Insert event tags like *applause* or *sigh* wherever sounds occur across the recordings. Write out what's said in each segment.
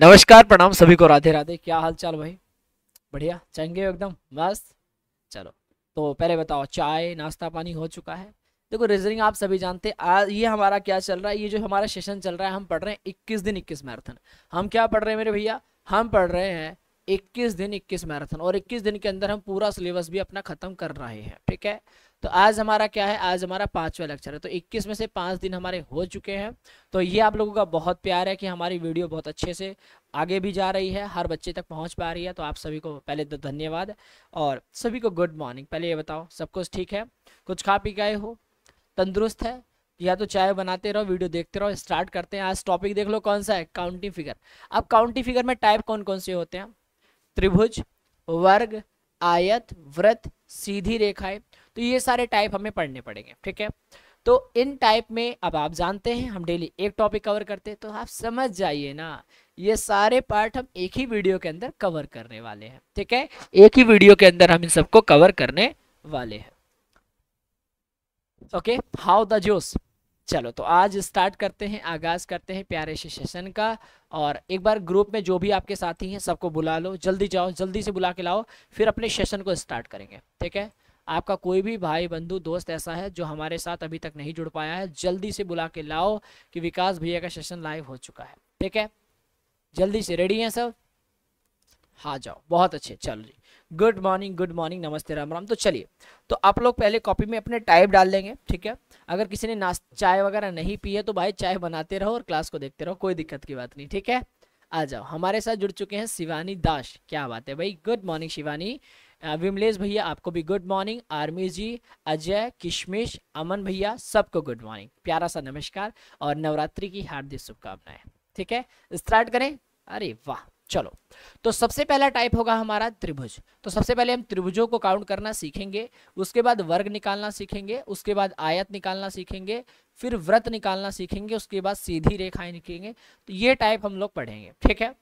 नमस्कार प्रणाम सभी को राधे राधे क्या हाल चाल भाई बढ़िया चंगे एकदम मस्त चलो तो पहले बताओ चाय नाश्ता पानी हो चुका है देखो रीजनिंग आप सभी जानते आज ये हमारा क्या चल रहा है ये जो हमारा सेशन चल रहा है हम पढ़ रहे हैं 21 दिन 21 मैराथन हम क्या पढ़ रहे हैं मेरे भैया हम पढ़ रहे हैं 21 दिन 21 मैराथन और 21 दिन के अंदर हम पूरा सिलेबस भी अपना खत्म कर रहे हैं ठीक है तो आज हमारा क्या है आज हमारा पांचवा लेक्चर है तो 21 में से पाँच दिन हमारे हो चुके हैं तो ये आप लोगों का बहुत प्यार है कि हमारी वीडियो बहुत अच्छे से आगे भी जा रही है हर बच्चे तक पहुंच पा रही है तो आप सभी को पहले तो धन्यवाद और सभी को गुड मॉर्निंग पहले ये बताओ सब कुछ ठीक है कुछ खा पी गए हो तंदुरुस्त है या तो चाय बनाते रहो वीडियो देखते रहो स्टार्ट करते हैं आज टॉपिक देख लो कौन सा है काउंटिंग फिगर अब काउंटिंग फिगर में टाइप कौन कौन से होते हैं त्रिभुज वर्ग आयत व्रत सीधी रेखाएं तो ये सारे टाइप हमें पढ़ने पड़ेंगे ठीक है तो इन टाइप में अब आप जानते हैं हम डेली एक टॉपिक कवर करते हैं तो आप समझ जाइए ना ये सारे पार्ट हम एक ही वीडियो के अंदर कवर करने वाले हैं ठीक है एक ही वीडियो के अंदर हम इन सबको कवर करने वाले हैं ओके हाउ द जोस चलो तो आज स्टार्ट करते हैं आगाज करते हैं प्यारे से सेशन का और एक बार ग्रुप में जो भी आपके साथी हैं सबको बुला लो जल्दी जाओ जल्दी से बुला के लाओ फिर अपने सेशन को स्टार्ट करेंगे ठीक है आपका कोई भी भाई बंधु दोस्त ऐसा है जो हमारे साथ अभी तक नहीं जुड़ पाया है जल्दी से बुला के लाओ कि विकास भैया का सेशन लाइव हो चुका है ठीक है जल्दी से रेडी हैं सब हाँ जाओ बहुत अच्छे चलो जी गुड मॉर्निंग गुड मॉर्निंग नमस्ते राम राम तो चलिए तो आप लोग पहले कॉपी में अपने टाइप डाल देंगे ठीक है अगर किसी ने नाश्ता चाय वगैरह नहीं पी है तो भाई चाय बनाते रहो और क्लास को देखते रहो कोई दिक्कत की बात नहीं ठीक है आ जाओ हमारे साथ जुड़ चुके हैं शिवानी दास क्या बात है भाई गुड मॉर्निंग शिवानी विमलेश भैया आपको भी गुड मॉर्निंग आर्मी जी अजय किशमिश अमन भैया सबको गुड मॉर्निंग प्यारा सा नमस्कार और नवरात्रि की हार्दिक शुभकामनाएं ठीक है स्टार्ट करें अरे वाह चलो तो सबसे पहला टाइप होगा हमारा त्रिभुज तो सबसे पहले हम त्रिभुजों को काउंट करना सीखेंगे उसके बाद वर्ग निकालना सीखेंगे उसके बाद आयत निकालना सीखेंगे फिर व्रत निकालना सीखेंगे उसके बाद सीधी रेखाएं निकलेंगे तो ये टाइप हम लोग पढ़ेंगे ठीक है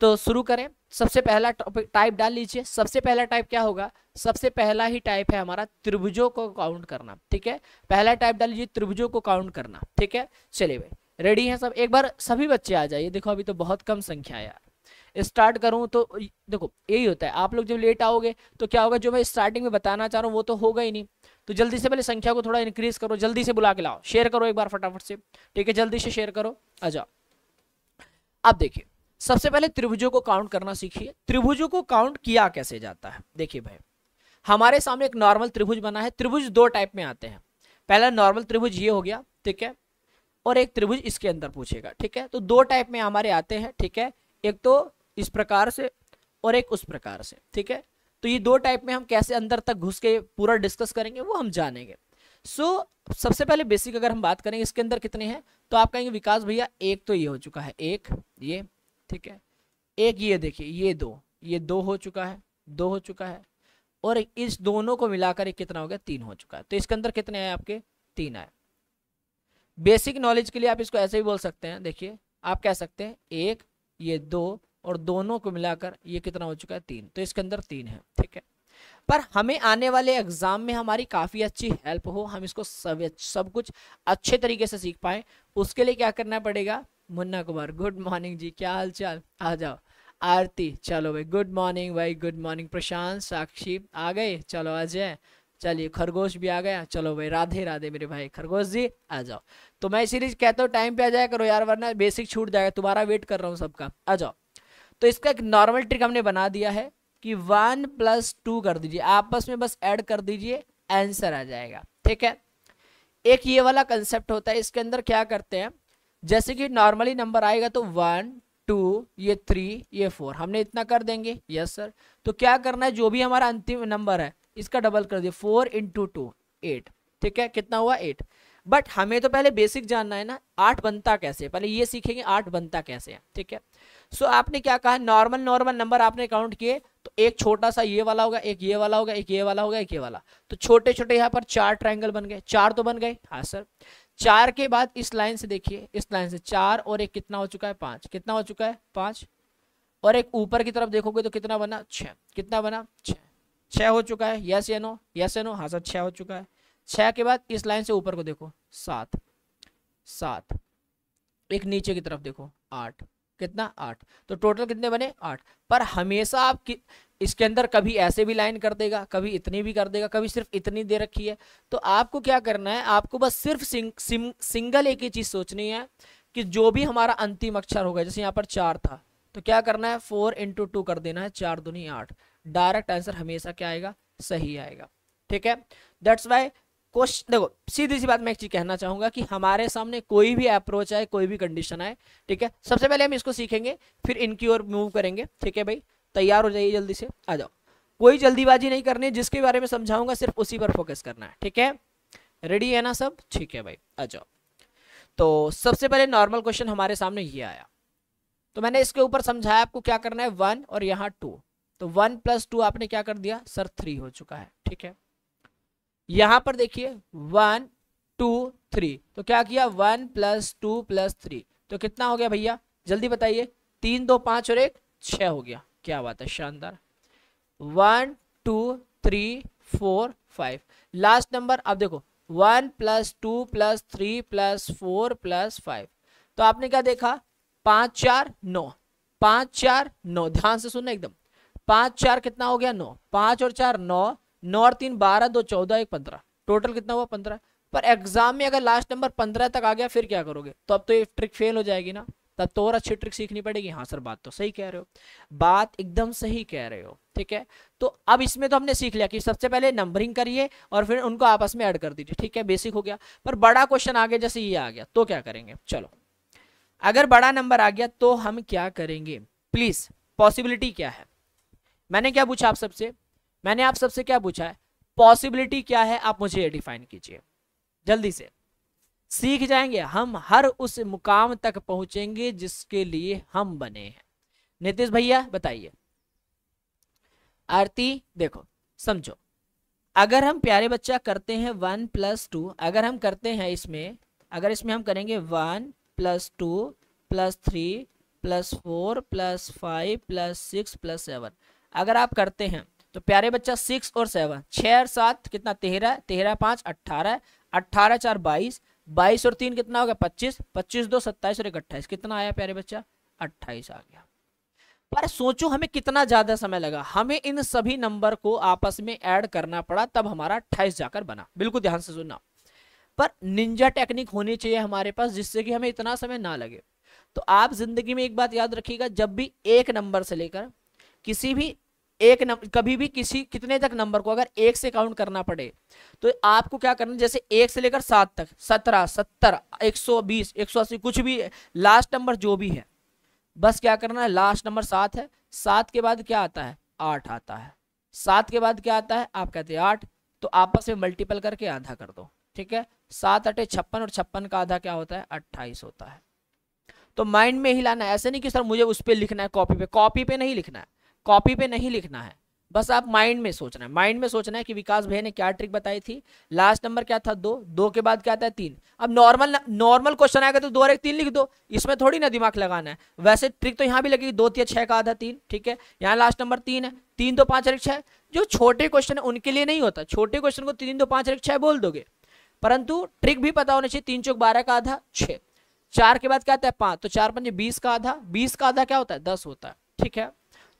तो शुरू करें सबसे पहला टाइप डाल लीजिए सबसे पहला टाइप क्या होगा सबसे पहला ही टाइप है हमारा त्रिभुजों को काउंट करना ठीक है पहला टाइप डाल लीजिए त्रिभुजों को काउंट करना ठीक है चलिए भाई रेडी हैं सब एक बार सभी बच्चे आ जाइए देखो अभी तो बहुत कम संख्या है यार स्टार्ट करूं तो देखो यही होता है आप लोग जब लेट आओगे तो क्या होगा जो मैं स्टार्टिंग में बताना चाह रहा हूँ वो तो होगा ही नहीं तो जल्दी से पहले संख्या को थोड़ा इंक्रीज करो जल्दी से बुला के लाओ शेयर करो एक बार फटाफट से ठीक है जल्दी से शेयर करो आ जाओ अब देखिए सबसे पहले त्रिभुजों को काउंट करना सीखिए त्रिभुजों को काउंट किया कैसे जाता है देखिए भाई हमारे सामने एक नॉर्मल त्रिभुज बना है त्रिभुज दो टाइप में आते हैं पहला नॉर्मल त्रिभुज ये हो गया ठीक है और एक त्रिभुज इसके अंदर पूछेगा ठीक है तो दो टाइप में हमारे आते हैं ठीक है एक तो इस प्रकार से और एक उस प्रकार से ठीक है तो ये दो टाइप में हम कैसे अंदर तक घुस के पूरा डिस्कस करेंगे वो हम जानेंगे सो so, सबसे पहले बेसिक अगर हम बात करेंगे इसके अंदर कितने हैं तो आप कहेंगे विकास भैया एक तो ये हो चुका है एक ये ठीक है एक ये देखिए ये दो ये दो हो चुका है दो हो चुका है और इस दोनों को मिलाकर कितना हो गया तीन हो चुका है तो इसके अंदर कितने आए आपके तीन आए बेसिक नॉलेज के लिए आप इसको ऐसे भी बोल सकते हैं देखिए आप कह सकते हैं एक ये दो और दोनों को मिलाकर ये कितना हो चुका है तीन तो इसके अंदर तीन है ठीक है पर हमें आने वाले एग्जाम में हमारी काफ़ी अच्छी हेल्प हो हम इसको सब सब कुछ अच्छे तरीके से सीख पाए उसके लिए क्या करना पड़ेगा मुन्ना कुमार गुड मॉर्निंग जी क्या हाल चाल आ जाओ आरती चलो भाई गुड मॉर्निंग भाई गुड मॉर्निंग प्रशांत साक्षी आ गए चलो अजय चलिए खरगोश भी आ गया चलो भाई राधे राधे मेरे भाई खरगोश जी आ जाओ तो मैं सीरीज कहता हूँ टाइम पे आ जाए करो यार वरना बेसिक छूट जाएगा तुम्हारा वेट कर रहा हूँ सबका आ जाओ तो इसका एक नॉर्मल ट्रिक हमने बना दिया है कि वन प्लस टू कर दीजिए आपस में बस ऐड कर दीजिए आंसर आ जाएगा ठीक है एक ये वाला कंसेप्ट होता है इसके अंदर क्या करते हैं जैसे कि नॉर्मली नंबर आएगा तो वन टू ये थ्री ये फोर हमने इतना कर देंगे यस सर तो क्या करना है जो भी हमारा अंतिम नंबर है इसका डबल कर दिया फोर इंटू टू एट ठीक है कितना हुआ एट बट हमें तो पहले बेसिक जानना है ना आठ बनता कैसे पहले ये सीखेंगे आठ बनता कैसे है ठीक है सो so, आपने क्या कहा नॉर्मल नॉर्मल नंबर आपने काउंट किए तो एक छोटा सा ये वाला होगा एक ये वाला होगा एक ये वाला होगा एक ये वाला तो छोटे छोटे यहाँ पर चार ट्राइंगल बन गए चार तो बन गए हाँ सर चार के बाद इस लाइन से देखिए इस लाइन से चार और एक कितना हो चुका है पांच कितना हो चुका है पांच और एक ऊपर की तरफ देखोगे तो कितना बना छ कितना बना छः छः हो चुका है यस एनो यस एनो हाँ सर छह हो चुका है छह के बाद इस लाइन से ऊपर को देखो सात सात एक नीचे की तरफ देखो आठ कितना आठ तो टोटल कितने बने आठ पर हमेशा आप इसके अंदर कभी ऐसे भी लाइन कर देगा कभी इतनी भी कर देगा कभी सिर्फ इतनी दे रखी है तो आपको क्या करना है आपको बस सिर्फ सिंग, सिंग, सिंगल एक ही चीज़ सोचनी है कि जो भी हमारा अंतिम अक्षर होगा जैसे यहाँ पर चार था तो क्या करना है फोर इंटू टू कर देना है चार दुनी आठ डायरेक्ट आंसर हमेशा क्या आएगा सही आएगा ठीक है दैट्स वाई क्वेश्चन देखो सीधी सी बात मैं एक चीज कहना चाहूंगा कि हमारे सामने कोई भी अप्रोच आए कोई भी कंडीशन आए ठीक है सबसे पहले हम इसको सीखेंगे फिर इनकी ओर मूव करेंगे ठीक है भाई तैयार हो जाइए जल्दी से आ जाओ कोई जल्दीबाजी नहीं करनी जिसके बारे में समझाऊंगा सिर्फ उसी पर फोकस करना है ठीक है रेडी है ना सब ठीक है भाई आ जाओ तो सबसे पहले नॉर्मल क्वेश्चन हमारे सामने ये आया तो मैंने इसके ऊपर समझाया आपको क्या करना है वन और यहाँ टू तो वन प्लस टू आपने क्या कर दिया सर थ्री हो चुका है ठीक है यहां पर देखिए वन टू थ्री तो क्या किया one plus two plus three तो कितना हो गया भैया जल्दी बताइए तीन दो पांच और एक छ हो गया क्या बात है शानदार one two three four five last number अब देखो one plus two plus three plus four plus five तो आपने क्या देखा पांच चार नौ पांच चार नौ ध्यान से सुनना एकदम पांच चार कितना हो गया नौ पांच और चार नौ नौ और तीन बारह दो चौदह एक पंद्रह टोटल कितना हुआ पंद्रह पर एग्जाम में अगर लास्ट नंबर पंद्रह तक आ गया फिर क्या करोगे तो अब तो ये ट्रिक फेल हो जाएगी ना तब तो और अच्छी ट्रिक सीखनी पड़ेगी हाँ सर बात तो सही कह रहे हो बात एकदम सही कह रहे हो ठीक है तो अब इसमें तो हमने सीख लिया कि सबसे पहले नंबरिंग करिए और फिर उनको आपस में ऐड कर दीजिए ठीक है बेसिक हो गया पर बड़ा क्वेश्चन आ गया जैसे ये आ गया तो क्या करेंगे चलो अगर बड़ा नंबर आ गया तो हम क्या करेंगे प्लीज पॉसिबिलिटी क्या है मैंने क्या पूछा आप सबसे मैंने आप सबसे क्या पूछा है पॉसिबिलिटी क्या है आप मुझे ये डिफाइन कीजिए जल्दी से सीख जाएंगे हम हर उस मुकाम तक पहुंचेंगे जिसके लिए हम बने हैं नितिश भैया बताइए आरती देखो समझो अगर हम प्यारे बच्चा करते हैं वन प्लस टू अगर हम करते हैं इसमें अगर इसमें हम करेंगे one plus two plus three plus four plus five plus six plus seven अगर आप करते हैं तो प्यारे बच्चा सिक्स और सेवन छः और सात कितना तेरह तेरह पाँच अट्ठारह अट्ठारह चार बाईस बाईस और तीन कितना हो गया पच्चीस पच्चीस दो सत्ताईस और एक अट्ठाईस कितना आया प्यारे बच्चा अट्ठाईस आ गया पर सोचो हमें कितना ज्यादा समय लगा हमें इन सभी नंबर को आपस में ऐड करना पड़ा तब हमारा अट्ठाईस जाकर बना बिल्कुल ध्यान से सुनना पर निंजा टेक्निक होनी चाहिए हमारे पास जिससे कि हमें इतना समय ना लगे तो आप जिंदगी में एक बात याद रखिएगा जब भी एक नंबर से लेकर किसी भी एक नंबर कभी भी किसी कितने तक नंबर को अगर एक से काउंट करना पड़े तो आपको क्या करना जैसे एक से लेकर सात तक सत्रह सत्तर एक सौ बीस एक सौ अस्सी कुछ भी लास्ट नंबर जो भी है बस क्या करना है लास्ट नंबर सात है सात के बाद क्या आता है आठ आता है सात के बाद क्या आता है आप कहते हैं आठ तो आपस में मल्टीपल करके आधा कर दो ठीक है सात अटे छप्पन और छप्पन का आधा क्या होता है अट्ठाईस होता है तो माइंड में ही लाना है ऐसे नहीं कि सर मुझे उस पर लिखना है कॉपी पे कॉपी पे नहीं लिखना है कॉपी पे नहीं लिखना है बस आप माइंड में सोचना है माइंड में सोचना है कि विकास भैया ने क्या ट्रिक बताई थी लास्ट नंबर क्या था दो दो के बाद क्या आता है तीन अब नॉर्मल नॉर्मल क्वेश्चन आएगा तो दो और एक तीन लिख दो इसमें थोड़ी ना दिमाग लगाना है वैसे ट्रिक तो यहाँ भी लगेगी दो तीन छः का आधा तीन ठीक है यहाँ लास्ट नंबर तीन है तीन दो पाँच एक छः जो छोटे क्वेश्चन है उनके लिए नहीं होता छोटे क्वेश्चन को तीन दो पाँच एक छः बोल दोगे परंतु ट्रिक भी पता होना चाहिए तीन चौक बारह का आधा छः चार के बाद क्या आता है पाँच तो चार पंजे बीस का आधा बीस का आधा क्या होता है दस होता है ठीक है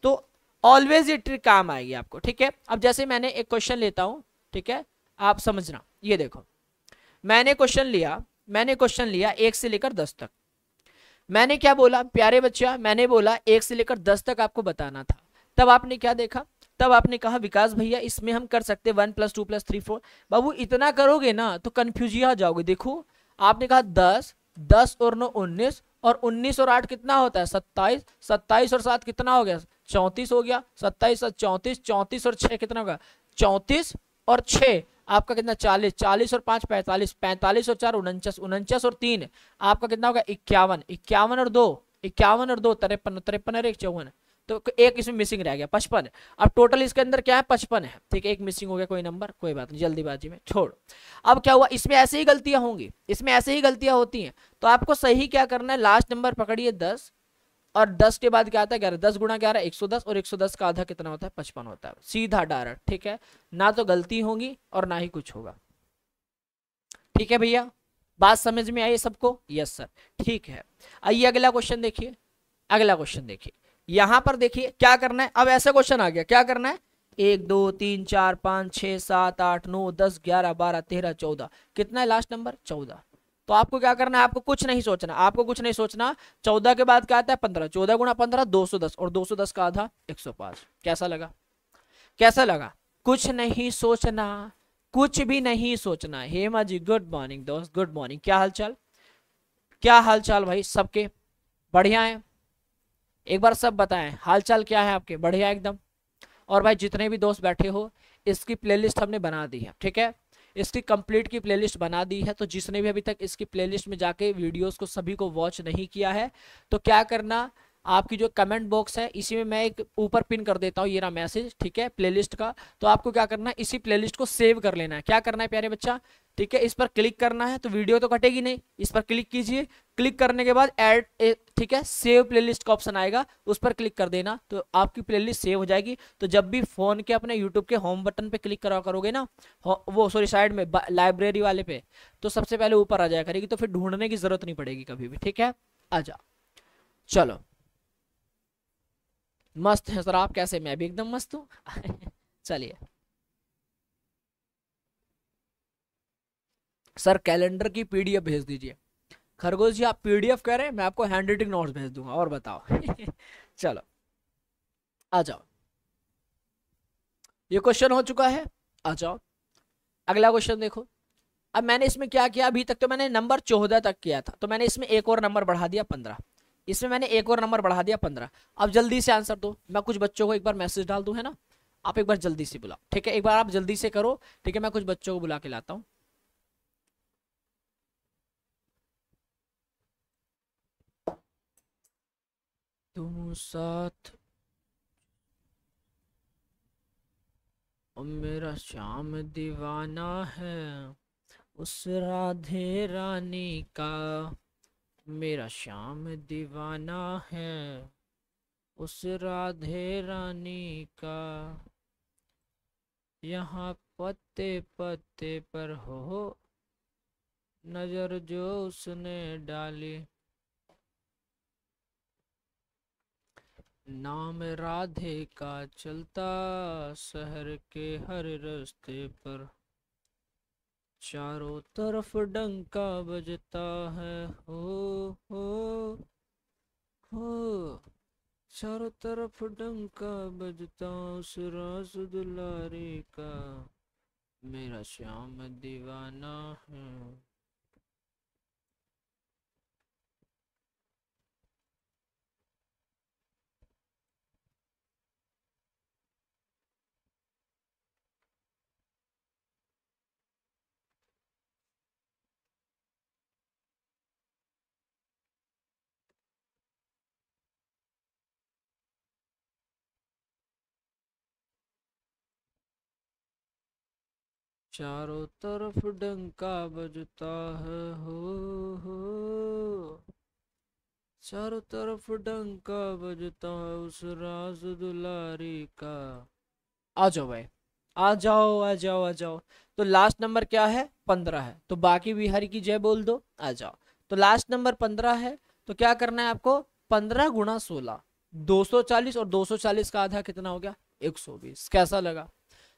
तो ऑलवेज ये ट्रिक काम आएगी आपको ठीक है अब जैसे मैंने एक क्वेश्चन लेता हूं ठीक है आप समझना ये देखो मैंने क्वेश्चन लिया मैंने क्वेश्चन लिया एक से लेकर दस तक मैंने क्या बोला प्यारे बच्चा मैंने बोला एक से लेकर दस तक आपको बताना था तब आपने क्या देखा तब आपने कहा विकास भैया इसमें हम कर सकते one plus two plus three four बाबू इतना करोगे ना तो कंफ्यूज ही आ जाओगे देखो आपने कहा दस दस और नौ उन्नीस और उन्नीस और आठ कितना होता है सत्ताईस सत्ताईस और सात कितना हो गया चौंतीस हो गया सत्ताईस और चौंतीस चौंतीस और छः कितना होगा चौंतीस और छः आपका कितना चालीस चालीस और पाँच पैंतालीस पैंतालीस और चार उनचास उनचास और तीन आपका कितना होगा इक्यावन इक्यावन और दो इक्यावन और दो तिरपन तिरपन और एक चौवन तो एक इसमें मिसिंग रह गया पचपन अब टोटल इसके अंदर क्या है पचपन है ठीक है एक मिसिंग हो गया कोई नंबर कोई बात नहीं जल्दीबाजी में छोड़ अब क्या हुआ इसमें ऐसे ही गलतियां होंगी इसमें ऐसे ही गलतियां होती हैं तो आपको सही क्या करना है लास्ट नंबर पकड़िए दस और दस के बाद क्या आता है ग्यारह दस गुणा ग्यारह एक सौ दस और एक सौ दस का आधा कितना होता है पचपन होता है सीधा डायरेक्ट ठीक है ना तो गलती होगी और ना ही कुछ होगा ठीक है भैया बात समझ में आई सबको यस सर ठीक है आइए अगला क्वेश्चन देखिए अगला क्वेश्चन देखिए यहां पर देखिए क्या करना है अब ऐसा क्वेश्चन आ गया क्या करना है एक दो तीन चार पांच छह सात आठ नौ दस ग्यारह बारह तेरह चौदह कितना है लास्ट नंबर चौदह तो आपको क्या करना है आपको कुछ नहीं सोचना आपको कुछ नहीं सोचना चौदह के बाद क्या आता है पंद्रह चौदह गुणा पंद्रह दो सौ दस और दो सौ दस का आधा एक सौ पांच कैसा लगा कैसा लगा कुछ नहीं सोचना कुछ भी नहीं सोचना हेमा जी गुड मॉर्निंग दोस्त गुड मॉर्निंग क्या हालचाल क्या हालचाल भाई सबके बढ़िया है एक बार सब बताएं हालचाल क्या है आपके बढ़िया एकदम और भाई जितने भी दोस्त बैठे हो इसकी प्लेलिस्ट हमने बना दी है ठीक है इसकी कंप्लीट की प्लेलिस्ट बना दी है तो जिसने भी अभी तक इसकी प्लेलिस्ट में जाके वीडियोस को सभी को वॉच नहीं किया है तो क्या करना आपकी जो कमेंट बॉक्स है इसी में मैं एक ऊपर पिन कर देता हूँ ये ना मैसेज ठीक है प्लेलिस्ट का तो आपको क्या करना है इसी प्लेलिस्ट को सेव कर लेना है क्या करना है प्यारे बच्चा ठीक है इस पर क्लिक करना है तो वीडियो तो कटेगी नहीं इस पर क्लिक कीजिए क्लिक करने के बाद एड ठीक है सेव प्लेलिस्ट का ऑप्शन आएगा उस पर क्लिक कर देना तो आपकी प्लेलिस्ट सेव हो जाएगी तो जब भी फोन के अपने यूट्यूब के होम बटन पे क्लिक करा करोगे ना वो सॉरी साइड में लाइब्रेरी वाले पे तो सबसे पहले ऊपर आ जाया करेगी तो फिर ढूंढने की जरूरत नहीं पड़ेगी कभी भी ठीक है आ जा चलो मस्त है सर आप कैसे मैं भी एकदम मस्त हूँ *laughs* चलिए सर कैलेंडर की पीडीएफ भेज दीजिए खरगोश जी आप पीडीएफ कह रहे हैं मैं आपको हैंड राइटिंग नोट्स भेज दूंगा और बताओ *laughs* चलो आ जाओ ये क्वेश्चन हो चुका है आ जाओ अगला क्वेश्चन देखो अब मैंने इसमें क्या किया अभी तक तो मैंने नंबर चौदह तक किया था तो मैंने इसमें एक और नंबर बढ़ा दिया पंद्रह इसमें मैंने एक और नंबर बढ़ा दिया पंद्रह अब जल्दी से आंसर दो मैं कुछ बच्चों को एक बार मैसेज डाल दूँ है ना आप एक बार जल्दी से बुलाओ ठीक है एक बार आप जल्दी से करो ठीक है मैं कुछ बच्चों को बुला के लाता हूँ दोनों साथ और मेरा श्याम दीवाना है उस राधे रानी का मेरा श्याम दीवाना है उस राधे रानी का यहाँ पत्ते पत्ते पर हो नजर जो उसने डाली नाम राधे का चलता शहर के हर रास्ते पर चारों तरफ डंका बजता है हो हो हो चारों तरफ डंका बजता उस रास दुलारी का मेरा श्याम दीवाना है चारों तरफ डंका बजता है हो हो चारों तरफ डंका बजता है उस राज दुलारी का आ जाओ भाई आ जाओ आ जाओ आ जाओ तो लास्ट नंबर क्या है पंद्रह है तो बाकी बिहारी की जय बोल दो आ जाओ तो लास्ट नंबर पंद्रह है तो क्या करना है आपको पंद्रह गुणा सोलह दो सौ चालीस और दो सौ चालीस का आधा कितना हो गया एक सौ बीस कैसा लगा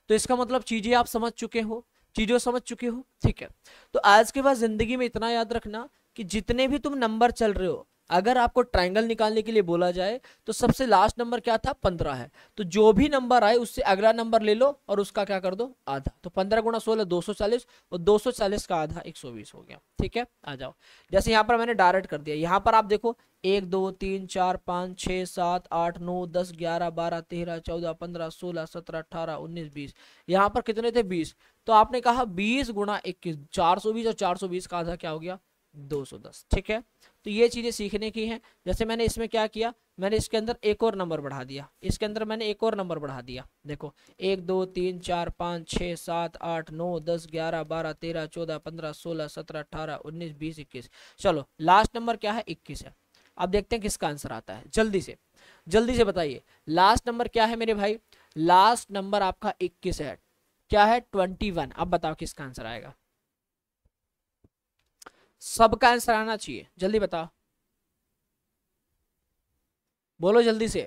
तो इसका मतलब चीजें आप समझ चुके हो चीजों समझ चुके हो ठीक है तो आज के बाद जिंदगी में इतना याद रखना कि जितने भी तुम नंबर चल रहे हो अगर आपको ट्राइंगल निकालने के लिए बोला जाए तो सबसे लास्ट नंबर क्या था पंद्रह है तो जो भी नंबर आए उससे अगला नंबर ले लो और उसका क्या कर दो आधा तो पंद्रह गुणा सोलह दो सौ चालीस और दो सौ चालीस का आधा एक सौ बीस हो गया ठीक है आ जाओ जैसे यहाँ पर मैंने डायरेक्ट कर दिया यहाँ पर आप देखो एक दो तीन चार पाँच छः सात आठ नौ दस ग्यारह बारह तेरह चौदह पंद्रह सोलह सत्रह अठारह उन्नीस बीस यहाँ पर कितने थे बीस तो आपने कहा बीस गुणा इक्कीस चार सौ बीस और चार सौ बीस का आधा क्या हो गया 210 ठीक है तो ये चीज़ें सीखने की हैं जैसे मैंने इसमें क्या किया मैंने इसके अंदर एक और नंबर बढ़ा दिया इसके अंदर मैंने एक और नंबर बढ़ा दिया देखो एक दो तीन चार पाँच छः सात आठ नौ दस ग्यारह बारह तेरह चौदह पंद्रह सोलह सत्रह अठारह उन्नीस बीस इक्कीस चलो लास्ट नंबर क्या है इक्कीस है अब देखते हैं किसका आंसर आता है जल्दी से जल्दी से बताइए लास्ट नंबर क्या है मेरे भाई लास्ट नंबर आपका इक्कीस है क्या है ट्वेंटी वन अब बताओ किसका आंसर आएगा सबका आंसर आना चाहिए जल्दी बताओ बोलो जल्दी से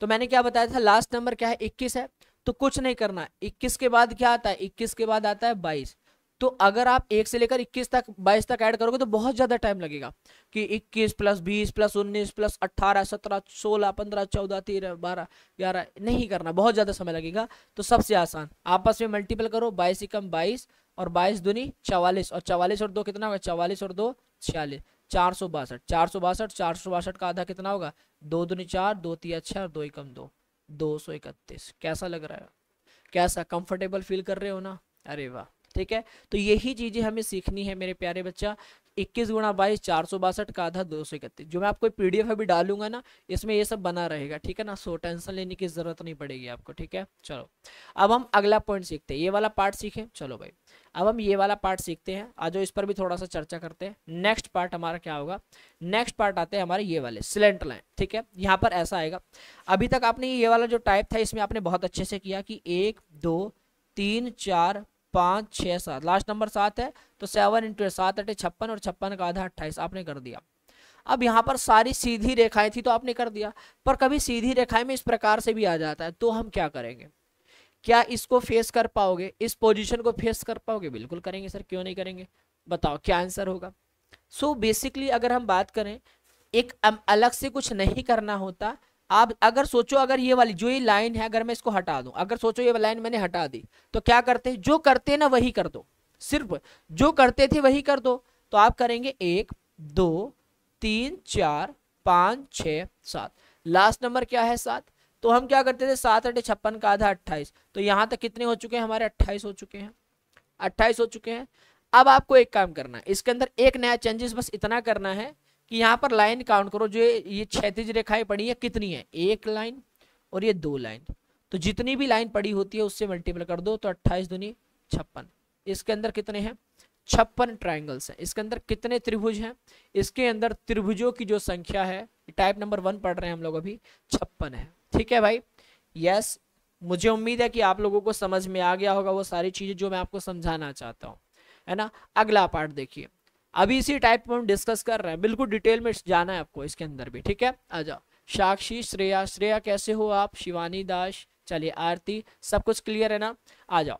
तो मैंने क्या बताया था लास्ट नंबर क्या है इक्कीस है तो कुछ नहीं करना इक्कीस के बाद क्या आता है इक्कीस के बाद आता है बाईस तो अगर आप एक से लेकर इक्कीस तक बाईस तक ऐड करोगे तो बहुत ज़्यादा टाइम लगेगा कि इक्कीस प्लस बीस प्लस उन्नीस प्लस अट्ठारह सत्रह सोलह पंद्रह चौदह तेरह बारह ग्यारह नहीं करना बहुत ज़्यादा समय लगेगा तो सबसे आसान आपस में मल्टीपल करो बाईस इकम बाईस और बाईस दूनी चवालीस और चवालीस और दो कितना होगा चवालीस और दो छियालीस चार सौ बासठ चार सौ बासठ चार सौ बासठ का आधा कितना होगा दो दूनी चार दो तीन छः अच्छा, और दो एकम दो दो सौ इकतीस कैसा लग रहा है कैसा कंफर्टेबल फील कर रहे हो ना अरे वाह ठीक है तो यही चीज़ें हमें सीखनी है मेरे प्यारे बच्चा 21 गुणा बाईस चार सौ बासठ का आधा दो सौ इकतीस जो मैं आपको पी डी अभी डालूंगा ना इसमें ये सब बना रहेगा ठीक है ना सो टेंशन लेने की जरूरत नहीं पड़ेगी आपको ठीक है चलो अब हम अगला पॉइंट सीखते हैं ये वाला पार्ट सीखें चलो भाई अब हम ये वाला पार्ट सीखते हैं आज इस पर भी थोड़ा सा चर्चा करते हैं नेक्स्ट पार्ट हमारा क्या होगा नेक्स्ट पार्ट आते हैं हमारे ये वाले सिलेंट लाइन ठीक है यहाँ पर ऐसा आएगा अभी तक आपने ये वाला जो टाइप था इसमें आपने बहुत अच्छे से किया कि एक दो तीन चार पाँच छः सात लास्ट नंबर सात है तो सेवन इंटू सात अटे छप्पन और छप्पन का आधा अट्ठाईस आपने कर दिया अब यहाँ पर सारी सीधी रेखाएं थी तो आपने कर दिया पर कभी सीधी रेखाएं में इस प्रकार से भी आ जाता है तो हम क्या करेंगे क्या इसको फेस कर पाओगे इस पोजिशन को फेस कर पाओगे बिल्कुल करेंगे सर क्यों नहीं करेंगे बताओ क्या आंसर होगा सो so बेसिकली अगर हम बात करें एक अलग से कुछ नहीं करना होता आप अगर सोचो अगर ये वाली जो ये लाइन है अगर मैं इसको हटा दूं अगर सोचो ये लाइन मैंने हटा दी तो क्या करते हैं जो करते ना वही कर दो सिर्फ जो करते थे वही कर दो तो आप करेंगे एक दो तीन चार पाँच छ सात लास्ट नंबर क्या है सात तो हम क्या करते थे सात अटे छप्पन का आधा अट्ठाईस तो यहाँ तक कितने हो चुके हैं हमारे अट्ठाईस हो चुके हैं अट्ठाईस हो चुके हैं अब आपको एक काम करना है इसके अंदर एक नया चेंजेस बस इतना करना है कि यहाँ पर लाइन काउंट करो जो ये क्षैतिज रेखाएं पड़ी है कितनी है एक लाइन और ये दो लाइन तो जितनी भी लाइन पड़ी होती है उससे मल्टीपल कर दो तो अट्ठाईस दुनी छप्पन इसके अंदर कितने हैं छप्पन ट्राइंगल्स हैं इसके अंदर कितने त्रिभुज हैं इसके अंदर त्रिभुजों की जो संख्या है टाइप नंबर वन पढ़ रहे हैं हम लोग अभी छप्पन है ठीक है भाई यस मुझे उम्मीद है कि आप लोगों को समझ में आ गया होगा वो सारी चीज़ें जो मैं आपको समझाना चाहता हूँ है ना अगला पार्ट देखिए अभी इसी टाइप में हम डिस्कस कर रहे हैं बिल्कुल डिटेल में जाना है आपको इसके अंदर भी ठीक है आ जाओ साक्षी श्रेया श्रेया कैसे हो आप शिवानी दास चलिए आरती सब कुछ क्लियर है ना आ जाओ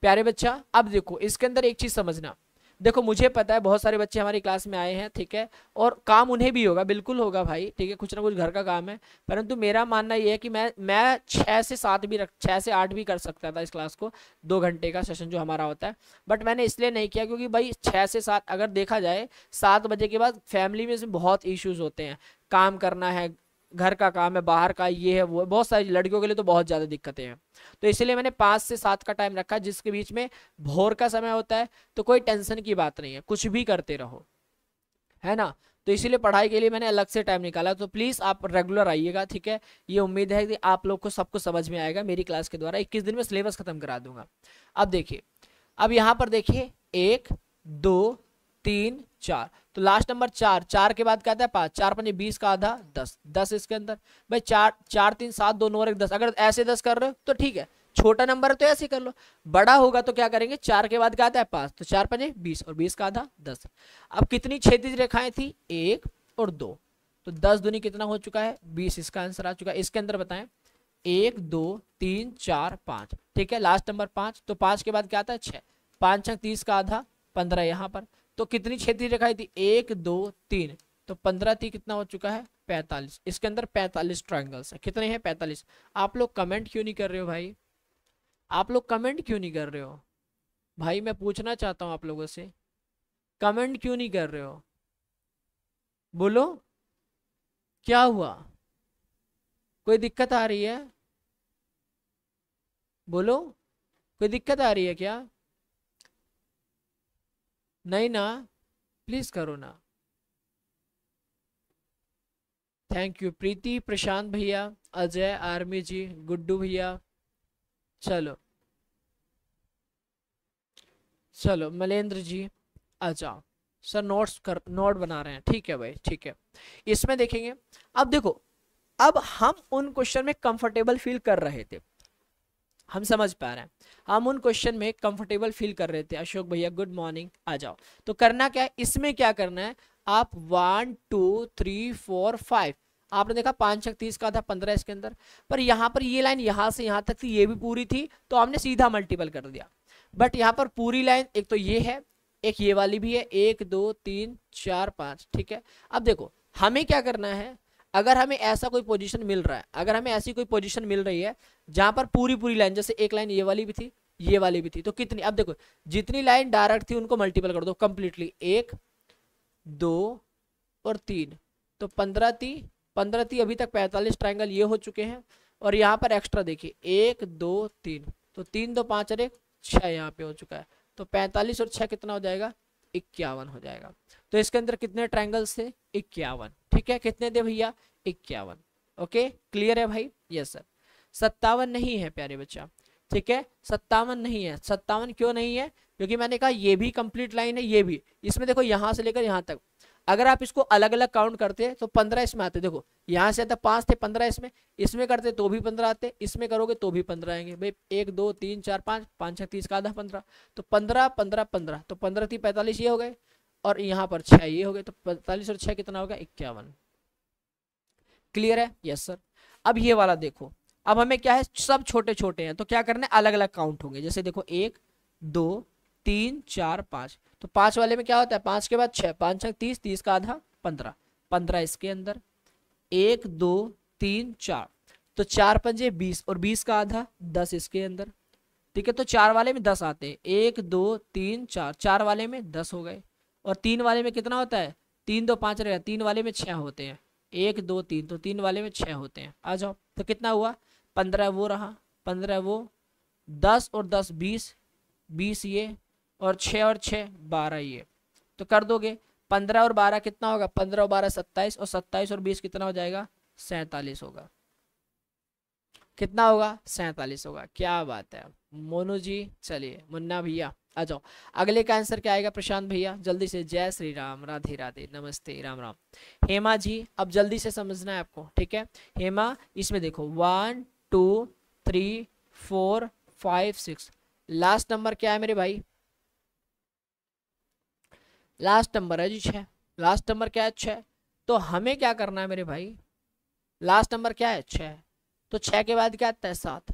प्यारे बच्चा अब देखो इसके अंदर एक चीज समझना देखो मुझे पता है बहुत सारे बच्चे हमारी क्लास में आए हैं ठीक है और काम उन्हें भी होगा बिल्कुल होगा भाई ठीक है कुछ ना कुछ घर का काम है परंतु मेरा मानना यह है कि मैं मैं छः से सात भी रख छः से आठ भी कर सकता था इस क्लास को दो घंटे का सेशन जो हमारा होता है बट मैंने इसलिए नहीं किया क्योंकि भाई छः से सात अगर देखा जाए सात बजे के बाद फैमिली में इसमें बहुत इश्यूज़ होते हैं काम करना है घर का काम है बाहर का ये है वो बहुत सारी लड़कियों के लिए तो बहुत ज़्यादा दिक्कतें हैं तो इसलिए मैंने पाँच से सात का टाइम रखा जिसके बीच में भोर का समय होता है तो कोई टेंशन की बात नहीं है कुछ भी करते रहो है ना तो इसीलिए पढ़ाई के लिए मैंने अलग से टाइम निकाला तो प्लीज़ आप रेगुलर आइएगा ठीक है ये उम्मीद है कि आप लोग को सबको समझ में आएगा मेरी क्लास के द्वारा इक्कीस दिन में सिलेबस खत्म करा दूंगा अब देखिए अब यहाँ पर देखिए एक दो तीन चार तो लास्ट नंबर चार चार के बाद क्या आता है पाँच चार पंजे बीस का आधा दस दस इसके अंदर भाई चार चार तीन सात दो नौ एक दस अगर ऐसे दस कर रहे हो तो ठीक है छोटा नंबर है तो ऐसे कर लो बड़ा होगा तो क्या करेंगे चार के बाद क्या आता है पाँच तो चार पंजे बीस और बीस का आधा दस अब कितनी क्षेत्रीय रेखाएं थी एक और दो तो दस दुनी कितना हो चुका है बीस इसका आंसर आ चुका है इसके अंदर बताएं एक दो तीन चार पाँच ठीक है लास्ट नंबर पाँच तो पाँच के बाद क्या आता है छः पाँच छः तीस का आधा पंद्रह यहाँ पर तो कितनी क्षेत्रीय रेखाएं थी एक दो तीन तो पंद्रह थी कितना हो चुका है पैंतालीस इसके अंदर पैंतालीस ट्राइंगल्स है कितने हैं पैंतालीस आप लोग कमेंट क्यों नहीं कर रहे हो भाई आप लोग कमेंट क्यों नहीं कर रहे हो भाई मैं पूछना चाहता हूँ आप लोगों से कमेंट क्यों नहीं कर रहे हो बोलो क्या हुआ कोई दिक्कत आ रही है बोलो कोई दिक्कत आ रही है क्या नहीं ना प्लीज करो ना थैंक यू प्रीति प्रशांत भैया अजय आर्मी जी गुड्डू भैया चलो चलो मलेंद्र जी आ जाओ सर नोट्स कर नोट बना रहे हैं ठीक है भाई ठीक है इसमें देखेंगे अब देखो अब हम उन क्वेश्चन में कंफर्टेबल फील कर रहे थे हम समझ पा रहे हैं हम उन क्वेश्चन में कंफर्टेबल फील कर रहे थे अशोक भैया गुड मॉर्निंग आ जाओ तो करना क्या है इसमें क्या करना है आप one two three four five आपने देखा पांच छक तीस का था पंद्रह इसके अंदर पर यहाँ पर ये लाइन यहाँ से यहाँ तक थी ये भी पूरी थी तो हमने सीधा मल्टीपल कर दिया बट यहाँ पर पूरी लाइन एक तो ये है एक ये वाली भी है एक दो तीन चार पाँच ठीक है अब देखो हमें क्या करना है अगर हमें ऐसा कोई पोजीशन मिल रहा है अगर हमें ऐसी कोई पोजीशन मिल रही है जहां पर पूरी पूरी लाइन जैसे एक लाइन ये वाली भी थी ये वाली भी थी तो कितनी अब देखो जितनी लाइन डायरेक्ट थी उनको मल्टीपल कर दो कंप्लीटली एक दो और तीन तो पंद्रह थी पंद्रह ती अभी तक पैंतालीस ट्राइंगल ये हो चुके हैं और यहाँ पर एक्स्ट्रा देखिए एक दो तीन तो तीन दो पाँच और एक छः यहाँ पे हो चुका है तो पैंतालीस और छः कितना हो जाएगा इक्यावन हो जाएगा तो इसके अंदर कितने ट्राइंगल्स थे इक्यावन ठीक है कितने थे भैया इक्यावन ओके क्लियर है भाई यस सर सत्तावन नहीं है प्यारे बच्चा ठीक है सत्तावन नहीं है सत्तावन क्यों नहीं है क्योंकि मैंने कहा ये भी कंप्लीट लाइन है ये भी इसमें देखो यहां से लेकर यहां तक अगर आप इसको अलग अलग काउंट करते हैं तो पंद्रह इसमें आते देखो यहाँ से आता पाँच थे पंद्रह इसमें इसमें करते तो भी पंद्रह आते इसमें करोगे तो भी पंद्रह आएंगे भाई एक दो तीन चार पाँच पाँच छः तीस का आधा पंद्रह तो पंद्रह पंद्रह पंद्रह तो पंद्रह थी पैंतालीस ये हो गए और यहाँ पर छः ये हो गए तो पैंतालीस और छः कितना हो गया इक्यावन क्लियर है यस सर अब ये वाला देखो अब हमें क्या है सब छोटे छोटे हैं तो क्या करना है अलग अलग काउंट होंगे जैसे देखो एक दो तीन चार पाँच तो पाँच वाले में क्या होता है पाँच के बाद छः पाँच छह तीस तीस का आधा पंद्रह पंद्रह इसके अंदर एक दो तीन चार तो चार पंजे बीस और बीस का आधा दस इसके अंदर ठीक है तो चार वाले में दस आते हैं एक दो तीन चार चार वाले में दस हो गए और तीन वाले में कितना होता है तीन दो पाँच रहेगा तीन वाले में छः होते हैं एक दो तीन तो तीन वाले में छः होते हैं आ जाओ तो कितना हुआ पंद्रह वो रहा पंद्रह वो दस और दस बीस बीस ये और छ और छ बारह ये तो कर दोगे पंद्रह और बारह कितना होगा पंद्रह और बारह सत्ताईस और सत्ताईस और बीस कितना हो जाएगा सैतालीस होगा कितना होगा सैतालीस होगा क्या बात है मोनू जी चलिए मुन्ना भैया आ जाओ अगले का आंसर क्या आएगा प्रशांत भैया जल्दी से जय श्री राम राधे राधे नमस्ते राम राम हेमा जी अब जल्दी से समझना है आपको ठीक है हेमा इसमें देखो one two three four five six last number क्या है मेरे भाई लास्ट नंबर है जी छः लास्ट नंबर क्या है छः तो हमें क्या करना है मेरे भाई लास्ट नंबर क्या है छः तो छः के बाद क्या आता है सात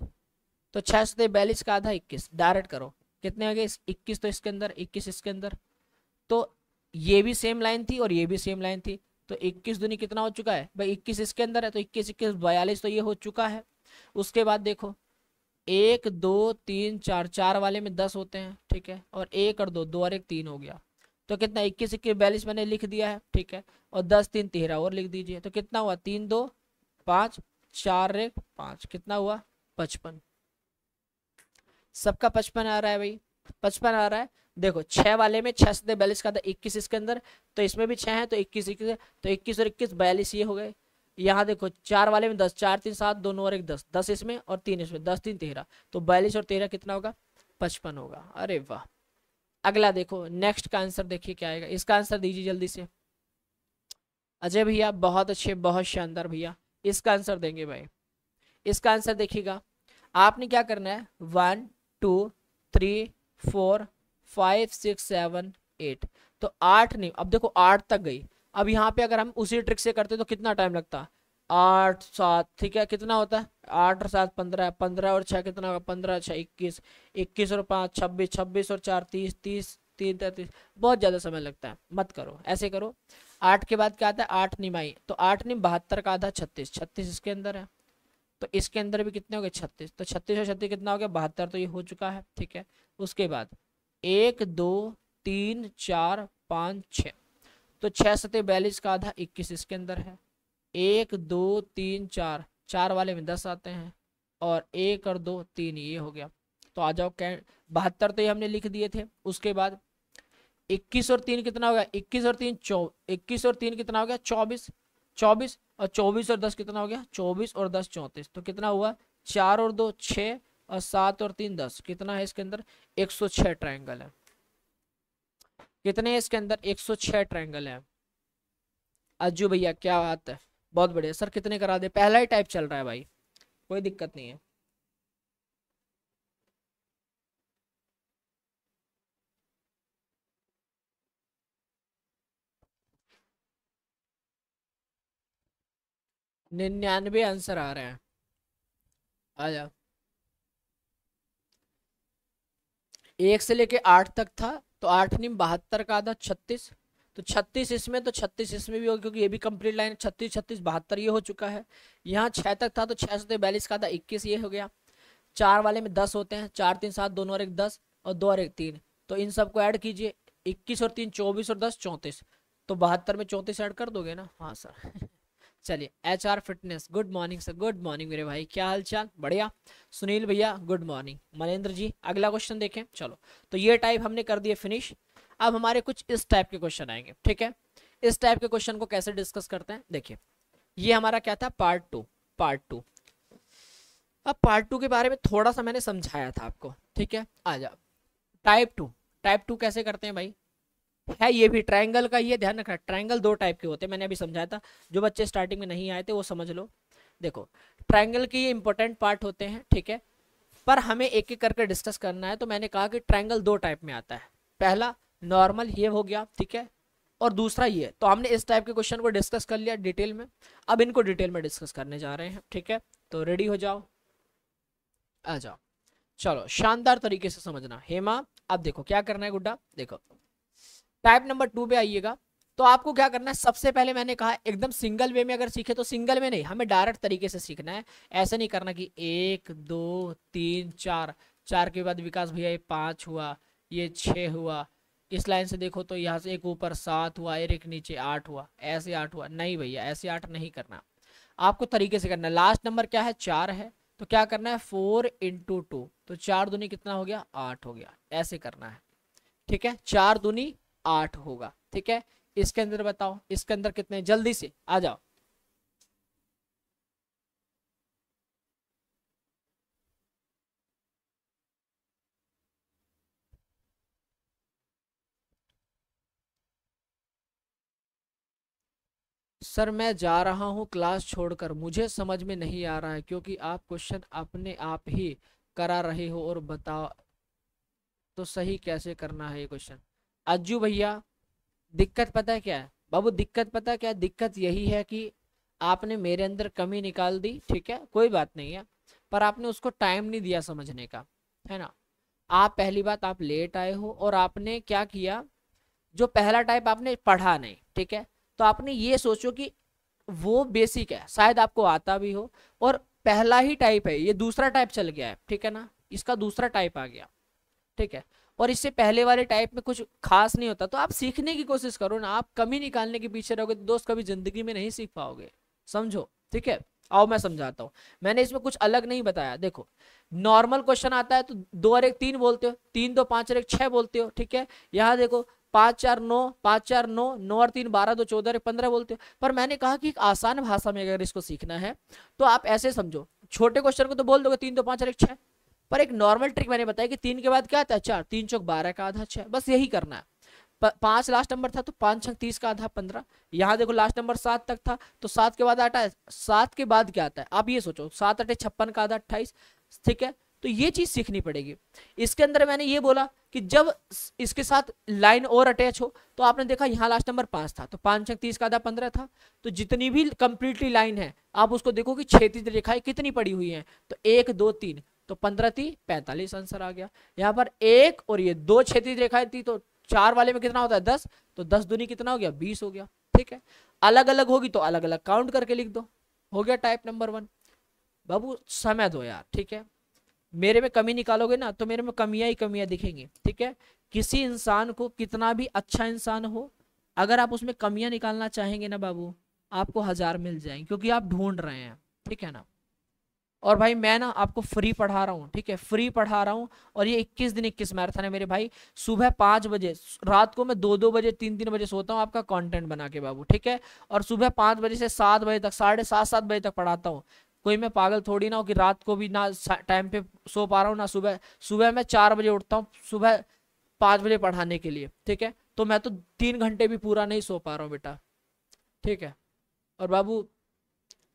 तो छः सौ तो बयालीस का आधा इक्कीस डायरेक्ट करो कितने हो गए इक्कीस तो इसके अंदर इक्कीस इसके अंदर तो ये भी सेम लाइन थी और ये भी सेम लाइन थी तो इक्कीस दुनिया कितना हो चुका है भाई इक्कीस इसके अंदर है तो इक्कीस इक्कीस बयालीस तो ये हो चुका है उसके बाद देखो एक दो तीन चार चार वाले में दस होते हैं ठीक है और एक और दो दो और एक तीन हो गया तो कितना इक्कीस इक्कीस बयालीस मैंने लिख दिया है ठीक है और दस तीन तेरह और लिख दीजिए तो कितना हुआ तीन दो पाँच चार एक पाँच कितना हुआ पचपन सबका पचपन आ रहा है भाई पचपन आ रहा है देखो छह वाले में छह से बयालीस का था इक्कीस इसके अंदर तो इसमें भी छह है तो इक्कीस इक्कीस तो इक्कीस और इक्कीस बयालीस ये हो गए यहाँ देखो चार वाले में दस चार तीन सात दोनों और एक दस दस इसमें और तीन इसमें दस तीन तेरह तो बयालीस और तेरह कितना होगा पचपन होगा अरे वाह अगला देखो नेक्स्ट का आंसर देखिए क्या आएगा इसका आंसर दीजिए जल्दी से अजय भैया बहुत अच्छे बहुत शानदार भैया इसका आंसर देंगे भाई इसका आंसर देखिएगा आपने क्या करना है one two three four five six seven eight तो आठ नहीं अब देखो आठ तक गई अब यहाँ पे अगर हम उसी ट्रिक से करते तो कितना टाइम लगता आठ सात ठीक है कितना होता है आठ और सात पंद्रह पंद्रह और छः कितना होगा पंद्रह छः इक्कीस इक्कीस और पाँच छब्बीस छब्बीस और चार तीस तीस तीन तैतीस बहुत ज़्यादा समय लगता है मत करो ऐसे करो आठ के बाद क्या आता है आठ निमाई तो आठ निम बहत्तर का आधा छत्तीस छत्तीस इसके अंदर है तो इसके अंदर भी कितने हो गए छत्तीस तो छत्तीस और छत्तीस कितना हो गया बहत्तर तो ये हो चुका है ठीक है उसके बाद एक दो तीन चार पाँच छः तो छः सत्य बयालीस का आधा इक्कीस इसके अंदर है एक दो तीन चार चार वाले में दस आते हैं और एक और दो तीन ये हो गया तो आ जाओ कै बहत्तर तो ये हमने लिख दिए थे उसके बाद इक्कीस और तीन कितना हो गया इक्कीस और तीन चौ इक्कीस और तीन कितना हो गया चौबीस चौबीस और चौबीस और दस कितना हो गया चौबीस और दस चौंतीस तो कितना हुआ चार और दो छः और सात और तीन दस कितना है इसके अंदर एक सौ छः ट्राइंगल है कितने इसके अंदर एक सौ छः ट्राइंगल है अज्जू भैया क्या बात है बहुत बढ़िया सर कितने करा दे पहला ही टाइप चल रहा है भाई कोई दिक्कत नहीं है निन्यानवे आंसर आ रहे हैं आ जा एक से लेके आठ तक था तो आठ निम बहत्तर का आधा छत्तीस तो छत्तीस इसमें तो छत्तीस इसमें भी होगा क्योंकि ये भी कंप्लीट लाइन छत्तीस छत्तीस बहत्तर ये हो चुका है यहाँ छः तक था तो छः सौ बयालीस का था इक्कीस ये हो गया चार वाले में दस होते हैं चार तीन सात दोनों और एक दस और दो और एक तीन तो इन सबको ऐड कीजिए इक्कीस और तीन चौबीस और दस चौंतीस तो बहत्तर में चौंतीस ऐड कर दोगे ना हाँ सर *laughs* चलिए H R fitness good morning sir good morning मेरे भाई क्या हाल चाल बढ़िया सुनील भैया गुड मॉर्निंग मनेंद्र जी अगला क्वेश्चन देखें चलो तो ये टाइप हमने कर दिए फिनिश अब हमारे कुछ इस टाइप के क्वेश्चन आएंगे ठीक है इस टाइप के क्वेश्चन को कैसे डिस्कस करते हैं देखिए ये हमारा क्या था पार्ट टू पार्ट टू अब पार्ट टू के बारे में थोड़ा सा मैंने समझाया था आपको ठीक है आ जाओ टाइप टू टाइप टू कैसे करते हैं भाई है ये भी ट्रायंगल का ये ध्यान रखना ट्रायंगल दो टाइप के होते हैं मैंने अभी समझाया था जो बच्चे स्टार्टिंग में नहीं आए थे वो समझ लो देखो ट्रायंगल के ये इंपॉर्टेंट पार्ट होते हैं ठीक है पर हमें एक एक करके डिस्कस करना है तो मैंने कहा कि ट्रायंगल दो टाइप में आता है पहला नॉर्मल ये हो गया ठीक है और दूसरा ये तो हमने इस टाइप के क्वेश्चन को डिस्कस कर लिया डिटेल में अब इनको डिटेल में डिस्कस करने जा रहे हैं ठीक है तो रेडी हो जाओ आ जाओ चलो शानदार तरीके से समझना हेमा अब देखो क्या करना है गुड्डा देखो टाइप नंबर टू पे आइएगा तो आपको क्या करना है सबसे पहले मैंने कहा एकदम सिंगल वे में अगर सीखे तो सिंगल में नहीं हमें डायरेक्ट तरीके से सीखना है ऐसा नहीं करना कि एक दो तीन चार चार के बाद विकास भैया ये पांच हुआ ये छः हुआ इस लाइन से देखो तो यहाँ से एक ऊपर सात हुआ और एक नीचे आठ हुआ ऐसे आठ हुआ नहीं भैया ऐसे आठ नहीं करना आपको तरीके से करना लास्ट नंबर क्या है चार है तो क्या करना है फोर इंटू टू तो चार दुनी कितना हो गया आठ हो गया ऐसे करना है ठीक है चार दुनी आठ होगा ठीक है इसके अंदर बताओ इसके अंदर कितने जल्दी से आ जाओ सर मैं जा रहा हूँ क्लास छोड़कर मुझे समझ में नहीं आ रहा है क्योंकि आप क्वेश्चन अपने आप ही करा रहे हो और बताओ तो सही कैसे करना है ये क्वेश्चन अज्जू भैया दिक्कत पता है क्या है बाबू दिक्कत पता है क्या दिक्कत यही है कि आपने मेरे अंदर कमी निकाल दी ठीक है कोई बात नहीं है पर आपने उसको टाइम नहीं दिया समझने का है ना आप पहली बात आप लेट आए हो और आपने क्या किया जो पहला टाइप आपने पढ़ा नहीं ठीक है तो आपने ये सोचो कि वो बेसिक है शायद आपको आता भी हो और पहला ही टाइप है ये दूसरा टाइप चल गया है ठीक है ना इसका दूसरा टाइप आ गया ठीक है और इससे पहले वाले टाइप में कुछ खास नहीं होता तो आप सीखने की कोशिश करो ना आप कमी निकालने के पीछे रहोगे तो दोस्त कभी जिंदगी में नहीं सीख पाओगे समझो ठीक है आओ मैं समझाता हूँ मैंने इसमें कुछ अलग नहीं बताया देखो नॉर्मल क्वेश्चन आता है तो दो और एक तीन बोलते हो तीन दो तो पांच और एक छह बोलते हो ठीक है यहाँ देखो पाँच चार नौ पाँच चार नौ नौ और तीन बारह दो चौदह पंद्रह बोलते हो पर मैंने कहा कि एक आसान भाषा में अगर इसको सीखना है तो आप ऐसे समझो छोटे क्वेश्चन को तो बोल दोगे तीन दो पाँच और एक छः पर एक नॉर्मल ट्रिक मैंने बताया कि तीन के बाद क्या आता है चार तीन चौक बारह का आधा छः बस यही करना है पांच लास्ट नंबर था तो पांच छह तीस का आधा पंद्रह यहाँ देखो लास्ट नंबर सात तक था तो सात के बाद आटा है सात के बाद क्या आता है आप ये सोचो सात अटे छप्पन का आधा अट्ठाईस ठीक है तो ये चीज़ सीखनी पड़ेगी इसके अंदर मैंने ये बोला कि जब इसके साथ लाइन और अटैच हो तो आपने देखा यहाँ लास्ट नंबर पांच था तो पांच छक तीस का आधा पंद्रह था तो जितनी भी कंप्लीटली लाइन है आप उसको देखो कि क्षेत्रीय रेखाएं कितनी पड़ी हुई है तो एक दो तीन तो पंद्रह थी पैंतालीस आंसर आ गया यहाँ पर एक और ये दो क्षेत्रीय रेखाएं थी तो चार वाले में कितना होता है दस तो दस दूनी कितना हो गया बीस हो गया ठीक है अलग अलग होगी तो अलग अलग काउंट करके लिख दो हो गया टाइप नंबर वन बाबू समय दो यार ठीक है मेरे में कमी निकालोगे ना तो मेरे में कमियां ही कमियां दिखेंगी ठीक है किसी इंसान को कितना भी अच्छा इंसान हो अगर आप उसमें कमियां निकालना चाहेंगे ना बाबू आपको हजार मिल जाएंगे क्योंकि आप ढूंढ रहे हैं ठीक है ना और भाई मैं ना आपको फ्री पढ़ा रहा हूँ ठीक है फ्री पढ़ा रहा हूँ और ये 21 दिन 21 मैराथन है मेरे भाई सुबह पाँच बजे रात को मैं दो दो बजे तीन तीन बजे सोता हूँ आपका कंटेंट बना के बाबू ठीक है और सुबह पाँच बजे से सात बजे तक साढ़े सात सात बजे तक पढ़ाता हूँ कोई मैं पागल थोड़ी ना हो कि रात को भी ना टाइम पे सो पा रहा हूँ ना सुबह सुबह मैं चार बजे उठता हूँ सुबह पाँच बजे पढ़ाने के लिए ठीक है तो मैं तो तीन घंटे भी पूरा नहीं सो पा रहा हूँ बेटा ठीक है और बाबू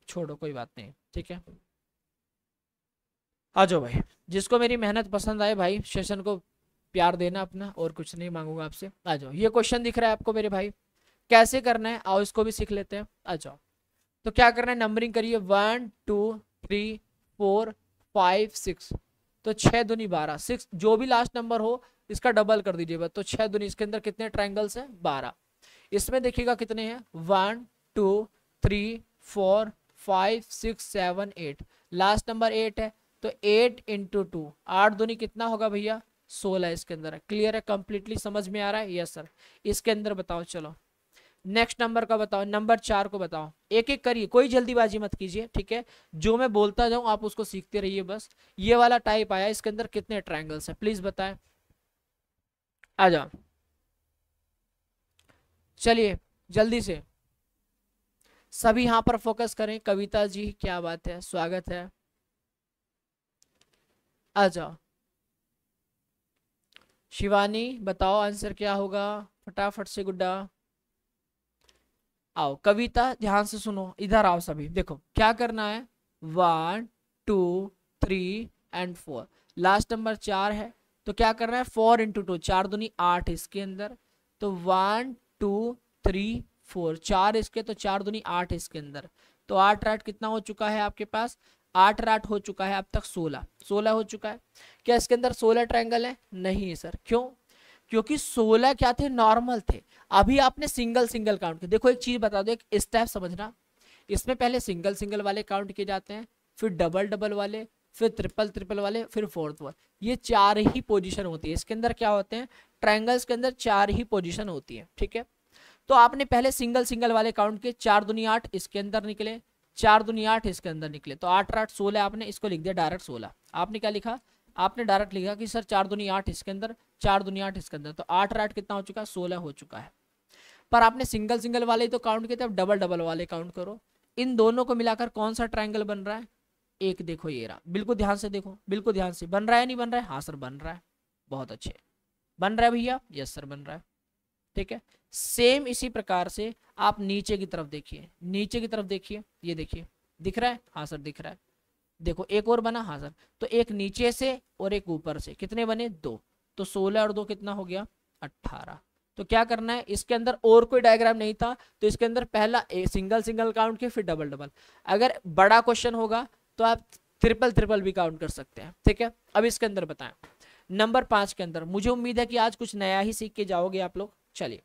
छोड़ो कोई बात नहीं ठीक है आ जाओ भाई जिसको मेरी मेहनत पसंद आए भाई सेशन को प्यार देना अपना और कुछ नहीं मांगूंगा आपसे आ जाओ ये क्वेश्चन दिख रहा है आपको मेरे भाई कैसे करना है आओ इसको भी सीख लेते हैं आ जाओ तो क्या करना है नंबरिंग करिए one two three four five six तो छः दुनी बारह सिक्स जो भी लास्ट नंबर हो इसका डबल कर दीजिए तो छः दुनी इसके अंदर कितने ट्राइंगल्स हैं बारह इसमें देखिएगा कितने हैं one two three four five six seven eight last number eight है तो एट इंटू टू आठ दुनी कितना होगा भैया सोलह इसके अंदर है क्लियर है कंप्लीटली समझ में आ रहा है यस सर इसके अंदर बताओ चलो नेक्स्ट नंबर का बताओ नंबर चार को बताओ एक एक करिए कोई जल्दीबाजी मत कीजिए ठीक है जो मैं बोलता जाऊं आप उसको सीखते रहिए बस ये वाला टाइप आया इसके अंदर कितने ट्राइंगल्स हैं प्लीज बताएं आ जाओ चलिए जल्दी से सभी यहां पर फोकस करें कविता जी क्या बात है स्वागत है आ जाओ शिवानी बताओ आंसर क्या होगा फटाफट से गुड्डा आओ कविता ध्यान से सुनो इधर आओ सभी देखो क्या करना है one two three and four last number चार है तो क्या करना है फोर इंटू टू चार दुनी आठ इसके अंदर तो वन टू थ्री फोर चार इसके तो चार दुनी आठ इसके अंदर तो आठ राट कितना हो चुका है आपके पास आठ राट हो चुका है अब तक सोलह सोलह हो चुका है क्या इसके अंदर सोलह ट्रायंगल है नहीं सर क्यों क्योंकि 16 क्या थे नॉर्मल थे अभी आपने सिंगल सिंगल काउंट किया देखो एक चीज बता दो एक स्टेप समझना इसमें पहले सिंगल सिंगल वाले काउंट किए जाते हैं फिर डबल डबल वाले फिर ट्रिपल ट्रिपल वाले फिर फोर्थ वाले ये चार ही पोजिशन होती है इसके अंदर क्या होते हैं ट्राइंगल्स के अंदर चार ही पोजिशन होती है ठीक है तो आपने पहले सिंगल सिंगल वाले काउंट किए चार दुनिया आठ इसके अंदर निकले चार दुनिया आठ इसके अंदर निकले तो आठ आठ सोलह आपने इसको लिख दिया डायरेक्ट सोलह आपने क्या लिखा आपने डायरेक्ट लिखा कि सर चार दुनिया आठ इसके अंदर चार दुनिया आठ इसके अंदर तो आठ और आठ कितना हो चुका है सोलह हो चुका है पर आपने सिंगल सिंगल वाले तो काउंट किए थे अब डबल डबल वाले काउंट करो इन दोनों को मिलाकर कौन सा ट्राइंगल बन रहा है एक देखो ये रहा बिल्कुल ध्यान से देखो बिल्कुल ध्यान से बन रहा है नहीं बन रहा है हाँ सर बन रहा है बहुत अच्छे बन रहा है भैया यस सर बन रहा है ठीक है सेम इसी प्रकार से आप नीचे की तरफ देखिए नीचे की तरफ देखिए ये देखिए दिख रहा है हाँ सर दिख रहा है देखो एक और बना हाँ सर तो एक नीचे से और एक ऊपर से कितने बने दो तो सोलह और दो कितना हो गया अट्ठारह तो क्या करना है इसके अंदर और कोई डायग्राम नहीं था तो इसके अंदर पहला ए, सिंगल सिंगल काउंट किया फिर डबल डबल अगर बड़ा क्वेश्चन होगा तो आप ट्रिपल ट्रिपल भी काउंट कर सकते हैं ठीक है अब इसके अंदर बताएं नंबर पाँच के अंदर मुझे उम्मीद है कि आज कुछ नया ही सीख के जाओगे आप लोग चलिए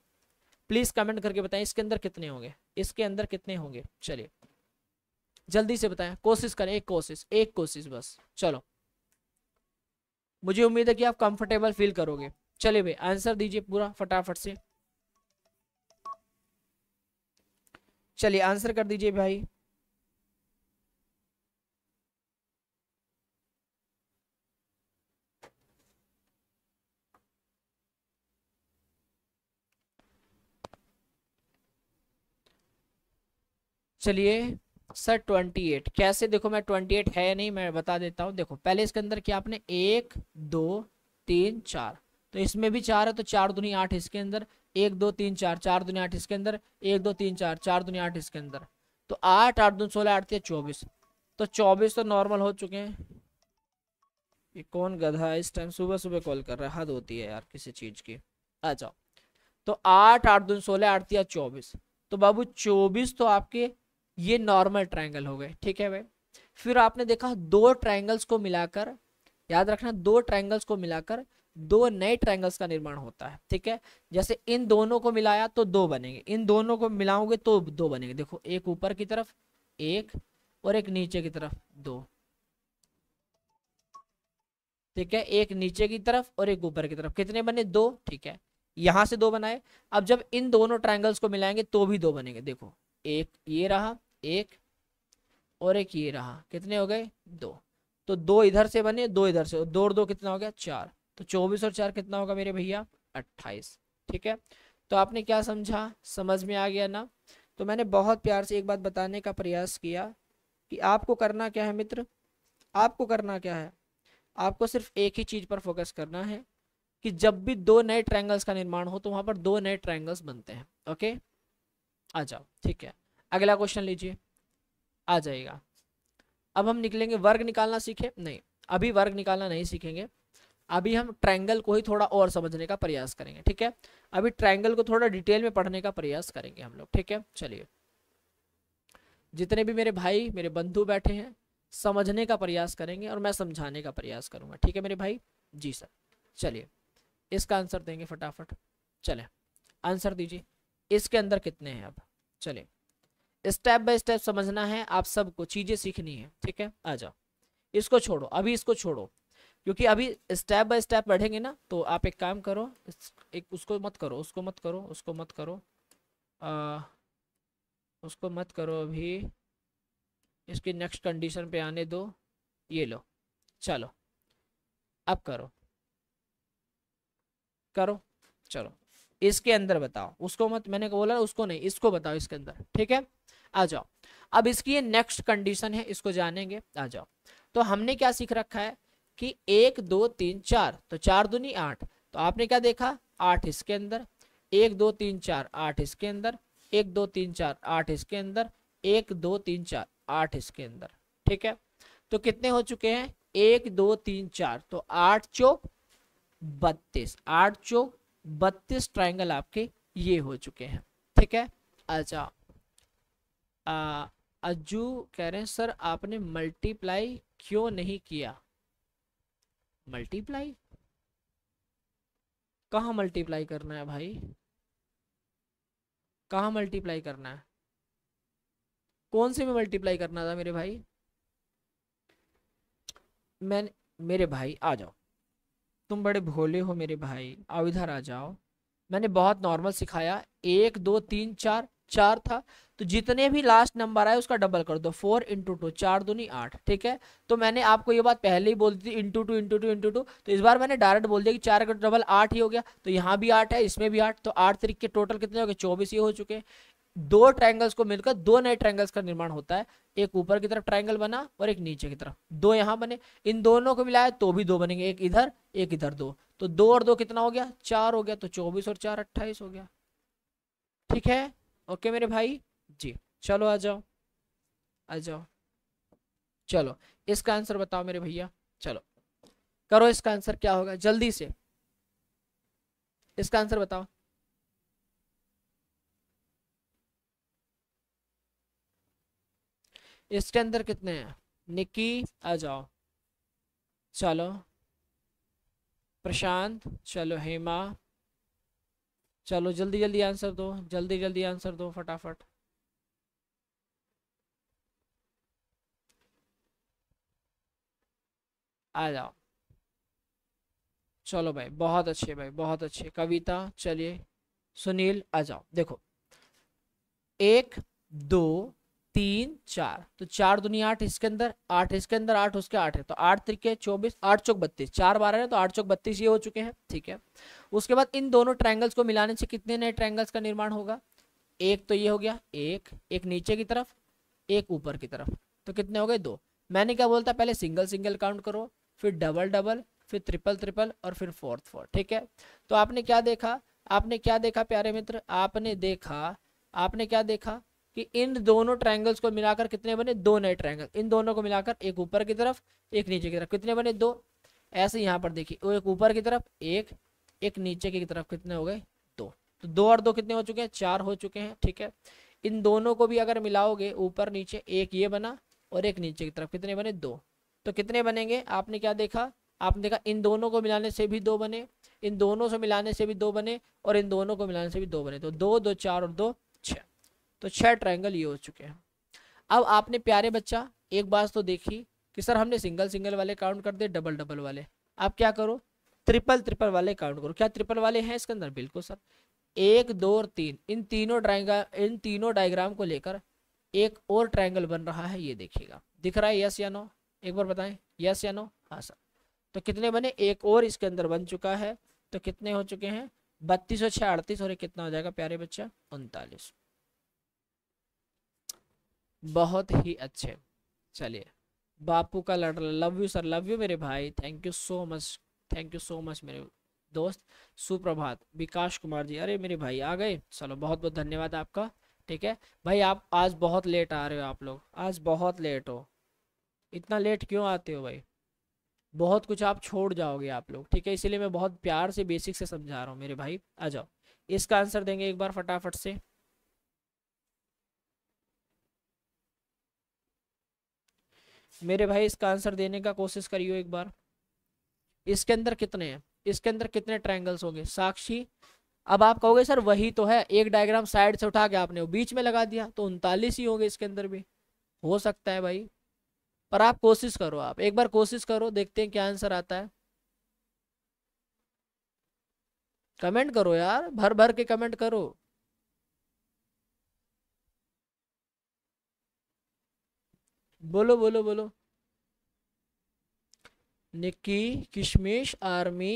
प्लीज़ कमेंट करके बताएं इसके अंदर कितने होंगे इसके अंदर कितने होंगे चलिए जल्दी से बताएं कोशिश करें एक कोशिश एक कोशिश बस चलो मुझे उम्मीद है कि आप कंफर्टेबल फील करोगे चलिए भाई आंसर दीजिए पूरा फटाफट से चलिए आंसर कर दीजिए भाई चलिए सर 28 कैसे देखो मैं 28 एट है नहीं मैं बता देता हूँ देखो पहले इसके अंदर क्या आपने एक दो तीन चार तो इसमें भी चार है तो चार दुनिया आठ इसके अंदर एक दो तीन चार चार दुनिया आठ इसके अंदर एक दो तीन चार चार दुनिया आठ इसके अंदर तो आठ आठ दून सोलह आठ थे चौबीस तो चौबीस तो नॉर्मल हो चुके हैं ये कौन गधा है इस टाइम सुबह सुबह कॉल कर रहा है हद होती है यार किसी चीज की अच्छा तो आठ आठ दून सोलह आठ या चौबीस तो बाबू चौबीस तो आपके ये नॉर्मल ट्राइंगल हो गए ठीक है भाई फिर आपने देखा दो ट्राइंगल्स को मिलाकर याद रखना दो ट्राइंगल्स को मिलाकर दो नए ट्राइंगल्स का निर्माण होता है ठीक है जैसे इन दोनों को मिलाया तो दो बनेंगे इन दोनों को मिलाओगे तो दो बनेंगे देखो एक ऊपर की तरफ एक और एक नीचे की तरफ दो ठीक है एक नीचे की तरफ और एक ऊपर की तरफ कितने बने दो ठीक है यहां से दो बनाए अब जब इन दोनों ट्राइंगल्स को मिलाएंगे तो भी दो बनेंगे देखो एक ये रहा एक और एक ये रहा कितने हो गए दो तो दो इधर से बने दो इधर से दो और दो कितना हो गया चार तो चौबीस और चार कितना होगा मेरे भैया अट्ठाईस ठीक है तो आपने क्या समझा समझ में आ गया ना तो मैंने बहुत प्यार से एक बात बताने का प्रयास किया कि आपको करना क्या है मित्र आपको करना क्या है आपको सिर्फ एक ही चीज़ पर फोकस करना है कि जब भी दो नए ट्रायंगल्स का निर्माण हो तो वहां पर दो नए ट्रायंगल्स बनते हैं ओके आ जाओ ठीक है अगला क्वेश्चन लीजिए आ जाएगा अब हम निकलेंगे वर्ग निकालना सीखे नहीं अभी वर्ग निकालना नहीं सीखेंगे अभी हम ट्रायंगल को ही थोड़ा और समझने का प्रयास करेंगे ठीक है अभी ट्रायंगल को थोड़ा डिटेल में पढ़ने का प्रयास करेंगे हम लोग ठीक है चलिए जितने भी मेरे भाई मेरे बंधु बैठे हैं समझने का प्रयास करेंगे और मैं समझाने का प्रयास करूंगा ठीक है मेरे भाई जी सर चलिए इसका आंसर देंगे फटाफट चले आंसर दीजिए इसके अंदर कितने हैं अब चलिए स्टेप बाय स्टेप समझना है आप सबको चीजें सीखनी है ठीक है आ जाओ इसको छोड़ो अभी इसको छोड़ो क्योंकि अभी स्टेप बाय स्टेप बढ़ेंगे ना तो आप एक काम करो एक उसको मत करो उसको मत करो उसको मत करो आ, उसको मत करो अभी इसकी नेक्स्ट कंडीशन पे आने दो ये लो चलो अब करो करो चलो इसके अंदर बताओ उसको मत मैंने बोला उसको नहीं इसको बताओ इसके अंदर ठीक है आ जाओ अब इसकी ये नेक्स्ट कंडीशन है इसको जानेंगे आ जाओ तो हमने क्या सीख रखा है कि एक दो तीन चार तो चार दूनी आठ तो आपने क्या देखा आठ इसके अंदर एक दो तीन चार आठ इसके अंदर एक दो तीन चार आठ इसके अंदर एक दो तीन चार आठ इसके अंदर ठीक है तो कितने हो चुके हैं एक दो तीन चार तो आठ चौक बत्तीस आठ चौक बत्तीस ट्राइंगल आपके ये हो चुके हैं ठीक है अच्छा अज्जू कह रहे हैं सर आपने मल्टीप्लाई क्यों नहीं किया मल्टीप्लाई कहाँ मल्टीप्लाई करना है भाई कहाँ मल्टीप्लाई करना है कौन से में मल्टीप्लाई करना था मेरे भाई मैंने मेरे भाई आ जाओ तुम बड़े भोले हो मेरे भाई आओ इधर आ जाओ मैंने बहुत नॉर्मल सिखाया एक दो तीन चार चार था तो जितने भी लास्ट नंबर आए उसका डबल कर दो फोर इंटू टू चार दो नहीं आठ ठीक है तो मैंने आपको ये बात पहले ही बोल दी थी into two into two into two तो इस बार मैंने डायरेक्ट बोल दिया कि चार का डबल आठ ही हो गया तो यहाँ भी आठ है इसमें भी आठ तो आठ तरीके टोटल कितने हो गए चौबीस ये हो चुके दो ट्रायंगल्स को मिलकर दो नए ट्रायंगल्स का निर्माण होता है एक ऊपर की तरफ ट्रायंगल बना और एक नीचे की तरफ दो यहाँ बने इन दोनों को मिलाया तो भी दो बनेंगे एक इधर एक इधर दो तो दो और दो कितना हो गया चार हो गया तो चौबीस और चार अट्ठाईस हो गया ठीक है ओके मेरे भाई जी चलो आ जाओ आ जाओ चलो इसका आंसर बताओ मेरे भैया चलो करो इसका आंसर क्या होगा जल्दी से इसका आंसर बताओ इसके अंदर कितने हैं निक्की आ जाओ चलो प्रशांत चलो हेमा चलो जल्दी जल्दी आंसर दो जल्दी जल्दी आंसर दो फटाफट आ जाओ चलो भाई बहुत अच्छे भाई बहुत अच्छे कविता चलिए सुनील आ जाओ देखो एक दो तीन चार तो चार दुनिया आठ इसके अंदर आठ इसके अंदर आठ उसके आठ है तो आठ तरीके चौबीस आठ चौक बत्तीस चार बारह है तो आठ चौक बत्तीस ये हो चुके हैं ठीक है उसके बाद इन दोनों ट्रायंगल्स को मिलाने से कितने नए ट्रायंगल्स का निर्माण होगा एक तो ये हो गया एक एक नीचे की तरफ एक ऊपर की तरफ तो कितने हो गए दो मैंने क्या बोलता पहले सिंगल सिंगल काउंट करो फिर डबल डबल फिर ट्रिपल ट्रिपल और फिर फोर्थ फोर्थ ठीक है तो आपने क्या देखा आपने क्या देखा प्यारे मित्र आपने देखा आपने क्या देखा कि इन दोनों ट्रायंगल्स को मिलाकर कितने बने दो नए ट्रायंगल इन दोनों को मिलाकर एक ऊपर की तरफ एक नीचे की तरफ कितने बने दो ऐसे यहाँ पर देखिए एक ऊपर की तरफ एक एक नीचे की तरफ कितने हो गए दो तो दो और दो कितने हो चुके हैं चार हो चुके हैं ठीक है इन दोनों को भी अगर मिलाओगे ऊपर नीचे एक ये बना और एक नीचे की तरफ कितने बने दो तो कितने बनेंगे आपने क्या देखा आपने देखा इन दोनों को मिलाने से भी दो बने इन दोनों से मिलाने से भी दो बने और इन दोनों को मिलाने से भी दो बने तो दो दो चार और दो छः तो छह ट्रायंगल ये हो चुके हैं अब आपने प्यारे बच्चा एक बात तो देखी कि सर हमने सिंगल सिंगल वाले काउंट कर दिए डबल डबल वाले आप क्या करो ट्रिपल ट्रिपल वाले काउंट करो क्या ट्रिपल वाले हैं इसके अंदर बिल्कुल सर एक दो और तीन इन तीनों ड्राइंगल इन तीनों डायग्राम को लेकर एक और ट्राइंगल बन रहा है ये देखिएगा दिख रहा है यस या नो एक बार बताएं यस या नो हाँ सर तो कितने बने एक और इसके अंदर बन चुका है तो कितने हो चुके हैं बत्तीस और छः अड़तीस और कितना हो जाएगा प्यारे बच्चा उनतालीस बहुत ही अच्छे चलिए बापू का लड़ love you sir love you मेरे भाई thank you so much thank you so much मेरे दोस्त सुप्रभात विकास कुमार जी अरे मेरे भाई आ गए चलो बहुत बहुत धन्यवाद आपका ठीक है भाई आप आज बहुत लेट आ रहे हो आप लोग आज बहुत लेट हो इतना लेट क्यों आते हो भाई बहुत कुछ आप छोड़ जाओगे आप लोग ठीक है इसीलिए मैं बहुत प्यार से बेसिक से समझा रहा हूँ मेरे भाई आ जाओ इसका आंसर देंगे एक बार फटाफट से मेरे भाई इसका आंसर देने का कोशिश करियो एक बार इसके अंदर कितने हैं इसके अंदर कितने ट्रायंगल्स होंगे साक्षी अब आप कहोगे सर वही तो है एक डायग्राम साइड से उठा के आपने वो बीच में लगा दिया तो उनतालीस ही होंगे इसके अंदर भी हो सकता है भाई पर आप कोशिश करो आप एक बार कोशिश करो देखते हैं क्या आंसर आता है कमेंट करो यार भर भर के कमेंट करो बोलो बोलो बोलो निक्की किशमिश आर्मी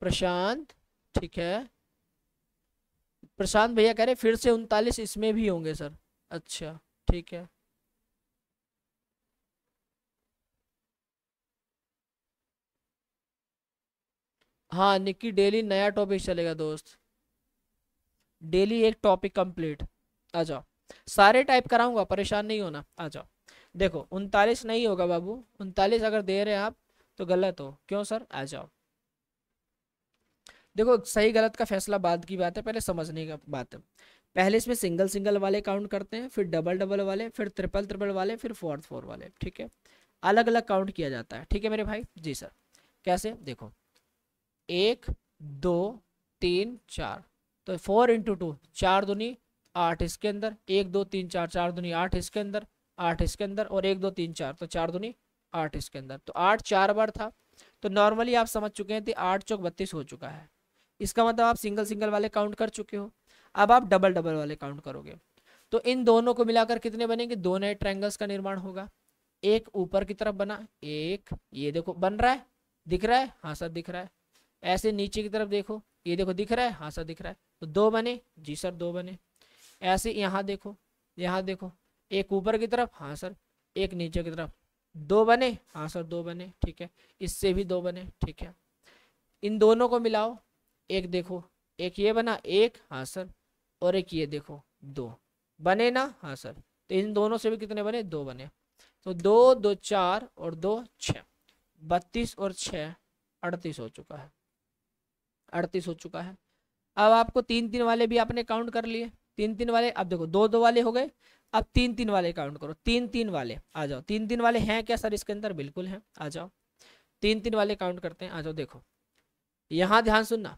प्रशांत ठीक है प्रशांत भैया कह रहे फिर से उनतालीस इसमें भी होंगे सर अच्छा ठीक है हाँ निक्की डेली नया टॉपिक चलेगा दोस्त डेली एक टॉपिक कंप्लीट आ जाओ सारे टाइप कराऊंगा परेशान नहीं होना आ जाओ देखो उनतालीस नहीं होगा बाबू उनतालीस अगर दे रहे हैं आप तो गलत हो क्यों सर आ जाओ देखो सही गलत का फैसला बाद की बात है पहले समझने का बात है पहले इसमें सिंगल सिंगल वाले काउंट करते हैं फिर डबल डबल वाले फिर ट्रिपल ट्रिपल वाले फिर फोर्थ फोर वाले ठीक है अलग अलग काउंट किया जाता है ठीक है मेरे भाई जी सर कैसे देखो एक दो तीन चार तो फोर इंटू टू चार दुनी आठ इसके अंदर एक दो तीन चार चार दुनी आठ इसके अंदर आठ इसके अंदर और एक दो तीन चार तो चार दुनी आठ इसके अंदर तो आठ चार बार था तो नॉर्मली आप समझ चुके हैं कि आठ चौक बत्तीस हो चुका है इसका मतलब आप सिंगल सिंगल वाले काउंट कर चुके हो अब आप डबल डबल वाले काउंट करोगे तो इन दोनों को मिलाकर कितने बनेंगे दो नए ट्रैंगल्स का निर्माण होगा एक ऊपर की तरफ बना एक ये देखो बन रहा है दिख रहा है हाँ सर दिख रहा है ऐसे नीचे की तरफ देखो ये देखो दिख रहा है हाँ सर दिख रहा है तो दो बने जी सर दो बने ऐसे यहाँ देखो यहाँ देखो एक ऊपर की तरफ हाँ सर एक नीचे की तरफ दो बने हाँ सर दो बने ठीक है इससे भी दो बने ठीक है इन दोनों को मिलाओ एक देखो एक ये बना एक हाँ सर और एक ये देखो दो बने ना हाँ सर तो इन दोनों से भी कितने बने दो बने तो दो दो चार और दो छ बत्तीस और छ अड़तीस हो चुका है अड़तीस हो चुका है अब आपको तीन तीन वाले भी आपने काउंट कर लिए तीन तीन वाले अब देखो दो दो वाले हो गए अब तीन तीन वाले काउंट करो तीन तीन वाले आ जाओ तीन तीन वाले हैं क्या सर इसके अंदर बिल्कुल हैं आ जाओ तीन तीन वाले काउंट करते हैं आ जाओ देखो यहाँ ध्यान सुनना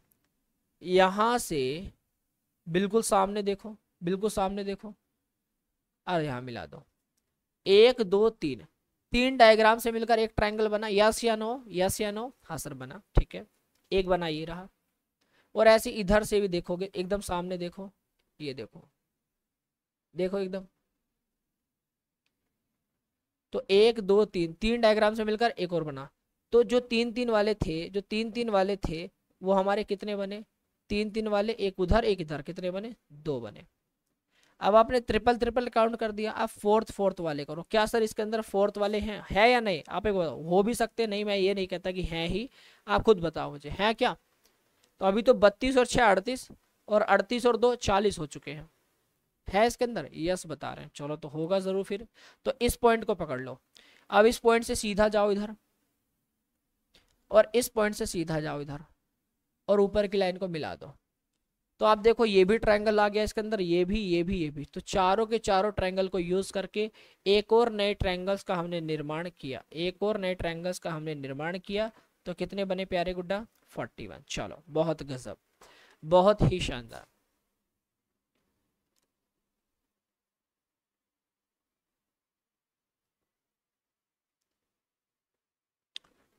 यहाँ से बिल्कुल सामने देखो बिल्कुल सामने देखो और यहाँ मिला दो एक दो तीन तीन डायग्राम से मिलकर एक ट्रायंगल बना यस या नो यस या नो हाँ सर बना ठीक है एक बना ये रहा और ऐसे इधर से भी देखोगे एकदम सामने देखो ये देखो देखो एकदम तो एक दो तीन तीन डायग्राम से मिलकर एक और बना तो जो तीन तीन वाले थे जो तीन तीन वाले थे वो हमारे कितने बने तीन तीन वाले एक उधर एक इधर कितने बने दो बने अब आपने ट्रिपल ट्रिपल काउंट कर दिया अब फोर्थ फोर्थ वाले करो क्या सर इसके अंदर फोर्थ वाले हैं है या नहीं आप एक बताओ हो भी सकते नहीं मैं ये नहीं कहता कि हैं ही आप खुद बताओ मुझे हैं क्या तो अभी तो बत्तीस और छः अड़तीस और अड़तीस और दो चालीस हो चुके हैं है इसके अंदर यस बता रहे हैं चलो तो होगा ज़रूर फिर तो इस पॉइंट को पकड़ लो अब इस पॉइंट से सीधा जाओ इधर और इस पॉइंट से सीधा जाओ इधर और ऊपर की लाइन को मिला दो तो आप देखो ये भी ट्रायंगल आ गया इसके अंदर ये भी ये भी ये भी तो चारों के चारों ट्रायंगल को यूज़ करके एक और नए ट्रायंगल्स का हमने निर्माण किया एक और नए ट्रायंगल्स का हमने निर्माण किया तो कितने बने प्यारे गुड्डा फोर्टी वन चलो बहुत गजब बहुत ही शानदार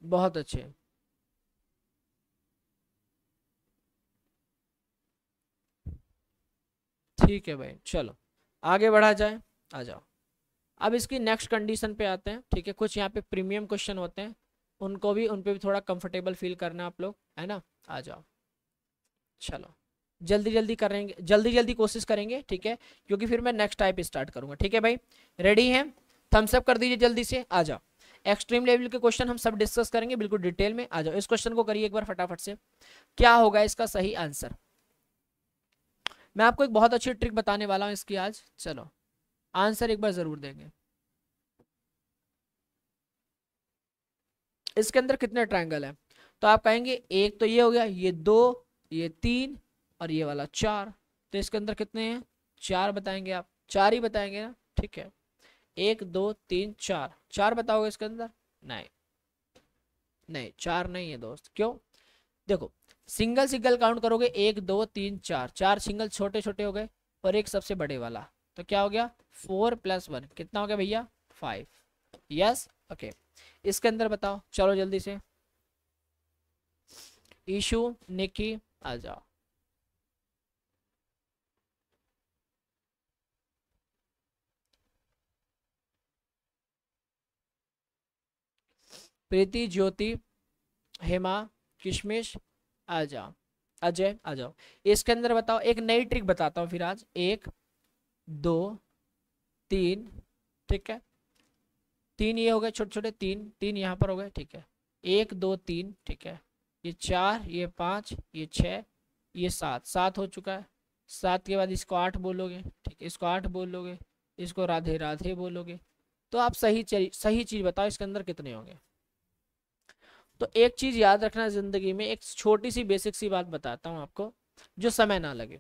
बहुत अच्छे ठीक है भाई चलो आगे बढ़ा जाए आ जाओ अब इसकी नेक्स्ट कंडीशन पे आते हैं ठीक है कुछ यहाँ पे प्रीमियम क्वेश्चन होते हैं उनको भी उन पर भी थोड़ा कंफर्टेबल फील करना आप लोग है ना आ जाओ चलो जल्दी जल्दी करेंगे जल्दी जल्दी कोशिश करेंगे ठीक है क्योंकि फिर मैं नेक्स्ट टाइप स्टार्ट करूंगा ठीक है भाई रेडी हैं थम्सअप कर दीजिए जल्दी से आ जाओ एक्सट्रीम लेवल के क्वेश्चन हम सब डिस्कस करेंगे बिल्कुल डिटेल में आ जाओ इस क्वेश्चन को करिए एक बार फटाफट से क्या होगा इसका सही आंसर मैं आपको एक बहुत अच्छी ट्रिक बताने वाला हूँ इसकी आज चलो आंसर एक बार जरूर देंगे इसके अंदर कितने ट्रायंगल है तो आप कहेंगे एक तो ये हो गया ये दो ये तीन और ये वाला चार तो इसके अंदर कितने हैं चार बताएंगे आप चार ही बताएंगे ना ठीक है एक दो तीन चार चार बताओगे इसके अंदर नहीं नहीं चार नहीं है दोस्त क्यों देखो सिंगल सिंगल काउंट करोगे एक दो तीन चार चार सिंगल छोटे छोटे हो गए और एक सबसे बड़े वाला तो क्या हो गया फोर प्लस वन कितना हो गया भैया फाइव यस ओके इसके अंदर बताओ चलो जल्दी से इशू निकी आ जाओ प्रीति ज्योति हेमा किशमिश आ जाओ अजय आ जाओ इसके अंदर बताओ एक नई ट्रिक बताता हूँ फिर आज एक दो तीन ठीक है तीन ये हो गए छोटे छोटे तीन तीन यहाँ पर हो गए ठीक है एक दो तीन ठीक है ये चार ये पाँच ये छः ये सात सात हो चुका है सात के बाद इसको आठ बोलोगे ठीक है इसको आठ बोलोगे इसको राधे राधे बोलोगे तो आप सही सही चीज़ बताओ इसके अंदर कितने होंगे तो एक चीज़ याद रखना ज़िंदगी में एक छोटी सी बेसिक सी बात बताता हूं आपको जो समय ना लगे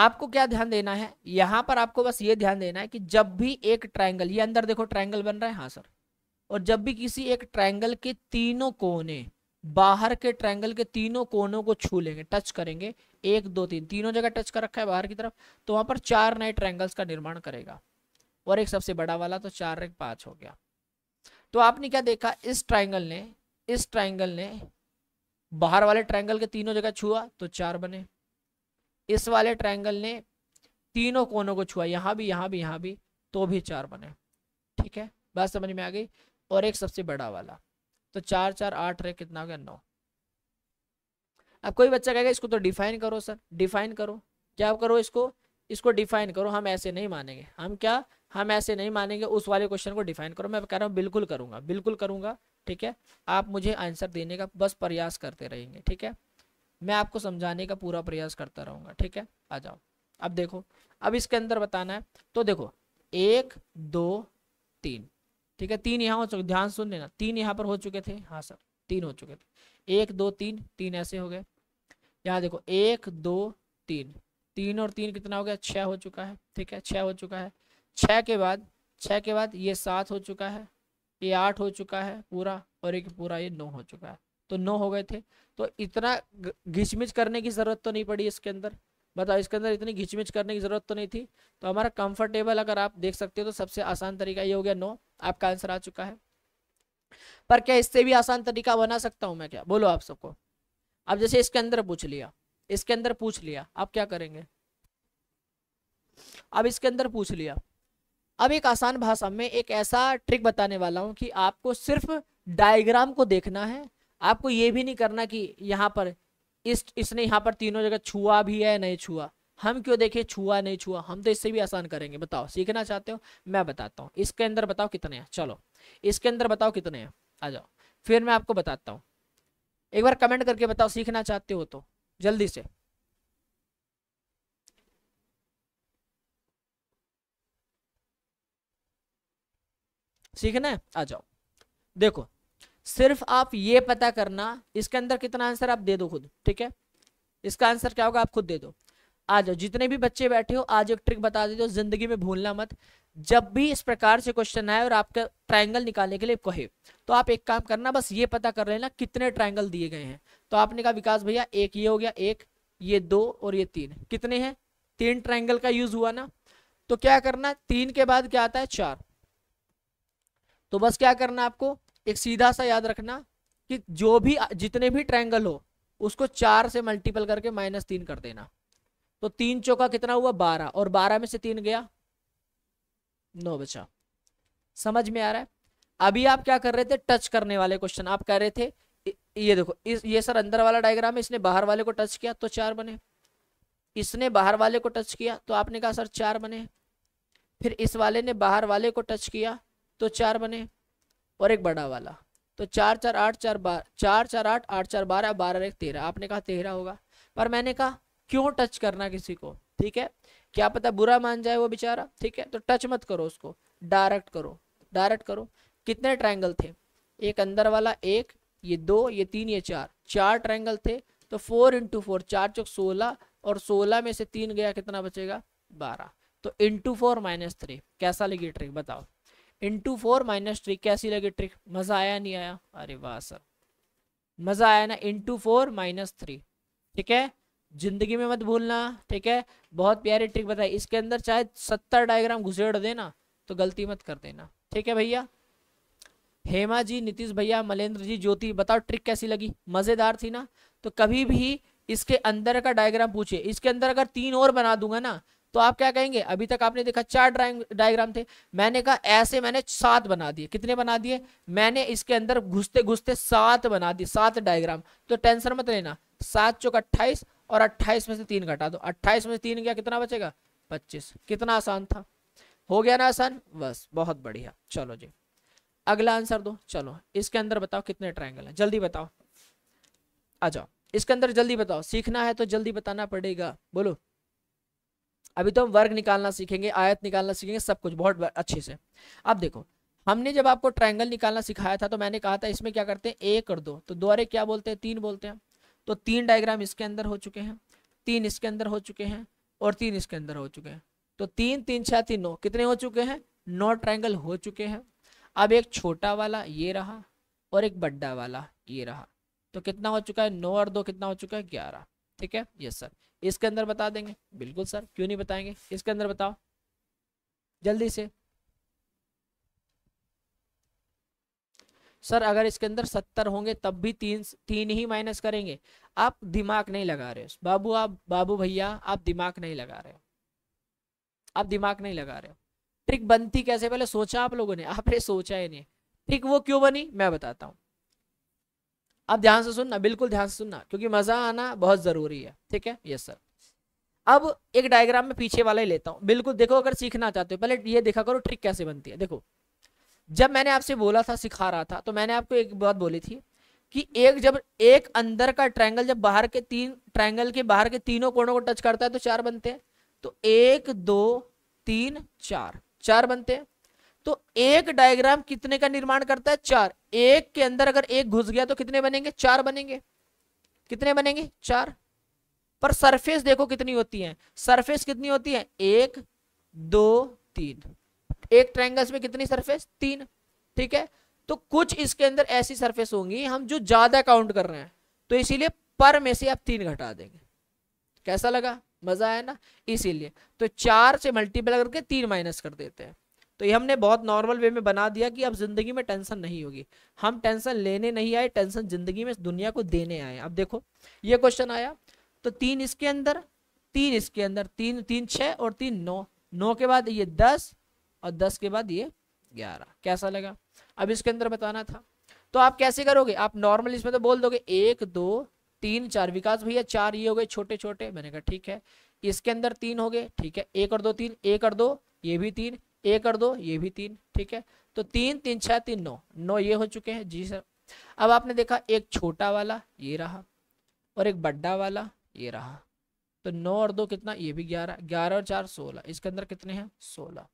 आपको क्या ध्यान देना है यहां पर आपको बस ये ध्यान देना है कि जब भी एक ट्रायंगल ये अंदर देखो ट्रायंगल बन रहा है हाँ सर और जब भी किसी एक ट्रायंगल के तीनों कोने बाहर के ट्रायंगल के तीनों कोनों को छू लेंगे टच करेंगे एक दो तीन तीनों जगह टच कर रखा है बाहर की तरफ तो वहां पर चार नए ट्रायंगल्स का निर्माण करेगा और एक सबसे बड़ा वाला तो चार एक पांच हो गया तो आपने क्या देखा इस ट्राइंगल ने इस ट्राइंगल ने बाहर वाले ट्राइंगल के तीनों जगह छुआ तो चार बने इस वाले ट्राइंगल ने तीनों कोनों को छुआ यहां भी यहां भी यहां भी तो भी चार बने ठीक है बात समझ में आ गई और एक सबसे बड़ा वाला तो चार चार आठ रहे कितना हो गया नौ अब कोई बच्चा कहेगा इसको तो डिफाइन करो सर डिफाइन करो क्या करो इसको इसको डिफाइन करो हम ऐसे नहीं मानेंगे हम क्या हम ऐसे नहीं मानेंगे उस वाले क्वेश्चन को डिफाइन करो मैं कह रहा हूँ बिल्कुल करूँगा बिल्कुल करूँगा ठीक है आप मुझे आंसर देने का बस प्रयास करते रहेंगे ठीक है मैं आपको समझाने का पूरा प्रयास करता रहूँगा ठीक है आ जाओ अब देखो अब इसके अंदर बताना है तो देखो एक दो तीन ठीक है तीन यहाँ हो चुके ध्यान सुन लेना तीन यहाँ पर हो चुके थे हाँ सर तीन हो चुके थे एक दो तीन तीन ऐसे हो गए यहाँ देखो एक दो तीन तीन और तीन कितना हो गया छः हो चुका है ठीक है छः हो चुका है छः के बाद छः के बाद ये सात हो चुका है ये आठ हो चुका है पूरा और एक पूरा ये नौ हो चुका है तो नौ हो गए थे तो इतना घिचमिच करने की ज़रूरत तो नहीं पड़ी इसके अंदर बताओ इसके अंदर इतनी घिचमिच करने की ज़रूरत तो नहीं थी तो हमारा कंफर्टेबल अगर आप देख सकते हो तो सबसे आसान तरीका ये हो गया नो आपका आंसर आ चुका है पर क्या इससे भी आसान तरीका बना सकता हूँ मैं क्या बोलो आप सबको अब जैसे इसके अंदर पूछ लिया इसके अंदर पूछ लिया आप क्या करेंगे अब इसके अंदर पूछ लिया अब एक आसान भाषा में एक ऐसा ट्रिक बताने वाला हूँ कि आपको सिर्फ डायग्राम को देखना है आपको ये भी नहीं करना कि यहाँ पर इस इसने यहाँ पर तीनों जगह छुआ भी है नहीं छुआ हम क्यों देखें छुआ नहीं छुआ हम तो इससे भी आसान करेंगे बताओ सीखना चाहते हो मैं बताता हूँ इसके अंदर बताओ कितने हैं चलो इसके अंदर बताओ कितने हैं आ जाओ फिर मैं आपको बताता हूँ एक बार कमेंट करके बताओ सीखना चाहते हो तो जल्दी से सीखना है आ जाओ देखो सिर्फ आप ये पता करना इसके अंदर कितना आंसर आप दे दो खुद ठीक है इसका आंसर क्या होगा आप खुद दे दो आ जाओ जितने भी बच्चे बैठे हो आज एक ट्रिक बता दे दो जिंदगी में भूलना मत जब भी इस प्रकार से क्वेश्चन आए और आपका ट्रायंगल निकालने के लिए कहे तो आप एक काम करना बस ये पता कर लेना कितने ट्रायंगल दिए गए हैं तो आपने कहा विकास भैया एक ये हो गया एक ये दो और ये तीन कितने हैं तीन ट्रायंगल का यूज हुआ ना तो क्या करना तीन के बाद क्या आता है चार तो बस क्या करना आपको एक सीधा सा याद रखना कि जो भी जितने भी ट्रायंगल हो उसको चार से मल्टीपल करके माइनस तीन कर देना तो तीन चौका कितना हुआ बारह और बारह में से तीन गया नौ बचा समझ में आ रहा है अभी आप क्या कर रहे थे टच करने वाले क्वेश्चन आप कह रहे थे ये देखो इस ये सर अंदर वाला डायग्राम है इसने बाहर वाले को टच किया तो चार बने इसने बाहर वाले को टच किया तो आपने कहा सर चार बने फिर इस वाले ने बाहर वाले को टच किया तो चार बने और एक बड़ा वाला तो चार चार आठ चार बार चार चार आठ आठ चार बारह बारह एक तेरह आपने कहा तेरह होगा पर मैंने कहा क्यों टच करना किसी को ठीक है क्या पता बुरा मान जाए वो बेचारा ठीक है तो टच मत करो उसको डायरेक्ट करो डायरेक्ट करो कितने ट्रायंगल थे एक अंदर वाला एक ये दो ये तीन ये चार चार ट्रायंगल थे तो फोर इंटू फोर चार चौक सोलह और सोलह में से तीन गया कितना बचेगा बारह तो इंटू फोर माइनस थ्री कैसा लगी ट्रिक बताओ इंटू फोर माइनस थ्री कैसी लगी ट्रिक मज़ा आया नहीं आया अरे वाह सर मज़ा आया ना इंटू फोर माइनस थ्री ठीक है ज़िंदगी में मत भूलना ठीक है बहुत प्यारी ट्रिक बताई इसके अंदर चाहे सत्तर डायग्राम घुसेड़ देना तो गलती मत कर देना ठीक है भैया हेमा जी नीतीश भैया मलेंद्र जी ज्योति बताओ ट्रिक कैसी लगी मज़ेदार थी ना तो कभी भी इसके अंदर का डायग्राम पूछे इसके अंदर अगर तीन और बना दूंगा ना तो आप क्या कहेंगे अभी तक आपने देखा चार डायग्राम थे मैंने कहा ऐसे मैंने सात बना दिए कितने बना दिए मैंने इसके अंदर घुसते घुसते सात बना दिए सात डायग्राम तो टेंशन मत लेना सात चौक अट्ठाईस और अट्ठाईस में से तीन घटा दो अट्ठाईस में से तीन गया कितना बचेगा पच्चीस कितना आसान था हो गया ना आसान बस बहुत बढ़िया चलो जी अगला आंसर दो चलो इसके अंदर बताओ कितने ट्राइंगल हैं जल्दी बताओ आ जाओ इसके अंदर जल्दी बताओ सीखना है तो जल्दी बताना पड़ेगा बोलो अभी तो हम वर्ग निकालना सीखेंगे आयत निकालना सीखेंगे सब कुछ बहुत अच्छे से अब देखो हमने जब आपको ट्राइंगल निकालना सिखाया था तो मैंने कहा था इसमें क्या करते हैं एक और दो तो दो अरे क्या बोलते हैं तीन बोलते हैं तो तीन डायग्राम इसके अंदर हो चुके हैं तीन इसके अंदर हो चुके हैं और तीन इसके अंदर हो चुके हैं तो तीन तीन छः तीन नौ कितने हो चुके हैं नौ ट्राइंगल हो चुके हैं अब एक छोटा वाला ये रहा और एक बड्डा वाला ये रहा तो कितना हो चुका है नौ और दो कितना हो चुका है ग्यारह ठीक है यस सर इसके अंदर बता देंगे बिल्कुल सर क्यों नहीं बताएंगे इसके अंदर बताओ जल्दी से सर अगर इसके अंदर सत्तर होंगे तब भी तीन तीन ही माइनस करेंगे आप दिमाग नहीं लगा रहे हो बाबू आप बाबू भैया आप दिमाग नहीं लगा रहे हो आप दिमाग नहीं लगा रहे हो ट्रिक बनती कैसे पहले सोचा आप लोगों ने आपने सोचा ही नहीं ट्रिक वो क्यों बनी मैं बताता हूँ अब ध्यान से सुनना बिल्कुल ध्यान से सुनना क्योंकि मजा आना बहुत जरूरी है ठीक है यस सर अब एक डायग्राम में पीछे वाला ही लेता हूँ बिल्कुल देखो अगर सीखना चाहते हो पहले ये देखा करो ट्रिक कैसे बनती है देखो जब मैंने आपसे बोला था सिखा रहा था तो मैंने आपको एक बात बोली थी कि एक जब एक अंदर का ट्रायंगल जब बाहर के तीन ट्रायंगल के बाहर के तीनों कोणों को टच करता है तो चार बनते हैं तो एक दो तीन चार चार बनते हैं तो एक डायग्राम कितने का निर्माण करता है चार एक के अंदर अगर एक घुस गया तो कितने बनेंगे चार बनेंगे कितने बनेंगे चार पर सरफेस देखो कितनी होती है सरफेस कितनी होती है एक दो तीन एक ट्रायंगल्स में कितनी सरफेस तीन ठीक है तो कुछ इसके अंदर ऐसी सरफेस होंगी हम जो ज्यादा काउंट कर रहे हैं तो इसीलिए पर में से आप तीन घटा देंगे कैसा लगा मजा आया ना इसीलिए तो चार से मल्टीप्लाई करके तीन माइनस कर देते हैं तो ये हमने बहुत नॉर्मल वे में बना दिया कि अब ज़िंदगी में टेंशन नहीं होगी हम टेंशन लेने नहीं आए टेंशन ज़िंदगी में दुनिया को देने आए अब देखो ये क्वेश्चन आया तो तीन इसके अंदर तीन इसके अंदर तीन तीन छः और तीन नौ नौ के बाद ये दस और दस के बाद ये ग्यारह कैसा लगा अब इसके अंदर बताना था तो आप कैसे करोगे आप नॉर्मल इसमें तो बोल दोगे एक दो तीन चार विकास भैया चार ये हो गए छोटे छोटे मैंने कहा ठीक है इसके अंदर तीन हो गए ठीक है एक और दो तीन एक और दो ये भी तीन ए कर दो ये भी तीन ठीक है तो तीन तीन छह तीन नौ नौ ये हो चुके हैं जी सर अब आपने देखा एक छोटा वाला ये रहा और एक बड्डा वाला ये रहा तो नौ और दो कितना ये भी ग्यारह ग्यारह और चार सोलह इसके अंदर कितने हैं सोलह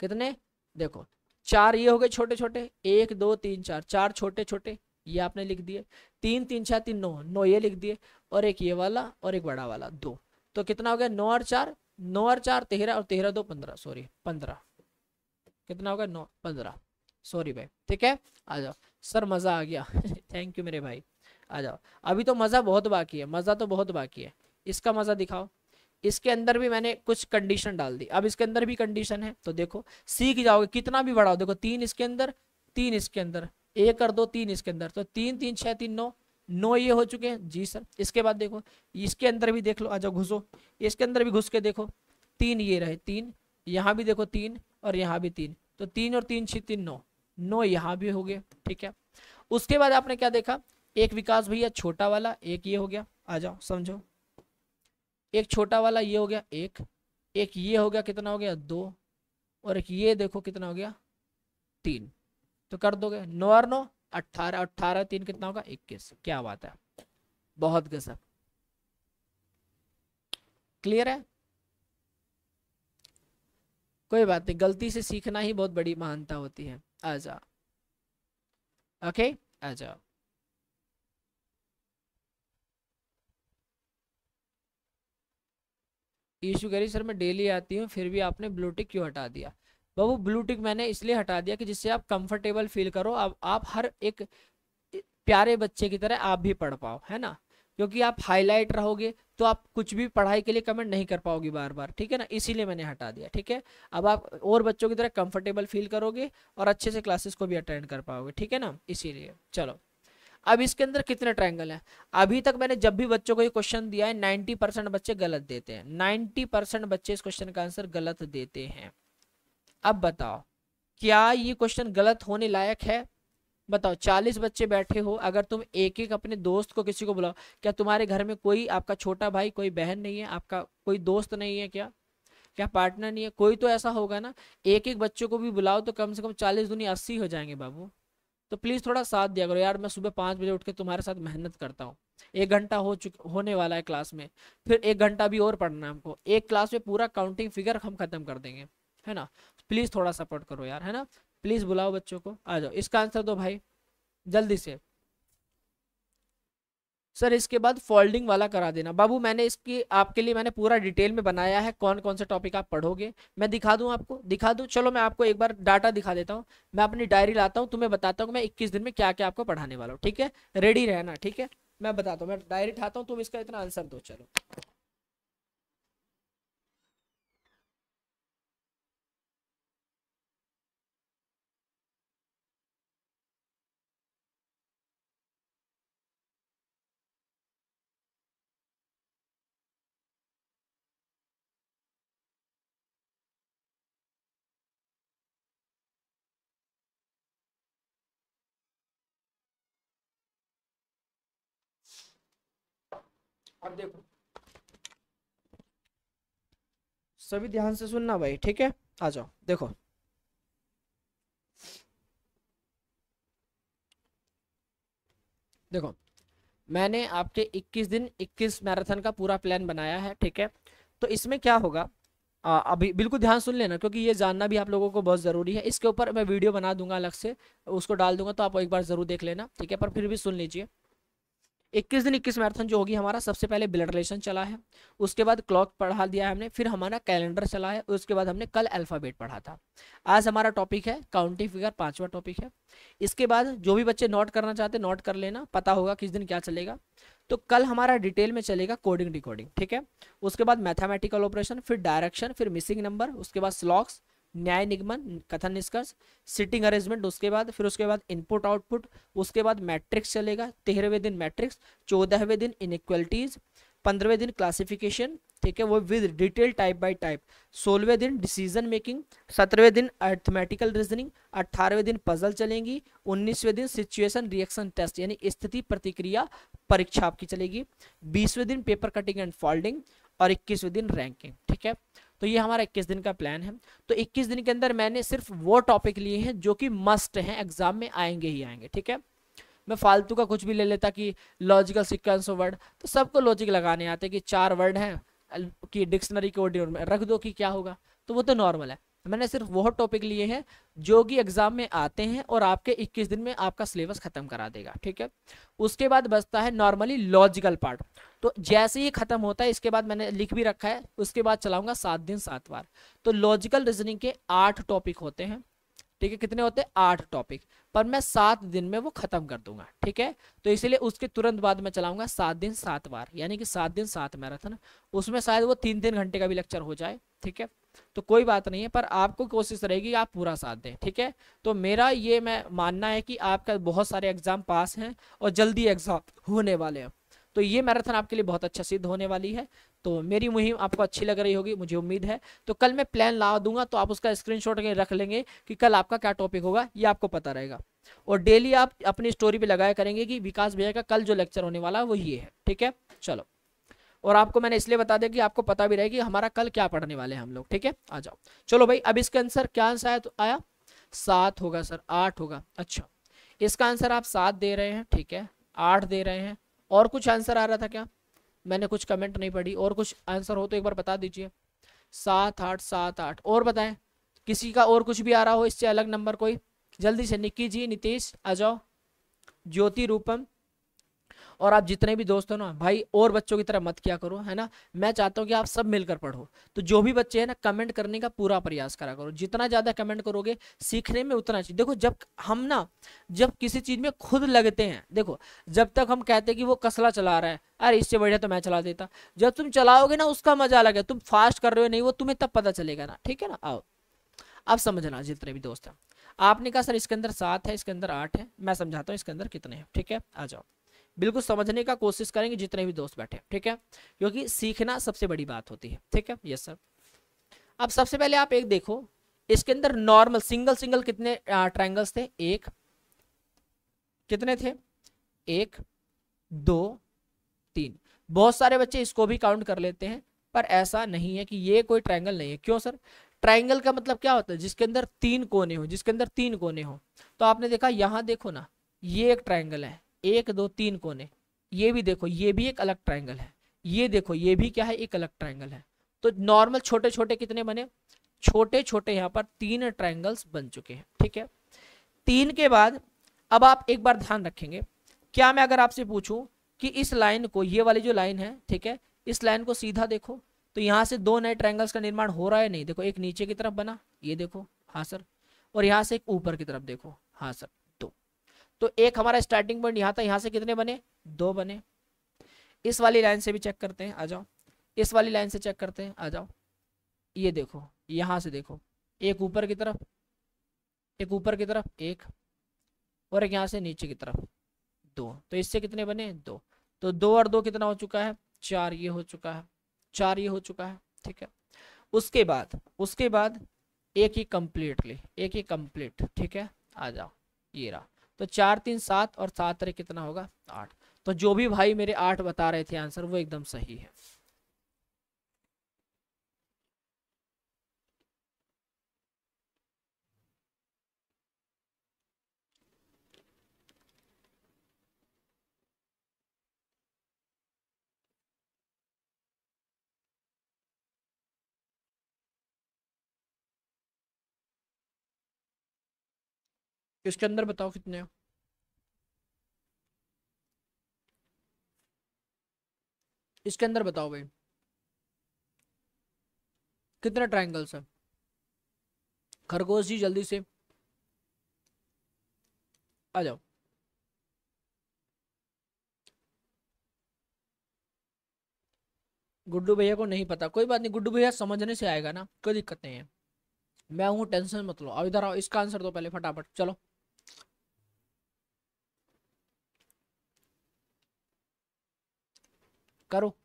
कितने देखो चार ये हो गए छोटे छोटे एक दो तीन चार चार छोटे छोटे ये आपने लिख दिए तीन तीन छह तीन नौ नौ ये लिख दिए और एक ये वाला और एक बड़ा वाला दो तो कितना हो गया नौ और चार नौ और चार तेरह और तेरह दो पंद्रह सॉरी पंद्रह कितना होगा नौ पंद्रह सॉरी भाई ठीक है आ जाओ सर मज़ा आ गया थैंक *laughs* यू मेरे भाई आ जाओ अभी तो मज़ा बहुत बाकी है मज़ा तो बहुत बाकी है इसका मज़ा दिखाओ इसके अंदर भी मैंने कुछ कंडीशन डाल दी अब इसके अंदर भी कंडीशन है तो देखो सीख जाओगे कितना भी बढ़ाओ देखो तीन इसके अंदर तीन इसके अंदर एक और दो तीन इसके अंदर तो तीन तीन छह तीन नौ नो ये हो चुके हैं जी सर इसके बाद देखो इसके अंदर भी देख लो आ जाओ घुसो इसके अंदर भी घुस के देखो तीन ये रहे तीन यहाँ भी देखो तीन और यहाँ भी तीन तो तीन और तीन छी तीन नौ नौ यहाँ भी हो गया ठीक है उसके बाद आपने क्या देखा एक विकास भैया छोटा वाला एक ये हो गया आ जाओ समझो एक छोटा वाला ये हो गया एक एक ये हो गया कितना हो गया दो और एक ये देखो कितना हो गया तीन तो कर दोगे नौ और नौ अट्ठारह अट्ठारह तीन कितना होगा इक्कीस क्या बात है बहुत गजब क्लियर है कोई बात नहीं गलती से सीखना ही बहुत बड़ी महानता होती है आ जा ओके आ जा इशू करी सर मैं डेली आती हूँ फिर भी आपने ब्लूटिक क्यों हटा दिया बाबू ब्लू टिक मैंने इसलिए हटा दिया कि जिससे आप कंफर्टेबल फील करो अब आप हर एक प्यारे बच्चे की तरह आप भी पढ़ पाओ है ना क्योंकि आप हाईलाइट रहोगे तो आप कुछ भी पढ़ाई के लिए कमेंट नहीं कर पाओगे बार बार ठीक है ना इसीलिए मैंने हटा दिया ठीक है अब आप और बच्चों की तरह कंफर्टेबल फील करोगे और अच्छे से क्लासेस को भी अटेंड कर पाओगे ठीक है ना इसीलिए चलो अब इसके अंदर कितने ट्रायंगल हैं अभी तक मैंने जब भी बच्चों को ये क्वेश्चन दिया है 90 परसेंट बच्चे गलत देते हैं 90 परसेंट बच्चे इस क्वेश्चन का आंसर गलत देते हैं अब बताओ क्या ये क्वेश्चन गलत होने लायक है बताओ चालीस बच्चे बैठे हो अगर तुम एक एक अपने दोस्त को किसी को बुलाओ क्या तुम्हारे घर में कोई आपका छोटा भाई कोई बहन नहीं है आपका कोई दोस्त नहीं है क्या क्या पार्टनर नहीं है कोई तो ऐसा होगा ना एक एक बच्चों को भी बुलाओ तो कम से कम चालीस दुनिया अस्सी हो जाएंगे बाबू तो प्लीज़ थोड़ा साथ दिया करो यार मैं सुबह पाँच बजे उठ के तुम्हारे साथ मेहनत करता हूँ एक घंटा हो चुक होने वाला है क्लास में फिर एक घंटा भी और पढ़ना है हमको एक क्लास में पूरा काउंटिंग फिगर हम खत्म कर देंगे है ना प्लीज थोड़ा सपोर्ट करो यार है ना प्लीज बुलाओ बच्चों को आ जाओ इसका आंसर दो भाई जल्दी से सर इसके बाद फोल्डिंग वाला करा देना बाबू मैंने इसकी आपके लिए मैंने पूरा डिटेल में बनाया है कौन कौन से टॉपिक आप पढ़ोगे मैं दिखा दूं आपको दिखा दूं चलो मैं आपको एक बार डाटा दिखा देता हूं मैं अपनी डायरी लाता हूं तुम्हें बताता हूं कि मैं इक्कीस दिन में क्या क्या आपको पढ़ाने वाला हूँ ठीक है रेडी रहना ठीक है मैं बताता हूँ मैं डायरी उठाता हूँ तुम इसका इतना आंसर दो चलो अब देखो सभी ध्यान से सुनना भाई ठीक है आ जाओ देखो देखो मैंने आपके 21 दिन 21 मैराथन का पूरा प्लान बनाया है ठीक है तो इसमें क्या होगा आ, अभी बिल्कुल ध्यान सुन लेना क्योंकि ये जानना भी आप लोगों को बहुत ज़रूरी है इसके ऊपर मैं वीडियो बना दूंगा अलग से उसको डाल दूंगा तो आप एक बार ज़रूर देख लेना ठीक है पर फिर भी सुन लीजिए इक्कीस दिन इक्कीस मैराथन जो होगी हमारा सबसे पहले ब्लड रिलेशन चला है उसके बाद क्लॉक पढ़ा दिया है हमने फिर हमारा कैलेंडर चला है उसके बाद हमने कल अल्फ़ाबेट पढ़ा था आज हमारा टॉपिक है काउंटिंग फिगर पाँचवा टॉपिक है इसके बाद जो भी बच्चे नोट करना चाहते नोट कर लेना पता होगा किस दिन क्या चलेगा तो कल हमारा डिटेल में चलेगा कोडिंग डिकोडिंग ठीक है उसके बाद मैथामेटिकल ऑपरेशन फिर डायरेक्शन फिर मिसिंग नंबर उसके बाद स्लॉक्स न्याय निगमन कथन निष्कर्ष सिटिंग अरेंजमेंट उसके बाद फिर उसके बाद इनपुट आउटपुट उसके बाद मैट्रिक्स चलेगा तेरहवें दिन मैट्रिक्स चौदहवें दिन इनक्वलिटीज पंद्रहवें दिन क्लासिफिकेशन ठीक है वो with detail type by type सोलहवें दिन डिसीजन मेकिंग सत्रहवें दिन अर्थमेटिकल रीजनिंग अट्ठारहवें दिन पजल चलेंगी उन्नीसवें दिन सिचुएशन रिएक्शन टेस्ट यानी स्थिति प्रतिक्रिया परीक्षा आपकी चलेगी बीसवें दिन पेपर कटिंग एंड फोल्डिंग और इक्कीसवें दिन रैंकिंग ठीक है तो ये हमारा 21 दिन का प्लान है तो 21 दिन के अंदर मैंने सिर्फ वो टॉपिक लिए हैं जो कि मस्ट हैं एग्जाम में आएंगे ही आएंगे ठीक है मैं फालतू का कुछ भी ले लेता कि लॉजिकल सिक्वेंस ऑफ वर्ड तो सबको लॉजिक लगाने आते कि चार वर्ड हैं कि डिक्शनरी के ऑर्डिनर में रख दो कि क्या होगा तो वो तो नॉर्मल है मैंने सिर्फ वह टॉपिक लिए हैं जो कि एग्ज़ाम में आते हैं और आपके 21 दिन में आपका सिलेबस ख़त्म करा देगा ठीक है उसके बाद बचता है नॉर्मली लॉजिकल पार्ट तो जैसे ही ख़त्म होता है इसके बाद मैंने लिख भी रखा है उसके बाद चलाऊँगा सात दिन सात बार तो लॉजिकल रीजनिंग के आठ टॉपिक होते हैं ठीक है कितने होते हैं आठ टॉपिक पर मैं सात दिन में वो खत्म कर दूंगा ठीक है तो इसीलिए उसके तुरंत बाद मैं चलाऊंगा सात दिन सात बार यानी कि सात दिन सात मैराथन उसमें शायद वो तीन तीन घंटे का भी लेक्चर हो जाए ठीक है तो कोई बात नहीं है पर आपको कोशिश रहेगी आप पूरा साथ दें ठीक है तो मेरा ये मैं मानना है कि आपका बहुत सारे एग्जाम पास हैं और जल्दी एग्जाम होने वाले हैं तो ये मैराथन आपके लिए बहुत अच्छा सिद्ध होने वाली है तो मेरी मुहिम आपको अच्छी लग रही होगी मुझे उम्मीद है तो कल मैं प्लान ला दूंगा तो आप उसका स्क्रीनशॉट रख लेंगे कि कल आपका क्या टॉपिक होगा ये आपको पता रहेगा और डेली आप अपनी स्टोरी पे लगाया करेंगे कि विकास भैया का कल जो लेक्चर होने वाला है वो ये है ठीक है चलो और आपको मैंने इसलिए बता दिया कि आपको पता भी रहे कि हमारा कल क्या पढ़ने वाले हैं हम लोग ठीक है आ जाओ चलो भाई अब इसका आंसर क्या आंसर आया तो आया सात होगा सर आठ होगा अच्छा इसका आंसर आप सात दे रहे हैं ठीक है आठ दे रहे हैं और कुछ आंसर आ रहा था क्या मैंने कुछ कमेंट नहीं पढ़ी और कुछ आंसर हो तो एक बार बता दीजिए सात आठ सात आठ और बताएं किसी का और कुछ भी आ रहा हो इससे अलग नंबर कोई जल्दी से निक्की जी नितेश आ जाओ ज्योति रूपम और आप जितने भी दोस्त हो ना भाई और बच्चों की तरह मत किया करो है ना मैं चाहता हूँ कि आप सब मिलकर पढ़ो तो जो भी बच्चे हैं ना कमेंट करने का पूरा प्रयास करा करो जितना ज़्यादा कमेंट करोगे सीखने में उतना चीज देखो जब हम ना जब किसी चीज़ में खुद लगते हैं देखो जब तक हम कहते हैं कि वो कसला चला रहा है अरे इससे बढ़िया तो मैं चला देता जब तुम चलाओगे ना उसका मजा अलग है तुम फास्ट कर रहे हो नहीं वो तुम्हें तब पता चलेगा ना ठीक है ना आओ अब समझना जितने भी दोस्त हैं आपने कहा सर इसके अंदर सात है इसके अंदर आठ है मैं समझाता हूँ इसके अंदर कितने हैं ठीक है आ जाओ बिल्कुल समझने का कोशिश करेंगे जितने भी दोस्त बैठे ठीक है क्योंकि सीखना सबसे बड़ी बात होती है ठीक है यस सर अब सबसे पहले आप एक देखो इसके अंदर नॉर्मल सिंगल सिंगल कितने ट्रायंगल्स थे एक कितने थे एक दो तीन बहुत सारे बच्चे इसको भी काउंट कर लेते हैं पर ऐसा नहीं है कि ये कोई ट्रायंगल नहीं है क्यों सर ट्रायंगल का मतलब क्या होता है जिसके अंदर तीन कोने हो जिसके अंदर तीन कोने हो तो आपने देखा यहां देखो ना ये एक ट्रायंगल है एक दो तीन कोने ये भी देखो ये भी एक अलग ट्राइंगल है ये देखो ये भी क्या है एक अलग ट्राइंगल है तो नॉर्मल छोटे छोटे कितने बने छोटे छोटे यहाँ पर तीन ट्राइंगल्स बन चुके हैं ठीक है तीन के बाद अब आप एक बार ध्यान रखेंगे क्या मैं अगर आपसे पूछूं कि इस लाइन को ये वाली जो लाइन है ठीक है इस लाइन को सीधा देखो तो यहाँ से दो नए ट्राइंगल्स का निर्माण हो रहा है नहीं देखो एक नीचे की तरफ बना ये देखो हाँ सर और यहाँ से एक ऊपर की तरफ देखो हाँ सर तो एक हमारा स्टार्टिंग पॉइंट यहाँ था यहाँ से कितने बने दो बने इस वाली लाइन से भी चेक करते हैं आ जाओ इस वाली लाइन से चेक करते हैं आ जाओ ये देखो यहां से देखो एक ऊपर की तरफ एक ऊपर की तरफ एक और एक यहां से नीचे की तरफ दो तो इससे कितने बने दो तो दो और दो कितना हो चुका है चार ये हो चुका है चार ये हो चुका है ठीक है उसके बाद उसके बाद एक ही कम्प्लीटली एक ही कम्प्लीट ठीक है आ जाओ ये रहा तो चार तीन सात और सात कितना होगा आठ तो जो भी भाई मेरे आठ बता रहे थे आंसर वो एकदम सही है इसके अंदर बताओ कितने हो इसके अंदर बताओ भाई कितने ट्रायंगल्स हैं खरगोश जी जल्दी से आ जाओ गुड्डू भैया को नहीं पता कोई बात नहीं गुड्डू भैया समझने से आएगा ना कोई दिक्कत नहीं है मैं हूँ टेंशन मत लो अब इधर आओ इसका आंसर दो पहले फटाफट चलो करो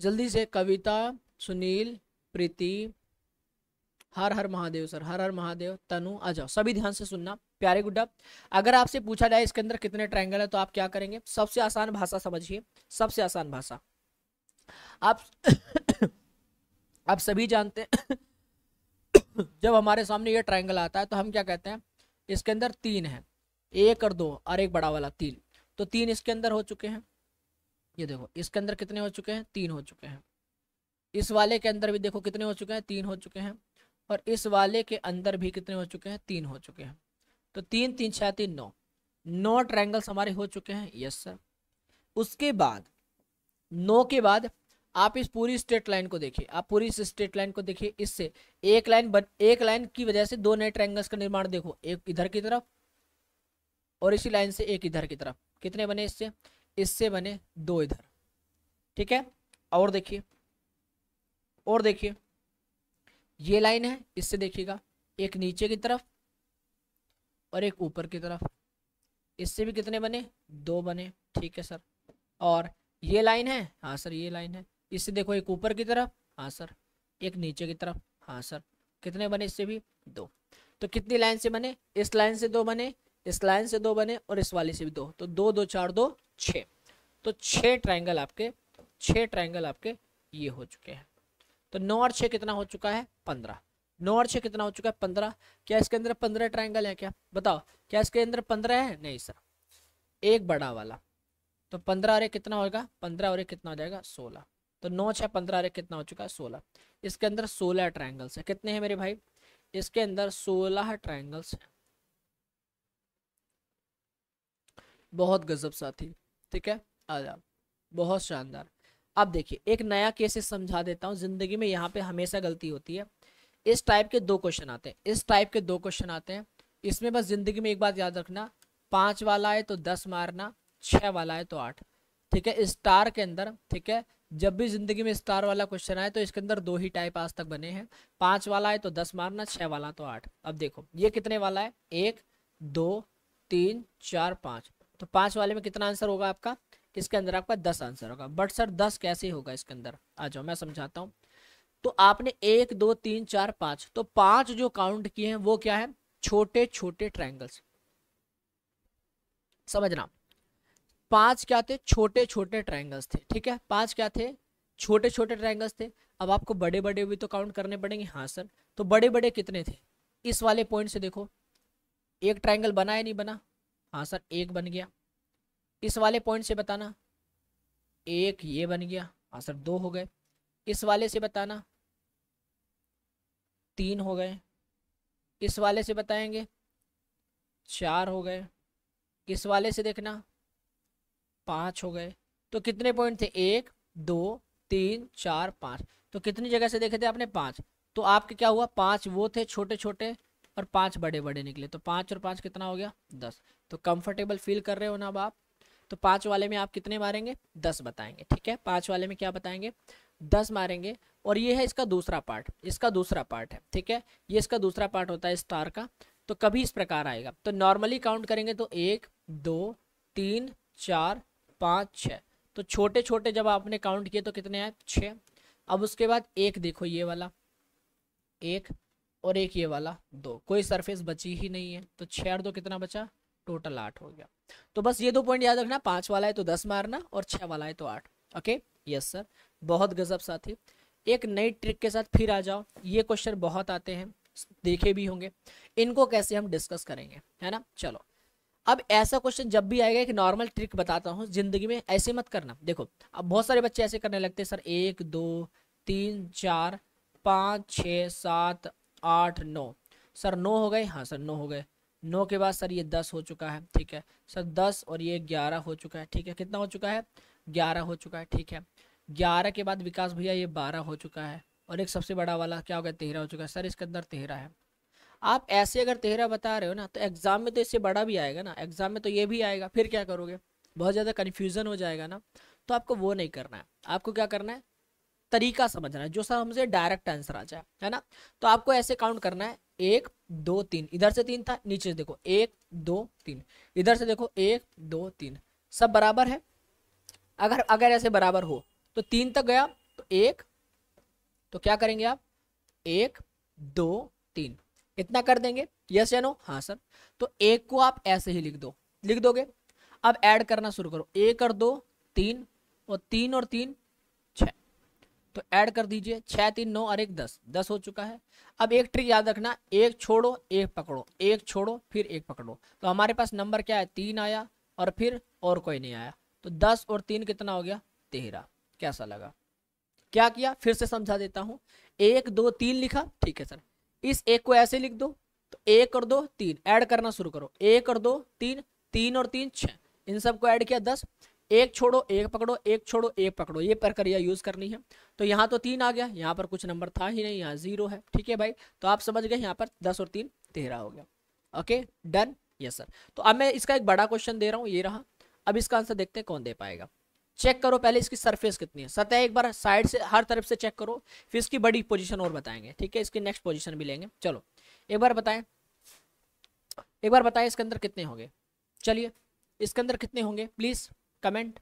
जल्दी से कविता सुनील प्रीति हर हर महादेव सर हर हर महादेव तनु आ जाओ सभी ध्यान से सुनना प्यारे गुड्डा अगर आपसे पूछा जाए इसके अंदर कितने ट्रायंगल है तो आप क्या करेंगे सबसे आसान भाषा समझिए सबसे आसान भाषा आप *coughs* आप सभी जानते हैं *coughs* जब हमारे सामने ये ट्रायंगल आता है तो हम क्या कहते हैं इसके अंदर तीन है एक और दो और एक बड़ा वाला तीन तो तीन इसके अंदर हो चुके हैं ये देखो इसके अंदर कितने हो चुके हैं तीन हो चुके हैं इस वाले के अंदर भी देखो कितने हो चुके हैं तीन हो चुके हैं और इस वाले के अंदर भी कितने हो चुके हैं तीन हो चुके हैं तो तीन तीन छः तीन नौ नौ ट्रैंगल्स हमारे हो चुके हैं यस सर उसके बाद नौ के बाद आप इस पूरी स्ट्रेट लाइन को देखिए आप पूरी इस स्ट्रेट लाइन को देखिए इससे एक लाइन बन एक लाइन की वजह से दो नए ट्रैंगल्स का निर्माण देखो एक इधर की तरफ और इसी लाइन से एक इधर की तरफ कितने बने इससे इससे बने दो इधर ठीक है और देखिए और देखिए ये लाइन है इससे देखिएगा एक नीचे की तरफ और एक ऊपर की तरफ इससे भी कितने बने दो बने ठीक है सर और ये लाइन है हाँ सर ये लाइन है इससे देखो एक ऊपर की तरफ हाँ सर एक नीचे की तरफ हाँ सर कितने बने इससे भी दो तो कितनी लाइन से बने इस लाइन से दो बने इस लाइन से दो बने और इस वाली से भी दो तो दो दो चार दो छः तो छः ट्राइंगल आपके छः ट्राइंगल आपके ये हो चुके हैं तो नौ और छः कितना हो चुका है पंद्रह नौ और छः कितना हो चुका है पंद्रह क्या इसके अंदर पंद्रह ट्राइंगल है क्या बताओ क्या इसके अंदर पंद्रह है नहीं सर एक बड़ा वाला तो पंद्रह और एक कितना होगा पंद्रह और एक कितना हो जाएगा सोलह तो नौ छः पंद्रह और एक कितना हो चुका है सोलह इसके अंदर सोलह ट्राइंगल्स है कितने हैं मेरे भाई इसके अंदर सोलह ट्राइंगल्स हैं बहुत गजब सा थी ठीक है जाओ बहुत शानदार अब देखिए एक नया केस समझा देता हूँ जिंदगी में यहाँ पे हमेशा गलती होती है इस टाइप के दो क्वेश्चन आते हैं इस टाइप के दो क्वेश्चन आते हैं इसमें बस जिंदगी में एक बात याद रखना पाँच वाला है तो दस मारना छः वाला है तो आठ ठीक है स्टार के अंदर ठीक है जब भी जिंदगी में स्टार वाला क्वेश्चन आए तो इसके अंदर दो ही टाइप आज तक बने हैं पाँच वाला है तो दस मारना छः वाला तो आठ अब देखो ये कितने वाला है एक दो तीन चार पाँच तो पांच वाले में कितना आंसर होगा आपका इसके अंदर आपका दस आंसर होगा बट सर दस कैसे होगा इसके अंदर आ जाओ मैं समझाता हूँ तो आपने एक दो तीन चार पांच तो पांच जो काउंट किए हैं वो क्या है छोटे छोटे ट्राइंगल्स समझना पांच क्या थे छोटे छोटे ट्राइंगल्स थे ठीक है पांच क्या थे छोटे छोटे ट्राइंगल्स थे अब आपको बड़े बड़े भी तो काउंट करने पड़ेंगे हाँ सर तो बड़े बड़े कितने थे इस वाले पॉइंट से देखो एक ट्राइंगल बना या नहीं बना आंसर एक बन गया इस वाले पॉइंट से बताना एक ये बन गया आंसर दो हो गए इस वाले से बताना तीन हो गए इस वाले से बताएंगे चार हो गए इस वाले से देखना पाँच हो गए तो कितने पॉइंट थे एक दो तीन चार पाँच तो कितनी जगह से देखे थे आपने पाँच तो आपके क्या हुआ पाँच वो थे छोटे छोटे और पांच बड़े बड़े निकले तो पाँच और पांच कितना हो गया दस तो कंफर्टेबल फील कर रहे हो ना अब आप तो पाँच वाले में आप कितने मारेंगे दस बताएंगे ठीक है पाँच वाले में क्या बताएंगे दस मारेंगे और ये है इसका दूसरा पार्ट इसका दूसरा पार्ट है ठीक है ये इसका दूसरा पार्ट होता है स्टार का तो कभी इस प्रकार आएगा तो नॉर्मली काउंट करेंगे तो एक दो तीन चार पाँच छः तो छोटे छोटे जब आपने काउंट किए तो कितने आए छः अब उसके बाद एक देखो ये वाला एक और एक ये वाला दो कोई सरफेस बची ही नहीं है तो छः और दो कितना बचा टोटल आठ हो गया तो बस ये दो पॉइंट याद रखना पाँच वाला है तो दस मारना और छः वाला है तो आठ ओके यस सर बहुत गजब साथी एक नई ट्रिक के साथ फिर आ जाओ ये क्वेश्चन बहुत आते हैं देखे भी होंगे इनको कैसे हम डिस्कस करेंगे है ना चलो अब ऐसा क्वेश्चन जब भी आएगा एक नॉर्मल ट्रिक बताता हूँ जिंदगी में ऐसे मत करना देखो अब बहुत सारे बच्चे ऐसे करने लगते हैं सर एक दो तीन चार पाँच छ सात आठ नौ सर नौ हो गए हाँ सर नौ हो गए नौ के बाद सर ये दस हो चुका है ठीक है सर दस और ये ग्यारह हो चुका है ठीक है कितना हो चुका है ग्यारह हो चुका है ठीक है ग्यारह के बाद विकास भैया ये बारह हो चुका है और एक सबसे बड़ा वाला क्या हो गया तेरह हो चुका है सर इसके अंदर तेरह है आप ऐसे अगर तेरह बता रहे हो ना तो एग्ज़ाम में तो इससे बड़ा भी आएगा ना एग्ज़ाम में तो ये भी आएगा फिर क्या करोगे बहुत ज़्यादा कन्फ्यूज़न हो जाएगा ना तो आपको वो नहीं करना है आपको क्या करना है तरीका समझना है जो सर हमसे डायरेक्ट आंसर आ जाए है ना तो आपको ऐसे काउंट करना है एक दो तीन इधर से तीन था नीचे से देखो एक दो तीन इधर से देखो एक दो तीन सब बराबर है अगर अगर ऐसे बराबर हो तो तीन तक गया तो एक तो क्या करेंगे आप एक दो तीन इतना कर देंगे यस या नो हाँ सर तो एक को आप ऐसे ही लिख दो लिख दोगे अब ऐड करना शुरू करो एक और दो तीन और तीन और तीन तो ऐड कर दीजिए छः तीन नौ और एक दस दस हो चुका है अब एक ट्रिक याद रखना एक छोड़ो एक पकड़ो एक छोड़ो फिर एक पकड़ो तो हमारे पास नंबर क्या है तीन आया और फिर और कोई नहीं आया तो दस और तीन कितना हो गया तेरह कैसा लगा क्या किया फिर से समझा देता हूँ एक दो तीन लिखा ठीक है सर इस एक को ऐसे लिख दो तो एक और दो तीन ऐड करना शुरू करो एक और दो तीन तीन और तीन छः इन सबको ऐड किया दस एक छोड़ो एक पकड़ो एक छोड़ो एक पकड़ो ये प्रक्रिया यूज़ करनी है तो यहाँ तो तीन आ गया यहाँ पर कुछ नंबर था ही नहीं यहाँ जीरो है ठीक है भाई तो आप समझ गए यहाँ पर दस और तीन तेरह हो गया ओके डन यस सर तो अब मैं इसका एक बड़ा क्वेश्चन दे रहा हूँ ये रहा अब इसका आंसर देखते हैं कौन दे पाएगा चेक करो पहले इसकी सरफेस कितनी है सतह एक बार साइड से हर तरफ से चेक करो फिर इसकी बड़ी पोजीशन और बताएंगे ठीक है इसकी नेक्स्ट पोजीशन भी लेंगे चलो एक बार बताएं एक बार बताएं इसके अंदर कितने होंगे चलिए इसके अंदर कितने होंगे प्लीज़ कमेंट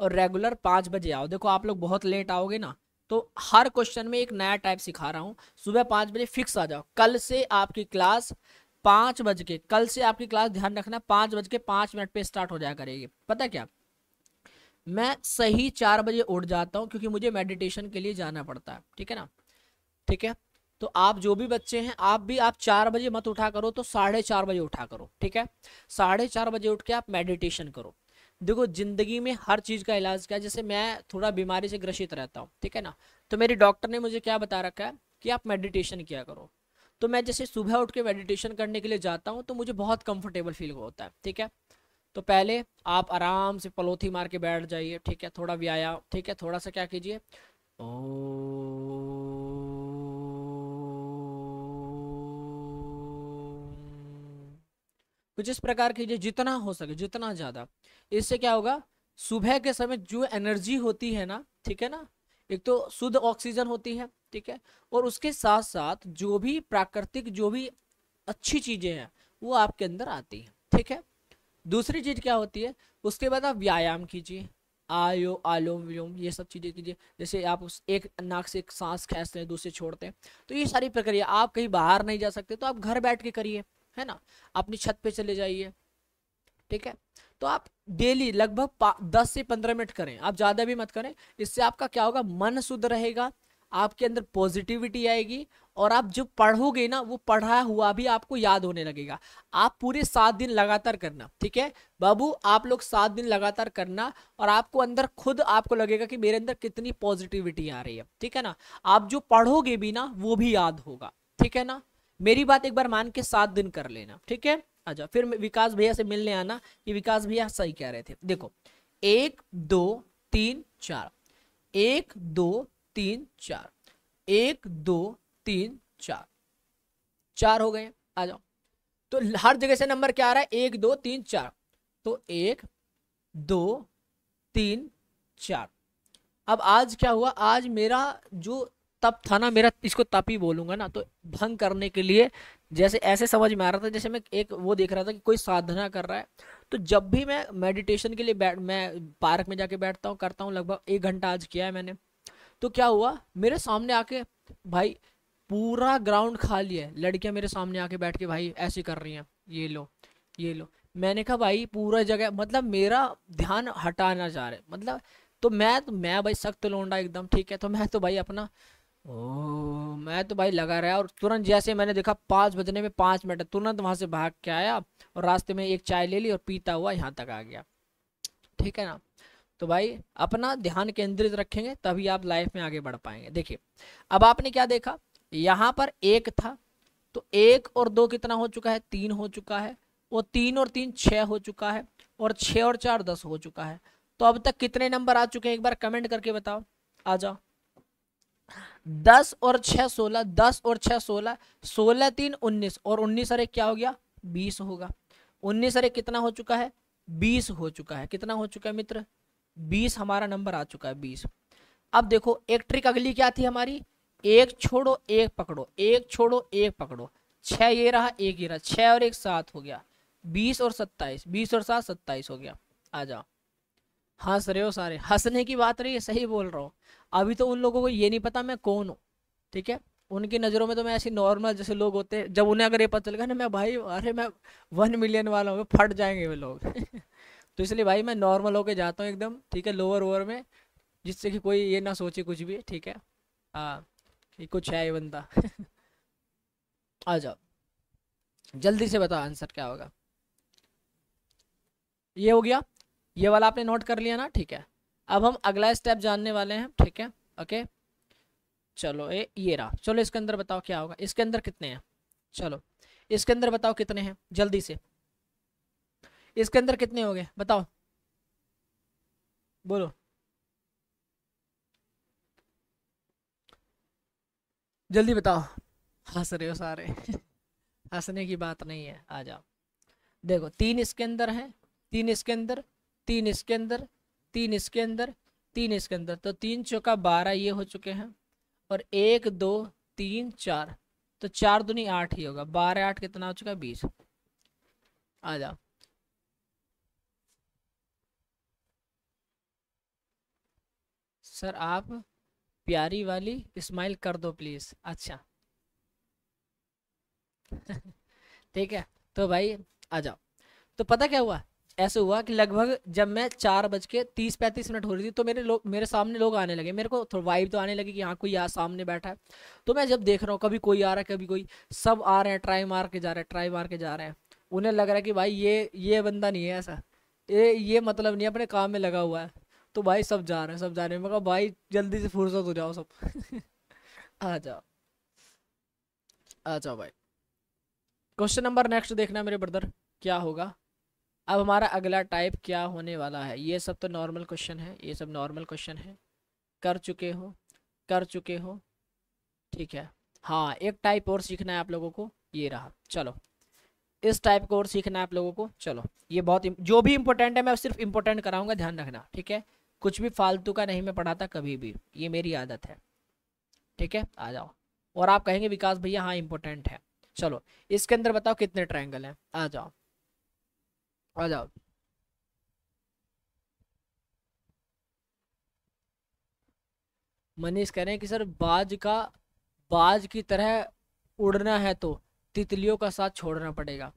और रेगुलर पाँच बजे आओ देखो आप लोग बहुत लेट आओगे ना तो हर क्वेश्चन में एक नया टाइप सिखा रहा हूँ सुबह पाँच बजे फिक्स आ जाओ कल से आपकी क्लास पाँच बज के कल से आपकी क्लास ध्यान रखना पाँच बज के पाँच मिनट पे स्टार्ट हो जाया करेगी पता क्या मैं सही चार बजे उठ जाता हूँ क्योंकि मुझे मेडिटेशन के लिए जाना पड़ता है ठीक है ना ठीक है तो आप जो भी बच्चे हैं आप भी आप चार बजे मत उठा करो तो साढ़े चार बजे उठा करो ठीक है साढ़े चार बजे उठ के आप मेडिटेशन करो देखो जिंदगी में हर चीज़ का इलाज क्या जैसे मैं थोड़ा बीमारी से ग्रसित रहता हूँ ठीक है ना तो मेरी डॉक्टर ने मुझे क्या बता रखा है कि आप मेडिटेशन किया करो तो मैं जैसे सुबह उठ के मेडिटेशन करने के लिए जाता हूँ तो मुझे बहुत कंफर्टेबल फील होता है ठीक है तो पहले आप आराम से पलोथी मार के बैठ जाइए ठीक है थोड़ा व्यायाम ठीक है थोड़ा सा क्या कीजिए ओ कुछ इस प्रकार कीजिए जितना हो सके जितना ज़्यादा इससे क्या होगा सुबह के समय जो एनर्जी होती है ना ठीक है ना एक तो शुद्ध ऑक्सीजन होती है ठीक है और उसके साथ साथ जो भी प्राकृतिक जो भी अच्छी चीज़ें हैं वो आपके अंदर आती हैं ठीक है दूसरी चीज़ क्या होती है उसके बाद आप व्यायाम कीजिए आयो आलोम व्योम ये सब चीज़ें कीजिए जैसे आप उस एक नाक से एक सांस खेसते हैं दूसरे छोड़ते हैं तो ये सारी प्रक्रिया आप कहीं बाहर नहीं जा सकते तो आप घर बैठ के करिए है ना अपनी छत पे चले जाइए ठीक है तो आप डेली लगभग दस से पंद्रह मिनट करें आप ज़्यादा भी मत करें इससे आपका क्या होगा मन शुद्ध रहेगा आपके अंदर पॉजिटिविटी आएगी और आप जो पढ़ोगे ना वो पढ़ा हुआ भी आपको याद होने लगेगा आप पूरे सात दिन लगातार करना ठीक है बाबू आप लोग सात दिन लगातार करना और आपको अंदर खुद आपको लगेगा कि मेरे अंदर कितनी पॉजिटिविटी आ रही है ठीक है ना आप जो पढ़ोगे भी ना वो भी याद होगा ठीक है ना मेरी बात एक बार मान के सात दिन कर लेना ठीक है अच्छा फिर विकास भैया से मिलने आना कि विकास भैया सही कह रहे थे देखो एक दो तीन चार एक दो तीन चार एक दो तीन चार चार हो गए आ जाओ तो हर जगह से नंबर क्या आ रहा है एक दो तीन चार तो एक दो तीन चार अब आज क्या हुआ आज मेरा जो तप था ना मेरा इसको तप ही बोलूंगा ना तो भंग करने के लिए जैसे ऐसे समझ में आ रहा था जैसे मैं एक वो देख रहा था कि कोई साधना कर रहा है तो जब भी मैं मेडिटेशन के लिए बैठ मैं पार्क में जाके बैठता हूँ करता हूँ लगभग एक घंटा आज किया है मैंने तो क्या हुआ मेरे सामने आके भाई पूरा ग्राउंड खाली है लड़कियाँ मेरे सामने आके बैठ के भाई ऐसी कर रही हैं ये लो ये लो मैंने कहा भाई पूरा जगह मतलब मेरा ध्यान हटाना चाह रहे मतलब तो मैं तो मैं भाई सख्त लौंडा एकदम ठीक है तो मैं तो भाई अपना मैं तो भाई लगा रहा और तुरंत जैसे मैंने देखा पाँच बजने में पाँच मिनट तुरंत वहाँ से भाग के आया और रास्ते में एक चाय ले ली और पीता हुआ यहाँ तक आ गया ठीक है ना तो भाई अपना ध्यान केंद्रित रखेंगे तभी आप लाइफ में आगे बढ़ पाएंगे देखिए अब आपने क्या देखा यहाँ पर एक था तो एक और दो कितना हो चुका है तीन हो चुका है वो तीन और तीन छः हो चुका है और छः और चार दस हो चुका है तो अब तक कितने नंबर आ चुके हैं एक बार कमेंट करके बताओ आ जाओ दस और छ सोलह दस और छ सोलह सोलह तीन उन्नीस और उन्नीस अरे क्या हो गया बीस होगा उन्नीस अरे कितना हो चुका है बीस हो चुका है कितना हो चुका है मित्र बीस हमारा नंबर आ चुका है बीस अब देखो एक ट्रिक अगली क्या थी हमारी एक छोड़ो एक पकड़ो एक छोड़ो एक पकड़ो छ ये रहा एक ये रहा छः और एक सात हो गया बीस और सत्ताईस बीस और सात सत्ताईस हो गया आ जाओ हंस रहे हो सारे हंसने की बात रही है सही बोल रहा हूँ अभी तो उन लोगों को ये नहीं पता मैं कौन हूँ ठीक है उनकी नज़रों में तो मैं ऐसे नॉर्मल जैसे लोग होते हैं जब उन्हें अगर ये पता चलेगा ना मैं भाई अरे मैं वन मिलियन वाला हूँ फट जाएंगे वे लोग *laughs* तो इसलिए भाई मैं नॉर्मल होके जाता हूँ एकदम ठीक है लोअर ओवर में जिससे कि कोई ये ना सोचे कुछ भी ठीक है हाँ कुछ है ये बंदा *laughs* आ जाओ जल्दी से बताओ आंसर क्या होगा ये हो गया ये वाला आपने नोट कर लिया ना ठीक है अब हम अगला स्टेप जानने वाले हैं ठीक है ओके चलो ए ये रहा चलो इसके अंदर बताओ क्या होगा इसके अंदर कितने हैं चलो इसके अंदर बताओ कितने हैं जल्दी से इसके अंदर कितने हो गए बताओ बोलो जल्दी बताओ हंस रहे हो सारे हंसने की बात नहीं है आ जाओ देखो तीन इसके अंदर है तीन इसके अंदर तीन इसके अंदर तीन इसके अंदर तीन इसके अंदर तो तीन चौका बारह ये हो चुके हैं और एक दो तीन चार तो चार दुनी आठ ही होगा बारह आठ कितना हो चुका है बीस आ जाओ सर आप प्यारी वाली स्माइल कर दो प्लीज अच्छा *laughs* ठीक है तो भाई आ जाओ तो पता क्या हुआ ऐसे हुआ कि लगभग जब मैं चार बज के तीस पैंतीस मिनट हो रही थी तो मेरे लोग मेरे सामने लोग आने लगे मेरे को थोड़ा वाइब तो आने लगी कि हाँ कोई यार सामने बैठा है तो मैं जब देख रहा हूँ कभी कोई आ रहा है कभी कोई सब आ रहे हैं ट्राई मार के जा रहे हैं ट्राई मार के जा रहे हैं उन्हें लग रहा है कि भाई ये ये बंदा नहीं है ऐसा ये ये मतलब नहीं अपने काम में लगा हुआ है तो भाई सब जा रहे हैं सब जा रहे हैं मैं कहा भाई जल्दी से फुर्सत हो जाओ सब *laughs* आ जाओ आ जाओ भाई क्वेश्चन नंबर नेक्स्ट देखना है मेरे ब्रदर क्या होगा अब हमारा अगला टाइप क्या होने वाला है ये सब तो नॉर्मल क्वेश्चन है ये सब नॉर्मल क्वेश्चन है कर चुके हो कर चुके हो ठीक है हाँ एक टाइप और सीखना है आप लोगों को ये रहा चलो इस टाइप को और सीखना है आप लोगों को चलो ये बहुत जो भी इम्पोर्टेंट है मैं सिर्फ इम्पोर्टेंट कराऊंगा ध्यान रखना ठीक है कुछ भी फालतू का नहीं मैं पढ़ाता कभी भी ये मेरी आदत है ठीक है आ जाओ और आप कहेंगे विकास भैया हाँ इम्पोर्टेंट है चलो इसके अंदर बताओ कितने ट्राइंगल हैं आ जाओ आ जाओ मनीष कह रहे हैं कि सर बाज का बाज की तरह उड़ना है तो तितलियों का साथ छोड़ना पड़ेगा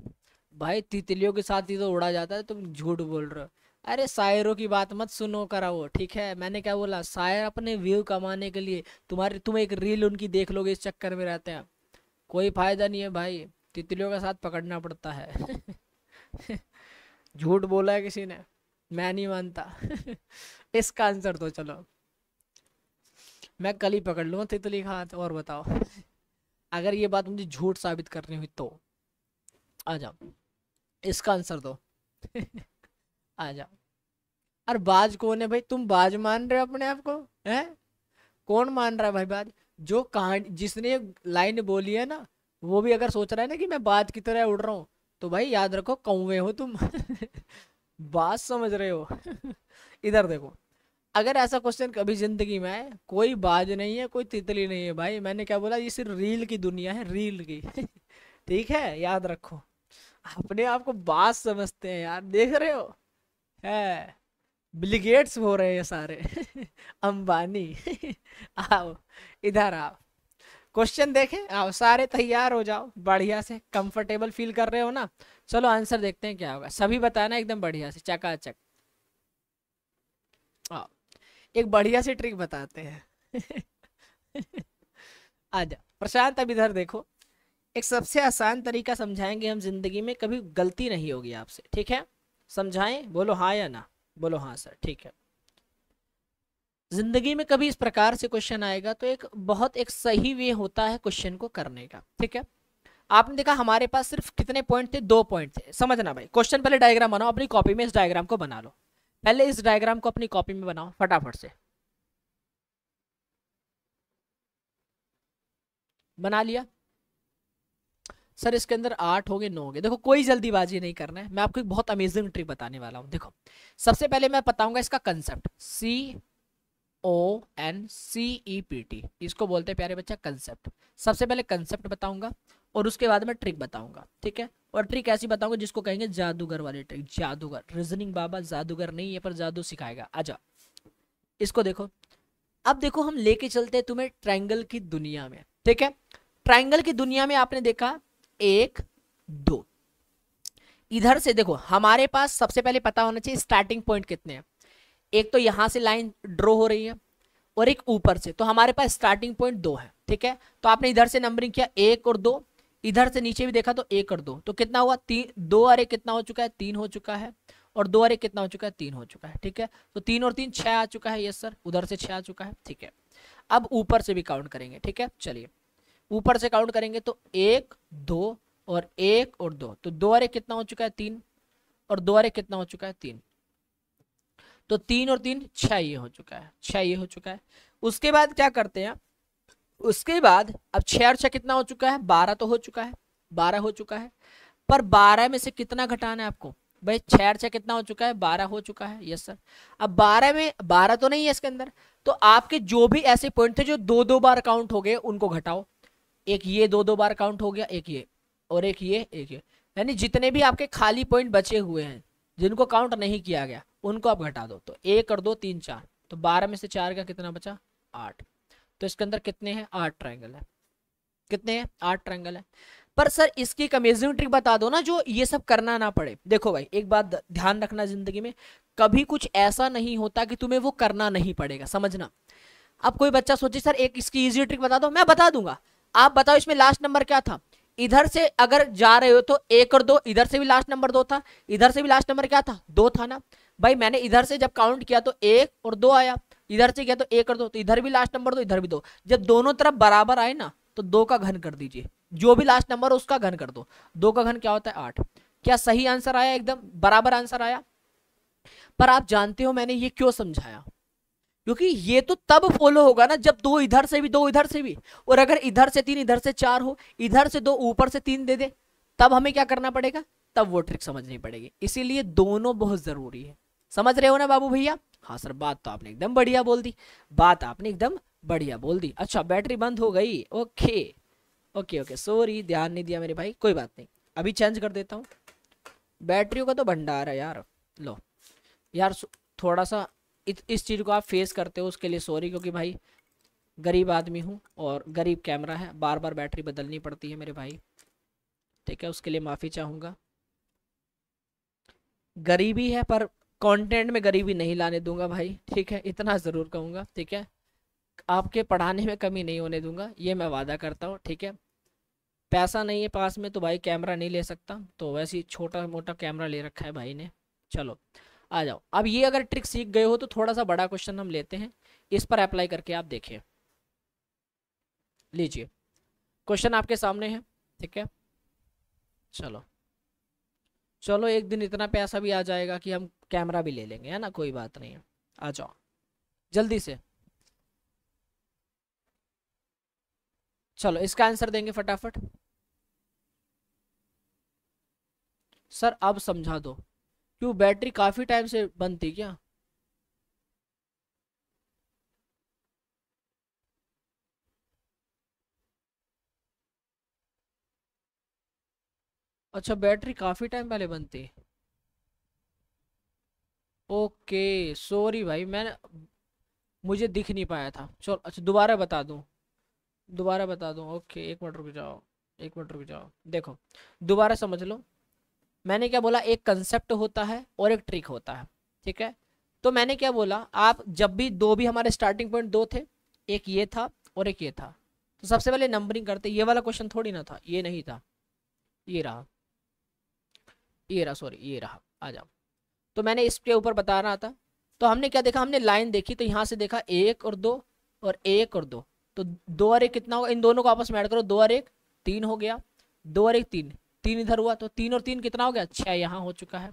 भाई तितलियों के साथ ही तो उड़ा जाता है तुम झूठ बोल रहे हो अरे शायरों की बात मत सुनो कराओ ठीक है मैंने क्या बोला शायर अपने व्यू कमाने के लिए तुम्हारे तुम एक रील उनकी देख लोगे इस चक्कर में रहते हैं कोई फायदा नहीं है भाई तितलियों का साथ पकड़ना पड़ता है *laughs* झूठ बोला है किसी ने मैं नहीं मानता *laughs* इसका आंसर तो चलो मैं कल ही पकड़ लूँ तितली खात और बताओ *laughs* अगर ये बात मुझे झूठ साबित करनी हुई तो आ जाओ इसका आंसर दो *laughs* आ जाओ अरे बाज कौन है भाई तुम बाज मान रहे हो अपने आप को है कौन मान रहा है भाई बाज जो कहानी जिसने लाइन बोली है ना वो भी अगर सोच रहा है ना कि मैं बाज की तरह उड़ रहा हूँ तो भाई याद रखो कौवे हो तुम बात समझ रहे हो इधर देखो अगर ऐसा क्वेश्चन कभी ज़िंदगी में आए कोई बाज नहीं है कोई तितली नहीं है भाई मैंने क्या बोला ये सिर्फ रील की दुनिया है रील की ठीक है याद रखो अपने आप को बात समझते हैं यार देख रहे हो है ब्लिगेट्स हो रहे हैं सारे *laughs* अंबानी आओ इधर आओ क्वेश्चन देखे आओ सारे तैयार हो जाओ बढ़िया से कंफर्टेबल फील कर रहे हो ना चलो आंसर देखते हैं क्या होगा सभी बताना एकदम बढ़िया से चकाचक आओ एक बढ़िया सी ट्रिक बताते हैं *laughs* आ जा प्रशांत अब इधर देखो एक सबसे आसान तरीका समझाएंगे हम जिंदगी में कभी गलती नहीं होगी आपसे ठीक है समझाएं बोलो हाँ या ना बोलो हाँ सर ठीक है जिंदगी में कभी इस प्रकार से क्वेश्चन आएगा तो एक बहुत एक सही वे होता है क्वेश्चन को करने का ठीक है आपने देखा हमारे पास सिर्फ कितने पॉइंट थे दो पॉइंट थे समझना भाई क्वेश्चन पहले डायग्राम बनाओ अपनी कॉपी में इस डायग्राम को बना लो पहले इस डायग्राम को अपनी कॉपी में बनाओ फटाफट से बना लिया सर इसके अंदर आठ हो गए नौ हो गए देखो कोई जल्दीबाजी नहीं करना है मैं आपको एक बहुत अमेजिंग ट्रिक बताने वाला हूँ देखो सबसे पहले मैं बताऊंगा इसका concept C O N C E P T इसको बोलते हैं प्यारे बच्चा कंसेप्ट सबसे पहले कंसेप्ट बताऊंगा और उसके बाद मैं ट्रिक बताऊंगा ठीक है और ट्रिक ऐसी बताऊंगा जिसको कहेंगे जादूगर वाली ट्रिक जादूगर रीजनिंग बाबा जादूगर नहीं है पर जादू सिखाएगा आजा इसको देखो अब देखो हम लेके चलते हैं तुम्हें ट्रायंगल की दुनिया में ठीक है ट्रायंगल की दुनिया में आपने देखा एक दो इधर से देखो हमारे पास सबसे पहले पता होना चाहिए स्टार्टिंग पॉइंट कितने हैं एक तो यहां से लाइन ड्रॉ हो रही है और एक ऊपर से तो हमारे पास स्टार्टिंग पॉइंट दो है ठीक है तो आपने इधर से नंबरिंग किया एक और दो इधर से नीचे भी देखा तो एक और दो तो कितना हुआ तीन दो और एक कितना हो चुका है तीन हो चुका है और दो और एक कितना हो चुका है तीन हो चुका है ठीक है तो तीन और तीन छह आ चुका है यस सर उधर से छह आ चुका है ठीक है अब ऊपर से भी काउंट करेंगे ठीक है चलिए ऊपर से काउंट करेंगे तो एक दो और एक और दो तो दो और एक कितना हो चुका है तीन और दो और एक कितना हो चुका है तीन तो तीन और तीन छह ये हो चुका है छह ये हो चुका है उसके बाद क्या करते हैं उसके बाद अब छः और छह कितना हो चुका है बारह तो हो चुका है बारह हो चुका है पर बारह में से कितना घटाना है आपको भाई छह और छः कितना हो चुका है बारह हो चुका है यस सर अब बारह में बारह तो नहीं है इसके अंदर तो आपके जो भी ऐसे पॉइंट थे जो दो दो बार काउंट हो गए उनको घटाओ एक ये दो दो बार काउंट हो गया एक ये और एक ये एक ये यानी जितने भी आपके खाली पॉइंट बचे हुए हैं जिनको काउंट नहीं किया गया उनको आप घटा दो तो एक और दो तीन चार तो बारह में से चार का कितना बचा आठ तो इसके अंदर कितने हैं आठ ट्राइंगल है कितने हैं आठ ट्राइंगल है पर सर इसकी एक अमेजिंग ट्रिक बता दो ना जो ये सब करना ना पड़े देखो भाई एक बात ध्यान रखना जिंदगी में कभी कुछ ऐसा नहीं होता कि तुम्हें वो करना नहीं पड़ेगा समझना अब कोई बच्चा सोचे सर एक इसकी इजी ट्रिक बता दो मैं बता दूंगा आप बताओ इसमें लास्ट नंबर क्या था इधर से अगर जा रहे हो तो एक और दो इधर से भी लास्ट नंबर दो था इधर से भी लास्ट नंबर क्या था दो था ना भाई मैंने इधर से जब काउंट किया तो एक और दो आया इधर से किया तो एक और दो तो इधर भी लास्ट नंबर दो इधर भी दो जब दोनों तरफ बराबर आए ना तो दो का घन कर दीजिए जो भी लास्ट नंबर हो उसका घन कर दो दो का घन क्या होता है आठ क्या सही आंसर आया एकदम बराबर आंसर आया पर आप जानते हो मैंने ये क्यों समझाया क्योंकि ये तो तब फॉलो होगा ना जब दो इधर से भी दो इधर से भी और अगर इधर से तीन इधर से चार हो इधर से दो ऊपर से तीन दे दे तब हमें क्या करना पड़ेगा तब वो ट्रिक समझनी पड़ेगी इसीलिए दोनों बहुत ज़रूरी है समझ रहे हो ना बाबू भैया हाँ सर बात तो आपने एकदम बढ़िया बोल दी बात आपने एकदम बढ़िया बोल दी अच्छा बैटरी बंद हो गई ओके ओके ओके सॉरी ध्यान नहीं दिया मेरे भाई कोई बात नहीं अभी चेंज कर देता हूँ बैटरियों का तो भंडार है यार लो यार थोड़ा सा इस चीज़ को आप फेस करते हो उसके लिए सॉरी क्योंकि भाई गरीब आदमी हूँ और गरीब कैमरा है बार बार बैटरी बदलनी पड़ती है मेरे भाई ठीक है उसके लिए माफ़ी चाहूँगा गरीबी है पर कंटेंट में गरीबी नहीं लाने दूंगा भाई ठीक है इतना ज़रूर कहूँगा ठीक है आपके पढ़ाने में कमी नहीं होने दूंगा ये मैं वादा करता हूँ ठीक है पैसा नहीं है पास में तो भाई कैमरा नहीं ले सकता तो वैसे ही छोटा मोटा कैमरा ले रखा है भाई ने चलो आ जाओ अब ये अगर ट्रिक सीख गए हो तो थोड़ा सा बड़ा क्वेश्चन हम लेते हैं इस पर अप्लाई करके आप देखिए लीजिए क्वेश्चन आपके सामने है ठीक है चलो चलो एक दिन इतना पैसा भी आ जाएगा कि हम कैमरा भी ले लेंगे है ना कोई बात नहीं है आ जाओ जल्दी से चलो इसका आंसर देंगे फटाफट सर अब समझा दो क्यों बैटरी काफी टाइम से बंद थी क्या अच्छा बैटरी काफ़ी टाइम पहले बनती ओके सॉरी भाई मैंने मुझे दिख नहीं पाया था चलो अच्छा दोबारा बता दूँ दोबारा बता दूँ ओके एक मिनट रुक जाओ एक मिनट रुक जाओ देखो दोबारा समझ लो मैंने क्या बोला एक कंसेप्ट होता है और एक ट्रिक होता है ठीक है तो मैंने क्या बोला आप जब भी दो भी हमारे स्टार्टिंग पॉइंट दो थे एक ये था और एक ये था तो सबसे पहले नंबरिंग करते ये वाला क्वेश्चन थोड़ी ना था ये नहीं था ये रहा ये रहा सॉरी ये रहा आ जाओ तो मैंने इसके ऊपर बता रहा था तो हमने क्या देखा हमने लाइन देखी तो यहाँ से देखा एक और दो और एक और दो तो दो और एक कितना होगा इन दोनों को आपस में ऐड करो दो और एक तीन हो गया दो और एक तीन तीन इधर हुआ तो तीन और तीन कितना हो गया छः यहाँ हो चुका है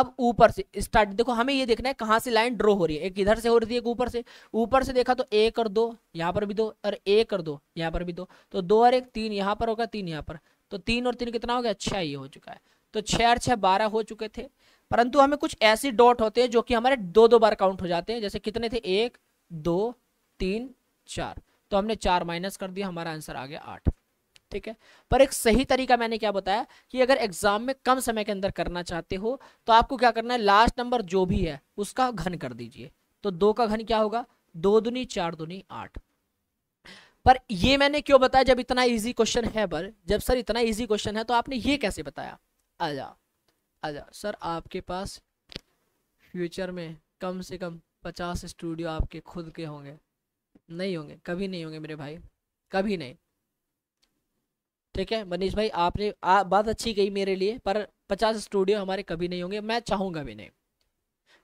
अब ऊपर से स्टार्ट देखो हमें ये देखना है कहाँ से लाइन ड्रॉ हो रही है एक इधर से हो रही है एक ऊपर से ऊपर से देखा तो एक और दो यहाँ पर भी दो और एक और दो यहाँ पर भी दो तो दो और एक तीन यहाँ पर होगा तीन यहाँ पर तो तीन और तीन कितना हो गया छः ये हो चुका है तो छः और छः बारह हो चुके थे परंतु हमें कुछ ऐसे डॉट होते हैं जो कि हमारे दो दो बार काउंट हो जाते हैं जैसे कितने थे एक दो तीन चार तो हमने चार माइनस कर दिया हमारा आंसर आ गया आठ ठीक है पर एक सही तरीका मैंने क्या बताया कि अगर एग्जाम में कम समय के अंदर करना चाहते हो तो आपको क्या करना है लास्ट नंबर जो भी है उसका घन कर दीजिए तो दो का घन क्या होगा दो दुनी चार दुनी आठ पर ये मैंने क्यों बताया जब इतना इजी क्वेश्चन है पर जब सर इतना इजी क्वेश्चन है तो आपने ये कैसे बताया आ जाओ अच्छा सर आपके पास फ्यूचर में कम से कम पचास स्टूडियो आपके खुद के होंगे नहीं होंगे कभी नहीं होंगे मेरे भाई कभी नहीं ठीक है मनीष भाई आपने आ, बात अच्छी कही मेरे लिए पर पचास स्टूडियो हमारे कभी नहीं होंगे मैं चाहूँगा भी नहीं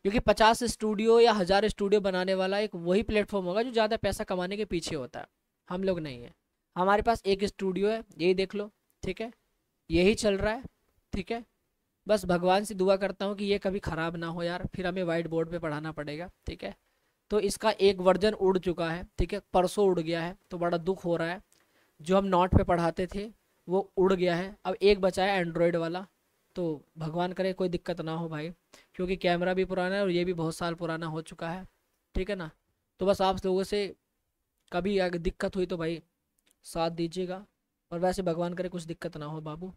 क्योंकि पचास स्टूडियो या हज़ार स्टूडियो बनाने वाला एक वही प्लेटफॉर्म होगा जो ज़्यादा पैसा कमाने के पीछे होता है हम लोग नहीं है हमारे पास एक स्टूडियो है यही देख लो ठीक है यही चल रहा है ठीक है बस भगवान से दुआ करता हूँ कि ये कभी ख़राब ना हो यार फिर हमें वाइट बोर्ड पे पढ़ाना पड़ेगा ठीक है तो इसका एक वर्जन उड़ चुका है ठीक है परसों उड़ गया है तो बड़ा दुख हो रहा है जो हम नोट पे पढ़ाते थे वो उड़ गया है अब एक बचा है एंड्रॉयड वाला तो भगवान करे कोई दिक्कत ना हो भाई क्योंकि कैमरा भी पुराना है और ये भी बहुत साल पुराना हो चुका है ठीक है ना तो बस आप लोगों से कभी अगर दिक्कत हुई तो भाई साथ दीजिएगा और वैसे भगवान करे कुछ दिक्कत ना हो बाबू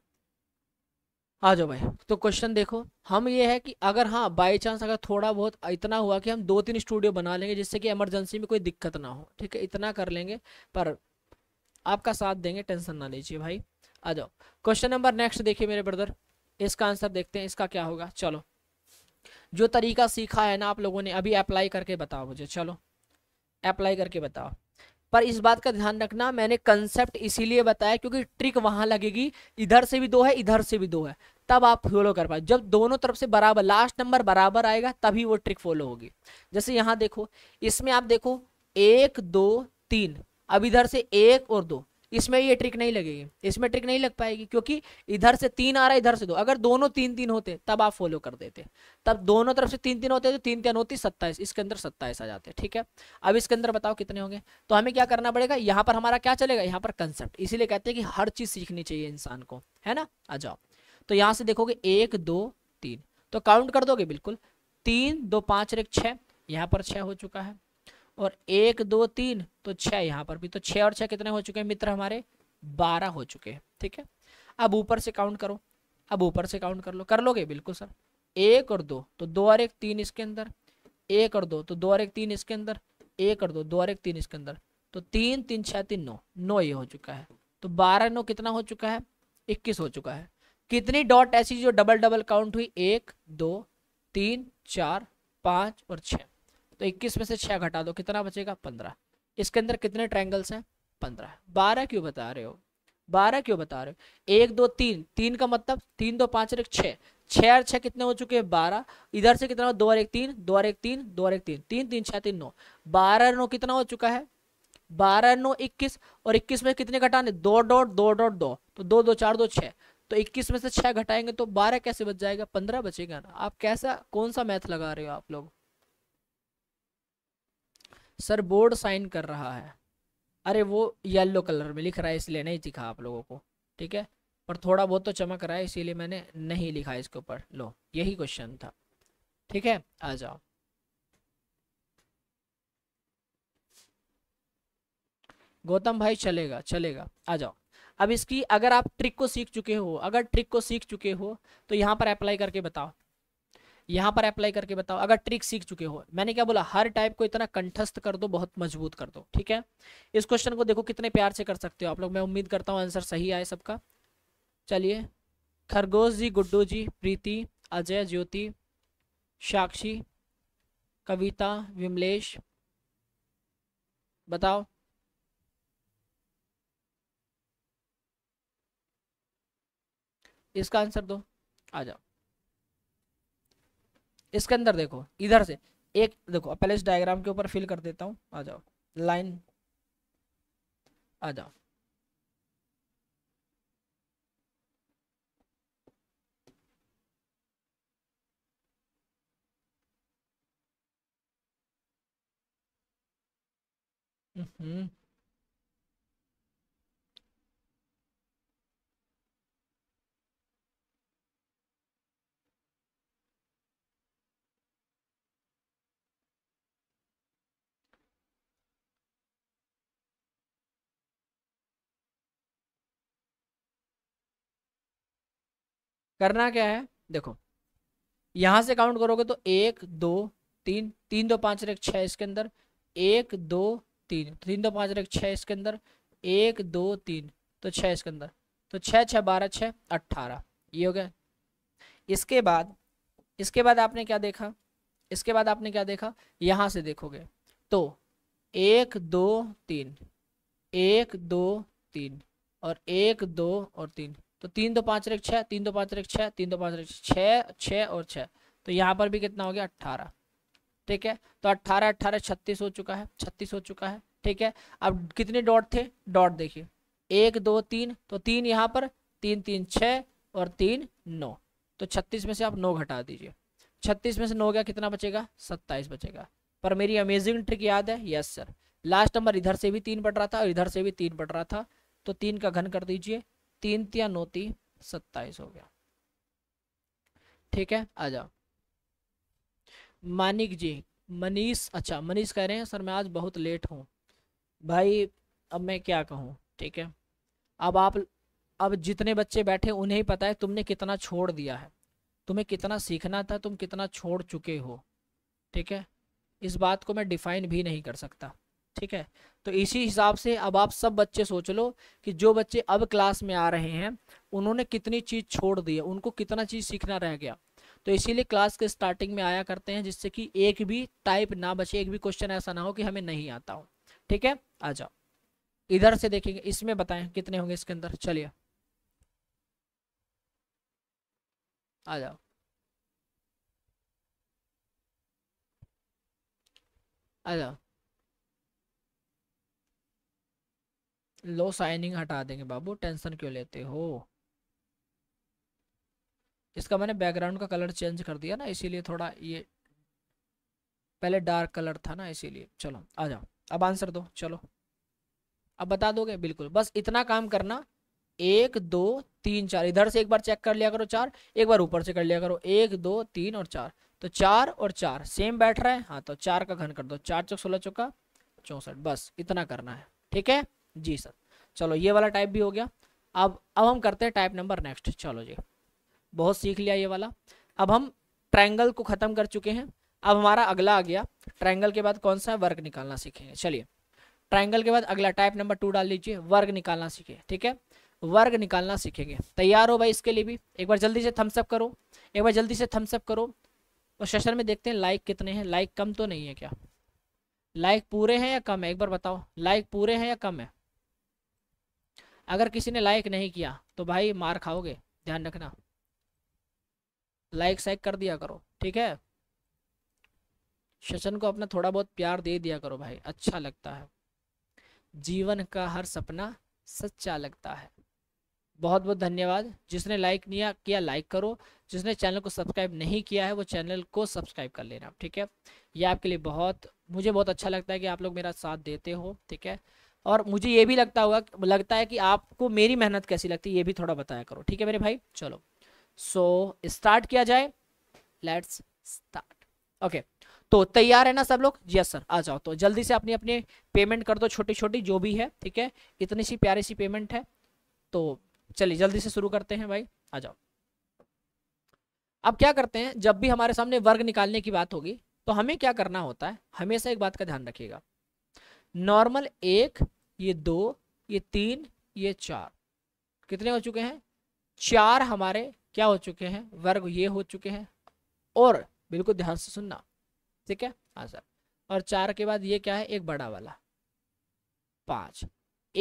आ जाओ भाई तो क्वेश्चन देखो हम ये है कि अगर हाँ बाई चांस अगर थोड़ा बहुत इतना हुआ कि हम दो तीन स्टूडियो बना लेंगे जिससे कि इमरजेंसी में कोई दिक्कत ना हो ठीक है इतना कर लेंगे पर आपका साथ देंगे टेंशन ना लीजिए भाई आ जाओ क्वेश्चन नंबर नेक्स्ट देखिए मेरे ब्रदर इसका आंसर देखते हैं इसका क्या होगा चलो जो तरीका सीखा है ना आप लोगों ने अभी अप्लाई करके बताओ मुझे चलो अप्लाई करके बताओ पर इस बात का ध्यान रखना मैंने कंसेप्ट इसीलिए बताया क्योंकि ट्रिक वहां लगेगी इधर से भी दो है इधर से भी दो है तब आप फॉलो कर पाए जब दोनों तरफ से बराबर लास्ट नंबर बराबर आएगा तभी वो ट्रिक फॉलो होगी जैसे यहां देखो इसमें आप देखो एक दो तीन अब इधर से एक और दो इसमें ये ट्रिक नहीं लगेगी इसमें ट्रिक नहीं लग पाएगी क्योंकि इधर से तीन आ रहा है इधर से दो अगर दोनों तीन तीन होते तब आप फॉलो कर देते तब दोनों तरफ से तीन तीन होते तो तीन तीन होती सत्ताईस इसके अंदर सत्ताईस आ जाते ठीक है अब इसके अंदर बताओ कितने होंगे तो हमें क्या करना पड़ेगा यहाँ पर हमारा क्या चलेगा यहाँ पर कंसेप्ट इसीलिए कहते हैं कि हर चीज़ सीखनी चाहिए इंसान को है ना आ जाओ तो यहाँ से देखोगे एक दो तीन तो काउंट कर दोगे बिल्कुल तीन दो पाँच और एक छः यहाँ पर छः हो चुका है और एक दो तीन तो छः यहाँ पर भी तो छः और छः कितने हो चुके हैं मित्र हमारे बारह हो चुके हैं ठीक है अब ऊपर से काउंट करो अब ऊपर से काउंट कर लो कर लोगे बिल्कुल सर एक और दो तो दो और एक तीन इसके अंदर एक और दो तो दो और एक तीन इसके अंदर एक और दो दो और एक तीन इसके अंदर तो तीन तीन छः तीन नौ नौ ये हो चुका है तो बारह नौ कितना हो चुका है इक्कीस हो चुका है कितनी डॉट ऐसी जो डबल डबल काउंट हुई एक दो तीन चार पाँच और छः तो इक्कीस में से छः घटा दो कितना बचेगा पंद्रह इसके अंदर कितने ट्रायंगल्स हैं पंद्रह बारह क्यों बता रहे हो बारह क्यों बता रहे हो एक दो तीन तीन का मतलब तीन दो पाँच और एक छः छः और छः कितने हो चुके हैं बारह इधर से कितना हो दो और एक तीन दो और एक तीन दो और एक तीन तीन तीन छः तीन नौ बारह नौ कितना हो चुका है बारह नौ इक्कीस और इक्कीस में कितने घटाने दो डॉट दो डॉट दो, दो तो दो दो चार दो छः तो 21 में से 6 घटाएंगे तो 12 कैसे बच जाएगा 15 बचेगा ना आप कैसा कौन सा मैथ लगा रहे हो आप लोग सर बोर्ड साइन कर रहा है अरे वो येलो कलर में लिख रहा है इसलिए नहीं दिखा आप लोगों को ठीक है पर थोड़ा बहुत तो चमक रहा है इसीलिए मैंने नहीं लिखा इसके ऊपर लो यही क्वेश्चन था ठीक है आ जाओ गौतम भाई चलेगा चलेगा आ जाओ अब इसकी अगर आप ट्रिक को सीख चुके हो अगर ट्रिक को सीख चुके हो तो यहाँ पर अप्लाई करके बताओ यहाँ पर अप्लाई करके बताओ अगर ट्रिक सीख चुके हो मैंने क्या बोला हर टाइप को इतना कंठस्थ कर दो बहुत मजबूत कर दो ठीक है इस क्वेश्चन को देखो कितने प्यार से कर सकते हो आप लोग मैं उम्मीद करता हूँ आंसर सही आए सबका चलिए खरगोश जी गुड्डू जी प्रीति अजय ज्योति साक्षी कविता विमलेश बताओ इसका आंसर दो आ जाओ इसके अंदर देखो इधर से एक देखो पहले इस डायग्राम के ऊपर फिल कर देता हूँ आ जाओ लाइन आ जाओ हम्म करना क्या है देखो यहाँ से काउंट करोगे तो एक दो तीन तीन दो पाँच रेख छह इसके अंदर एक दो तीन तीन दो पाँच रेख छह इसके अंदर एक दो तीन तो छः इसके अंदर तो छह छः बारह छः अट्ठारह ये हो गया इसके बाद इसके बाद आपने क्या देखा इसके बाद आपने क्या देखा यहां से देखोगे तो एक दो तीन एक दो तीन और एक दो और तीन तो तीन दो पाँच रेख छः तीन दो पाँच रेख छः तीन दो पाँच रेख छः छः और छः तो यहाँ पर भी कितना हो गया अट्ठारह ठीक है तो अट्ठारह अट्ठारह छत्तीस हो चुका है छत्तीस हो चुका है ठीक है अब कितने डॉट थे डॉट देखिए एक दो तीन तो तीन यहाँ पर तीन तीन छः और तीन नौ तो छत्तीस में से आप नौ घटा दीजिए छत्तीस में से नौ गया कितना बचेगा सत्ताईस बचेगा पर मेरी अमेजिंग ट्रिक याद है यस सर लास्ट नंबर इधर से भी तीन पट रहा था और इधर से भी तीन पट रहा था तो तीन का घन कर दीजिए तीन तिया नौती सत्ताईस हो गया ठीक है आ जाओ मानिक जी मनीष अच्छा मनीष कह रहे हैं सर मैं आज बहुत लेट हूँ भाई अब मैं क्या कहूँ ठीक है अब आप अब जितने बच्चे बैठे उन्हें ही पता है तुमने कितना छोड़ दिया है तुम्हें कितना सीखना था तुम कितना छोड़ चुके हो ठीक है इस बात को मैं डिफाइन भी नहीं कर सकता ठीक है तो इसी हिसाब से अब आप सब बच्चे सोच लो कि जो बच्चे अब क्लास में आ रहे हैं उन्होंने कितनी चीज़ छोड़ दी है उनको कितना चीज़ सीखना रह गया तो इसीलिए क्लास के स्टार्टिंग में आया करते हैं जिससे कि एक भी टाइप ना बचे एक भी क्वेश्चन ऐसा ना हो कि हमें नहीं आता हो ठीक है आ जाओ इधर से देखेंगे इसमें बताएं कितने होंगे इसके अंदर चलिए आ जाओ आ जाओ लो साइनिंग हटा देंगे बाबू टेंशन क्यों लेते हो इसका मैंने बैकग्राउंड का कलर चेंज कर दिया ना इसीलिए थोड़ा ये पहले डार्क कलर था ना इसीलिए चलो आ जाओ अब आंसर दो चलो अब बता दोगे बिल्कुल बस इतना काम करना एक दो तीन चार इधर से एक बार चेक कर लिया करो चार एक बार ऊपर से कर लिया करो एक दो तीन और चार तो चार और चार सेम बैठ रहा है हाँ तो चार का घन कर दो चार चौक सोलह चौका चौंसठ बस इतना करना है ठीक है जी सर चलो ये वाला टाइप भी हो गया अब अब हम करते हैं टाइप नंबर नेक्स्ट चलो जी बहुत सीख लिया ये वाला अब हम ट्रायंगल को ख़त्म कर चुके हैं अब हमारा अगला आ गया ट्रायंगल के बाद कौन सा वर्ग निकालना सीखेंगे चलिए ट्रायंगल के बाद अगला टाइप नंबर टू डाल लीजिए वर्ग निकालना सीखे ठीक है वर्ग निकालना सीखेंगे तैयार हो भाई इसके लिए भी एक बार जल्दी से थम्सअप करो एक बार जल्दी से थम्सअप करो और सेशन में देखते हैं लाइक कितने हैं लाइक कम तो नहीं है क्या लाइक पूरे हैं या कम है एक बार बताओ लाइक पूरे हैं या कम है अगर किसी ने लाइक नहीं किया तो भाई मार खाओगे ध्यान रखना लाइक साइक कर दिया करो ठीक है शशन को अपना थोड़ा बहुत प्यार दे दिया करो भाई अच्छा लगता है जीवन का हर सपना सच्चा लगता है बहुत बहुत धन्यवाद जिसने लाइक नहीं किया लाइक करो जिसने चैनल को सब्सक्राइब नहीं किया है वो चैनल को सब्सक्राइब कर लेना ठीक है ये आपके लिए बहुत मुझे बहुत अच्छा लगता है कि आप लोग मेरा साथ देते हो ठीक है और मुझे ये भी लगता हुआ लगता है कि आपको मेरी मेहनत कैसी लगती है ये भी थोड़ा बताया करो ठीक है मेरे भाई चलो सो so, स्टार्ट किया जाए लेट्स स्टार्ट ओके तो तैयार है ना सब लोग यस सर आ जाओ तो जल्दी से अपनी अपनी पेमेंट कर दो छोटी छोटी जो भी है ठीक है इतनी सी प्यारी सी पेमेंट है तो चलिए जल्दी से शुरू करते हैं भाई आ जाओ अब क्या करते हैं जब भी हमारे सामने वर्ग निकालने की बात होगी तो हमें क्या करना होता है हमेशा एक बात का ध्यान रखिएगा नॉर्मल एक ये दो ये तीन ये चार कितने हो चुके हैं चार हमारे क्या हो चुके हैं वर्ग ये हो चुके हैं और बिल्कुल ध्यान से सुनना ठीक है हाँ सर और चार के बाद ये क्या है एक बड़ा वाला पांच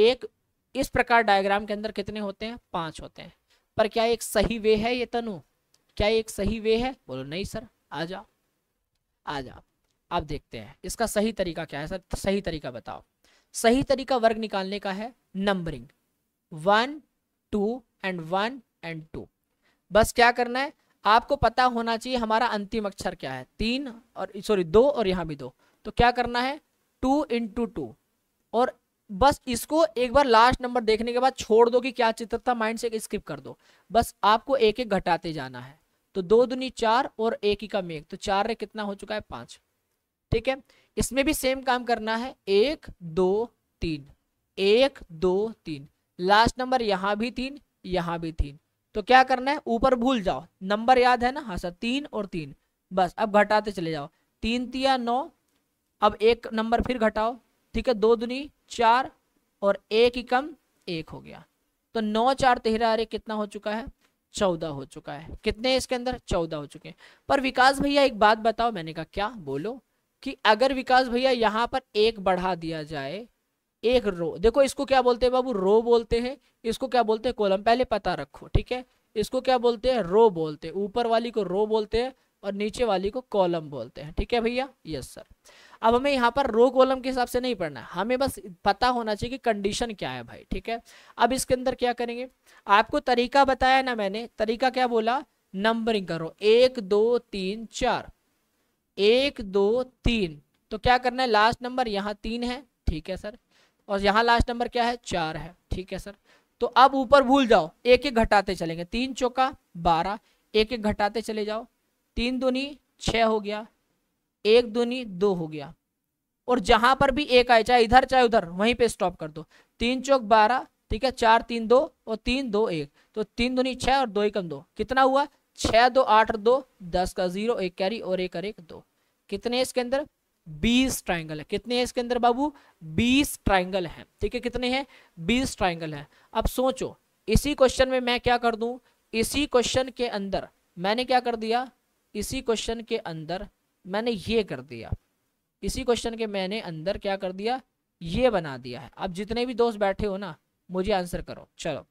एक इस प्रकार डायग्राम के अंदर कितने होते हैं पांच होते हैं पर क्या एक सही वे है ये तनु क्या एक सही वे है बोलो नहीं सर आ जाओ आ जाओ अब देखते हैं इसका सही तरीका क्या है सर सही तरीका बताओ सही तरीका वर्ग निकालने का है numbering one two and one and two बस क्या करना है आपको पता होना चाहिए हमारा अंतिम अक्षर क्या है तीन और सॉरी दो और यहाँ भी दो तो क्या करना है टू इंटू टू और बस इसको एक बार लास्ट नंबर देखने के बाद छोड़ दो कि क्या चित्र था माइंड से स्किप कर दो बस आपको एक एक घटाते जाना है तो दो दुनी चार और एक ही का मेघ तो चार रे कितना हो चुका है पांच ठीक है इसमें भी सेम काम करना है एक दो तीन एक दो तीन लास्ट नंबर यहां भी तीन यहां भी तीन तो क्या करना है ऊपर भूल जाओ नंबर याद है ना हाँ सर तीन और तीन बस अब घटाते चले जाओ तीन तिया नौ अब एक नंबर फिर घटाओ ठीक है दो दुनी चार और एक ही कम एक हो गया तो नौ चार तेरह अरे कितना हो चुका है चौदह हो चुका है कितने इसके अंदर चौदह हो चुके हैं पर विकास भैया एक बात बताओ मैंने कहा क्या बोलो कि अगर विकास भैया यहाँ पर एक बढ़ा दिया जाए एक रो देखो इसको क्या बोलते हैं बाबू रो बोलते हैं इसको क्या बोलते हैं कॉलम पहले पता रखो ठीक है इसको क्या बोलते हैं रो बोलते हैं ऊपर वाली को रो बोलते हैं और नीचे वाली को कॉलम बोलते हैं ठीक है भैया यस सर अब हमें यहाँ पर रो कॉलम के हिसाब से नहीं पढ़ना है हमें बस पता होना चाहिए कि कंडीशन क्या है भाई ठीक है अब इसके अंदर क्या करेंगे आपको तरीका बताया ना मैंने तरीका क्या बोला नंबरिंग करो एक दो तीन चार एक दो तीन तो क्या करना है लास्ट नंबर यहाँ तीन है ठीक है सर और यहाँ लास्ट नंबर क्या है चार है ठीक है सर तो अब ऊपर भूल जाओ एक एक घटाते चलेंगे तीन चौका बारह एक एक घटाते चले जाओ तीन दुनी छः हो गया एक दुनी दो हो गया और जहां पर भी एक आए चाहे इधर चाहे उधर वहीं पे स्टॉप कर दो तीन चौक बारह ठीक है चार तीन दो और तीन दो एक तो तीन दुनी छः और दो एकम दो कितना हुआ छह दो आठ दो दस का जीरो एक कैरी और एक और एक दो कितने है इसके अंदर बीस ट्राइंगल है कितने हैं इसके अंदर बाबू बीस ट्राइंगल है ठीक है कितने हैं बीस ट्राइंगल है अब सोचो इसी क्वेश्चन में मैं क्या कर दूं इसी क्वेश्चन के अंदर मैंने क्या कर दिया इसी क्वेश्चन के अंदर मैंने ये कर दिया इसी क्वेश्चन के मैंने अंदर क्या कर दिया ये बना दिया है अब जितने भी दोस्त बैठे हो ना मुझे आंसर करो चलो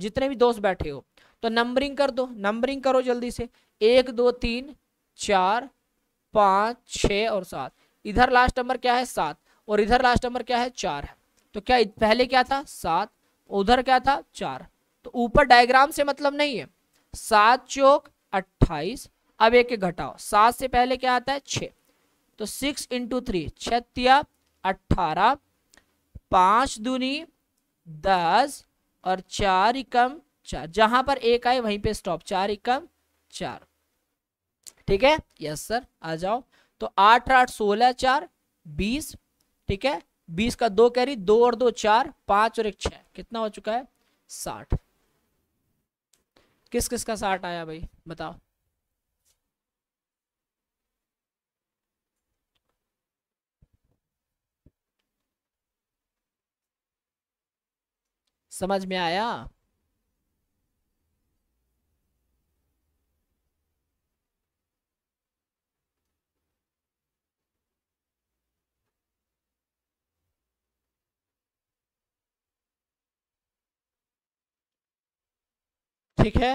जितने भी दोस्त बैठे हो तो नंबरिंग कर दो नंबरिंग करो जल्दी से एक दो तीन चार पाँच छ और सात इधर लास्ट नंबर क्या है सात और इधर लास्ट नंबर क्या है चार है तो क्या पहले क्या था सात उधर क्या था चार तो ऊपर डायग्राम से मतलब नहीं है सात चौक अट्ठाईस अब एक घटाओ सात से पहले क्या आता है छ तो सिक्स इंटू थ्री छतिया अट्ठारह पाँच दूनी दस और चार एकम चार जहां पर एक आए वहीं पे स्टॉप चार एकम चार ठीक है यस सर आ जाओ तो आठ आठ सोलह चार बीस ठीक है बीस का दो कैरी दो और दो चार पांच और एक छह कितना हो चुका है साठ किस किस का साठ आया भाई बताओ समझ में आया ठीक है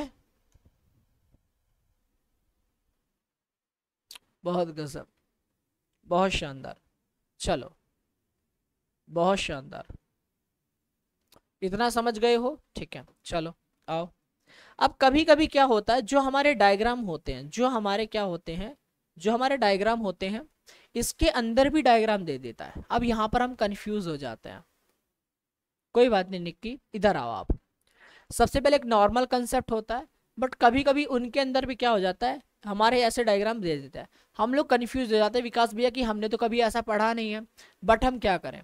बहुत गजब बहुत शानदार चलो बहुत शानदार इतना समझ गए हो ठीक है चलो आओ अब कभी कभी क्या होता है जो हमारे डायग्राम होते हैं जो हमारे क्या होते हैं जो हमारे डायग्राम होते हैं इसके अंदर भी डायग्राम दे देता है अब यहाँ पर हम कंफ्यूज हो जाते हैं कोई बात नहीं निक्की इधर आओ आप सबसे पहले एक नॉर्मल कंसेप्ट होता है बट कभी कभी उनके अंदर भी क्या हो जाता है हमारे ऐसे डायग्राम दे देता है हम लोग कन्फ्यूज हो जाते हैं विकास भैया कि हमने तो कभी ऐसा पढ़ा नहीं है बट हम क्या करें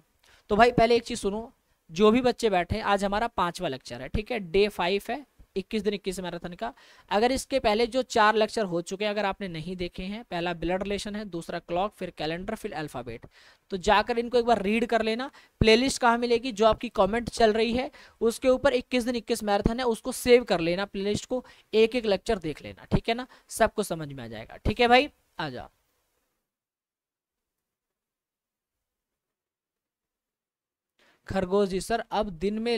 तो भाई पहले एक चीज़ सुनो जो भी बच्चे बैठे आज हमारा पांचवा लेक्चर है ठीक है डे फाइव है इक्कीस दिन 21 मैराथन का अगर इसके पहले जो चार लेक्चर हो चुके हैं अगर आपने नहीं देखे हैं पहला ब्लड रिलेशन है दूसरा क्लॉक फिर कैलेंडर फिर अल्फ़ाबेट तो जाकर इनको एक बार रीड कर लेना प्लेलिस्ट कहाँ मिलेगी जो आपकी कमेंट चल रही है उसके ऊपर 21 दिन 21 मैराथन है उसको सेव कर लेना प्ले को एक एक लेक्चर देख लेना ठीक है ना सबको समझ में आ जाएगा ठीक है भाई आ जाओ खरगोश जी सर अब दिन में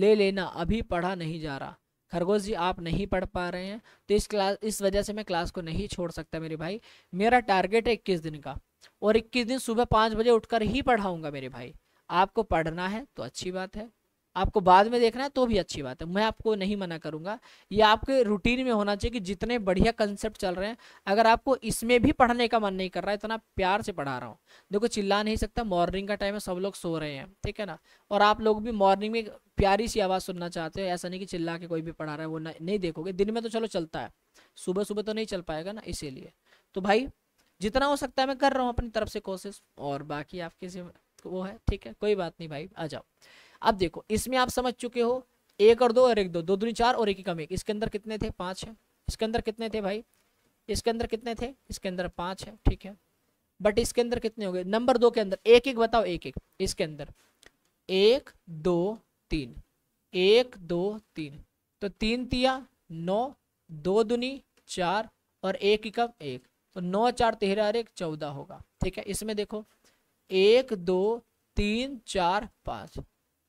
ले लेना अभी पढ़ा नहीं जा रहा खरगोश जी आप नहीं पढ़ पा रहे हैं तो इस क्लास इस वजह से मैं क्लास को नहीं छोड़ सकता मेरे भाई मेरा टारगेट है इक्कीस दिन का और इक्कीस दिन सुबह पाँच बजे उठकर ही पढ़ाऊँगा मेरे भाई आपको पढ़ना है तो अच्छी बात है आपको बाद में देखना है तो भी अच्छी बात है मैं आपको नहीं मना करूँगा ये आपके रूटीन में होना चाहिए कि जितने बढ़िया कंसेप्ट चल रहे हैं अगर आपको इसमें भी पढ़ने का मन नहीं कर रहा है इतना प्यार से पढ़ा रहा हूँ देखो चिल्ला नहीं सकता मॉर्निंग का टाइम है सब लोग सो रहे हैं ठीक है ना और आप लोग भी मॉर्निंग में प्यारी सी आवाज़ सुनना चाहते हो ऐसा नहीं कि चिल्ला के कोई भी पढ़ा रहा है वो नहीं देखोगे दिन में तो चलो चलता है सुबह सुबह तो नहीं चल पाएगा ना इसीलिए तो भाई जितना हो सकता है मैं कर रहा हूँ अपनी तरफ से कोशिश और बाकी आपके वो है ठीक है कोई बात नहीं भाई आ जाओ अब देखो इसमें आप समझ चुके हो एक और दो और एक दो दो दूनी चार और एक ही कम एक इसके अंदर कितने थे पांच है इसके अंदर कितने थे भाई इसके अंदर कितने थे इसके अंदर पांच है ठीक है बट इसके अंदर कितने हो गए नंबर दो के अंदर एक एक बताओ एक एक इसके अंदर एक दो तीन एक दो तीन तो तीन तिया नौ दो दुनी चार और एक ही कम एक तो नौ चार तेहरा और एक चौदह होगा ठीक है इसमें देखो एक दो तीन चार पाँच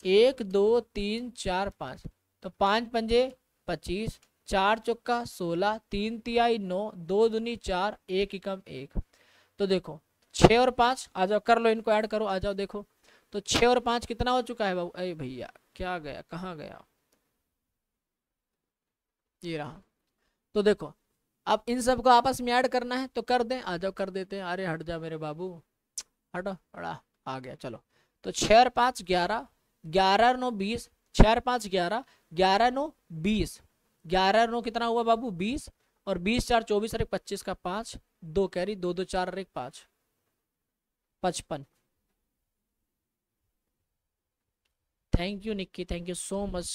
एक दो तीन चार पाँच तो पाँच पंजे पच्चीस चार चौका सोलह तीन तिहाई नौ दो दुनी चार एक एकम एक तो देखो छः और पाँच आ जाओ कर लो इनको ऐड करो आ जाओ देखो तो छः और पाँच कितना हो चुका है बाबू अरे भैया क्या गया कहाँ गया ये रहा तो देखो अब इन सबको आपस में ऐड करना है तो कर दें आ जाओ कर देते हैं अरे हट जा मेरे बाबू हटो बड़ा आ गया चलो तो छः और पाँच ग्यारह ग्यारह नौ बीस छह पांच पाँच ग्यारह ग्यारह नौ बीस ग्यारह नौ कितना हुआ बाबू बीस और बीस चार चौबीस और एक पच्चीस का पाँच दो कैरी दो दो चार और एक पाँच पचपन thank you Nikki thank you so much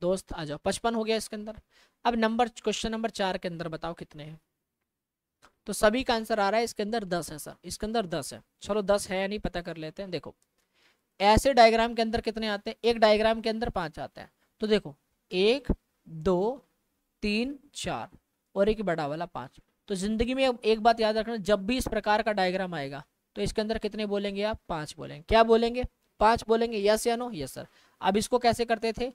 दोस्त आ जाओ पचपन हो गया इसके अंदर अब नंबर क्वेश्चन नंबर चार के अंदर बताओ कितने हैं तो सभी का आंसर आ रहा है इसके अंदर दस है सर इसके अंदर दस है चलो दस है या नहीं पता कर लेते हैं देखो ऐसे डायग्राम के अंदर कितने आते हैं एक डायग्राम के अंदर पांच आते हैं तो देखो एक दो तीन चार और एक बड़ा वाला पांच तो जिंदगी में एक बात याद रखना जब भी इस प्रकार का डायग्राम आएगा तो इसके अंदर कितने बोलेंगे आप पांच बोलेंगे क्या बोलेंगे पांच बोलेंगे यस या नो यस सर अब इसको कैसे करते थे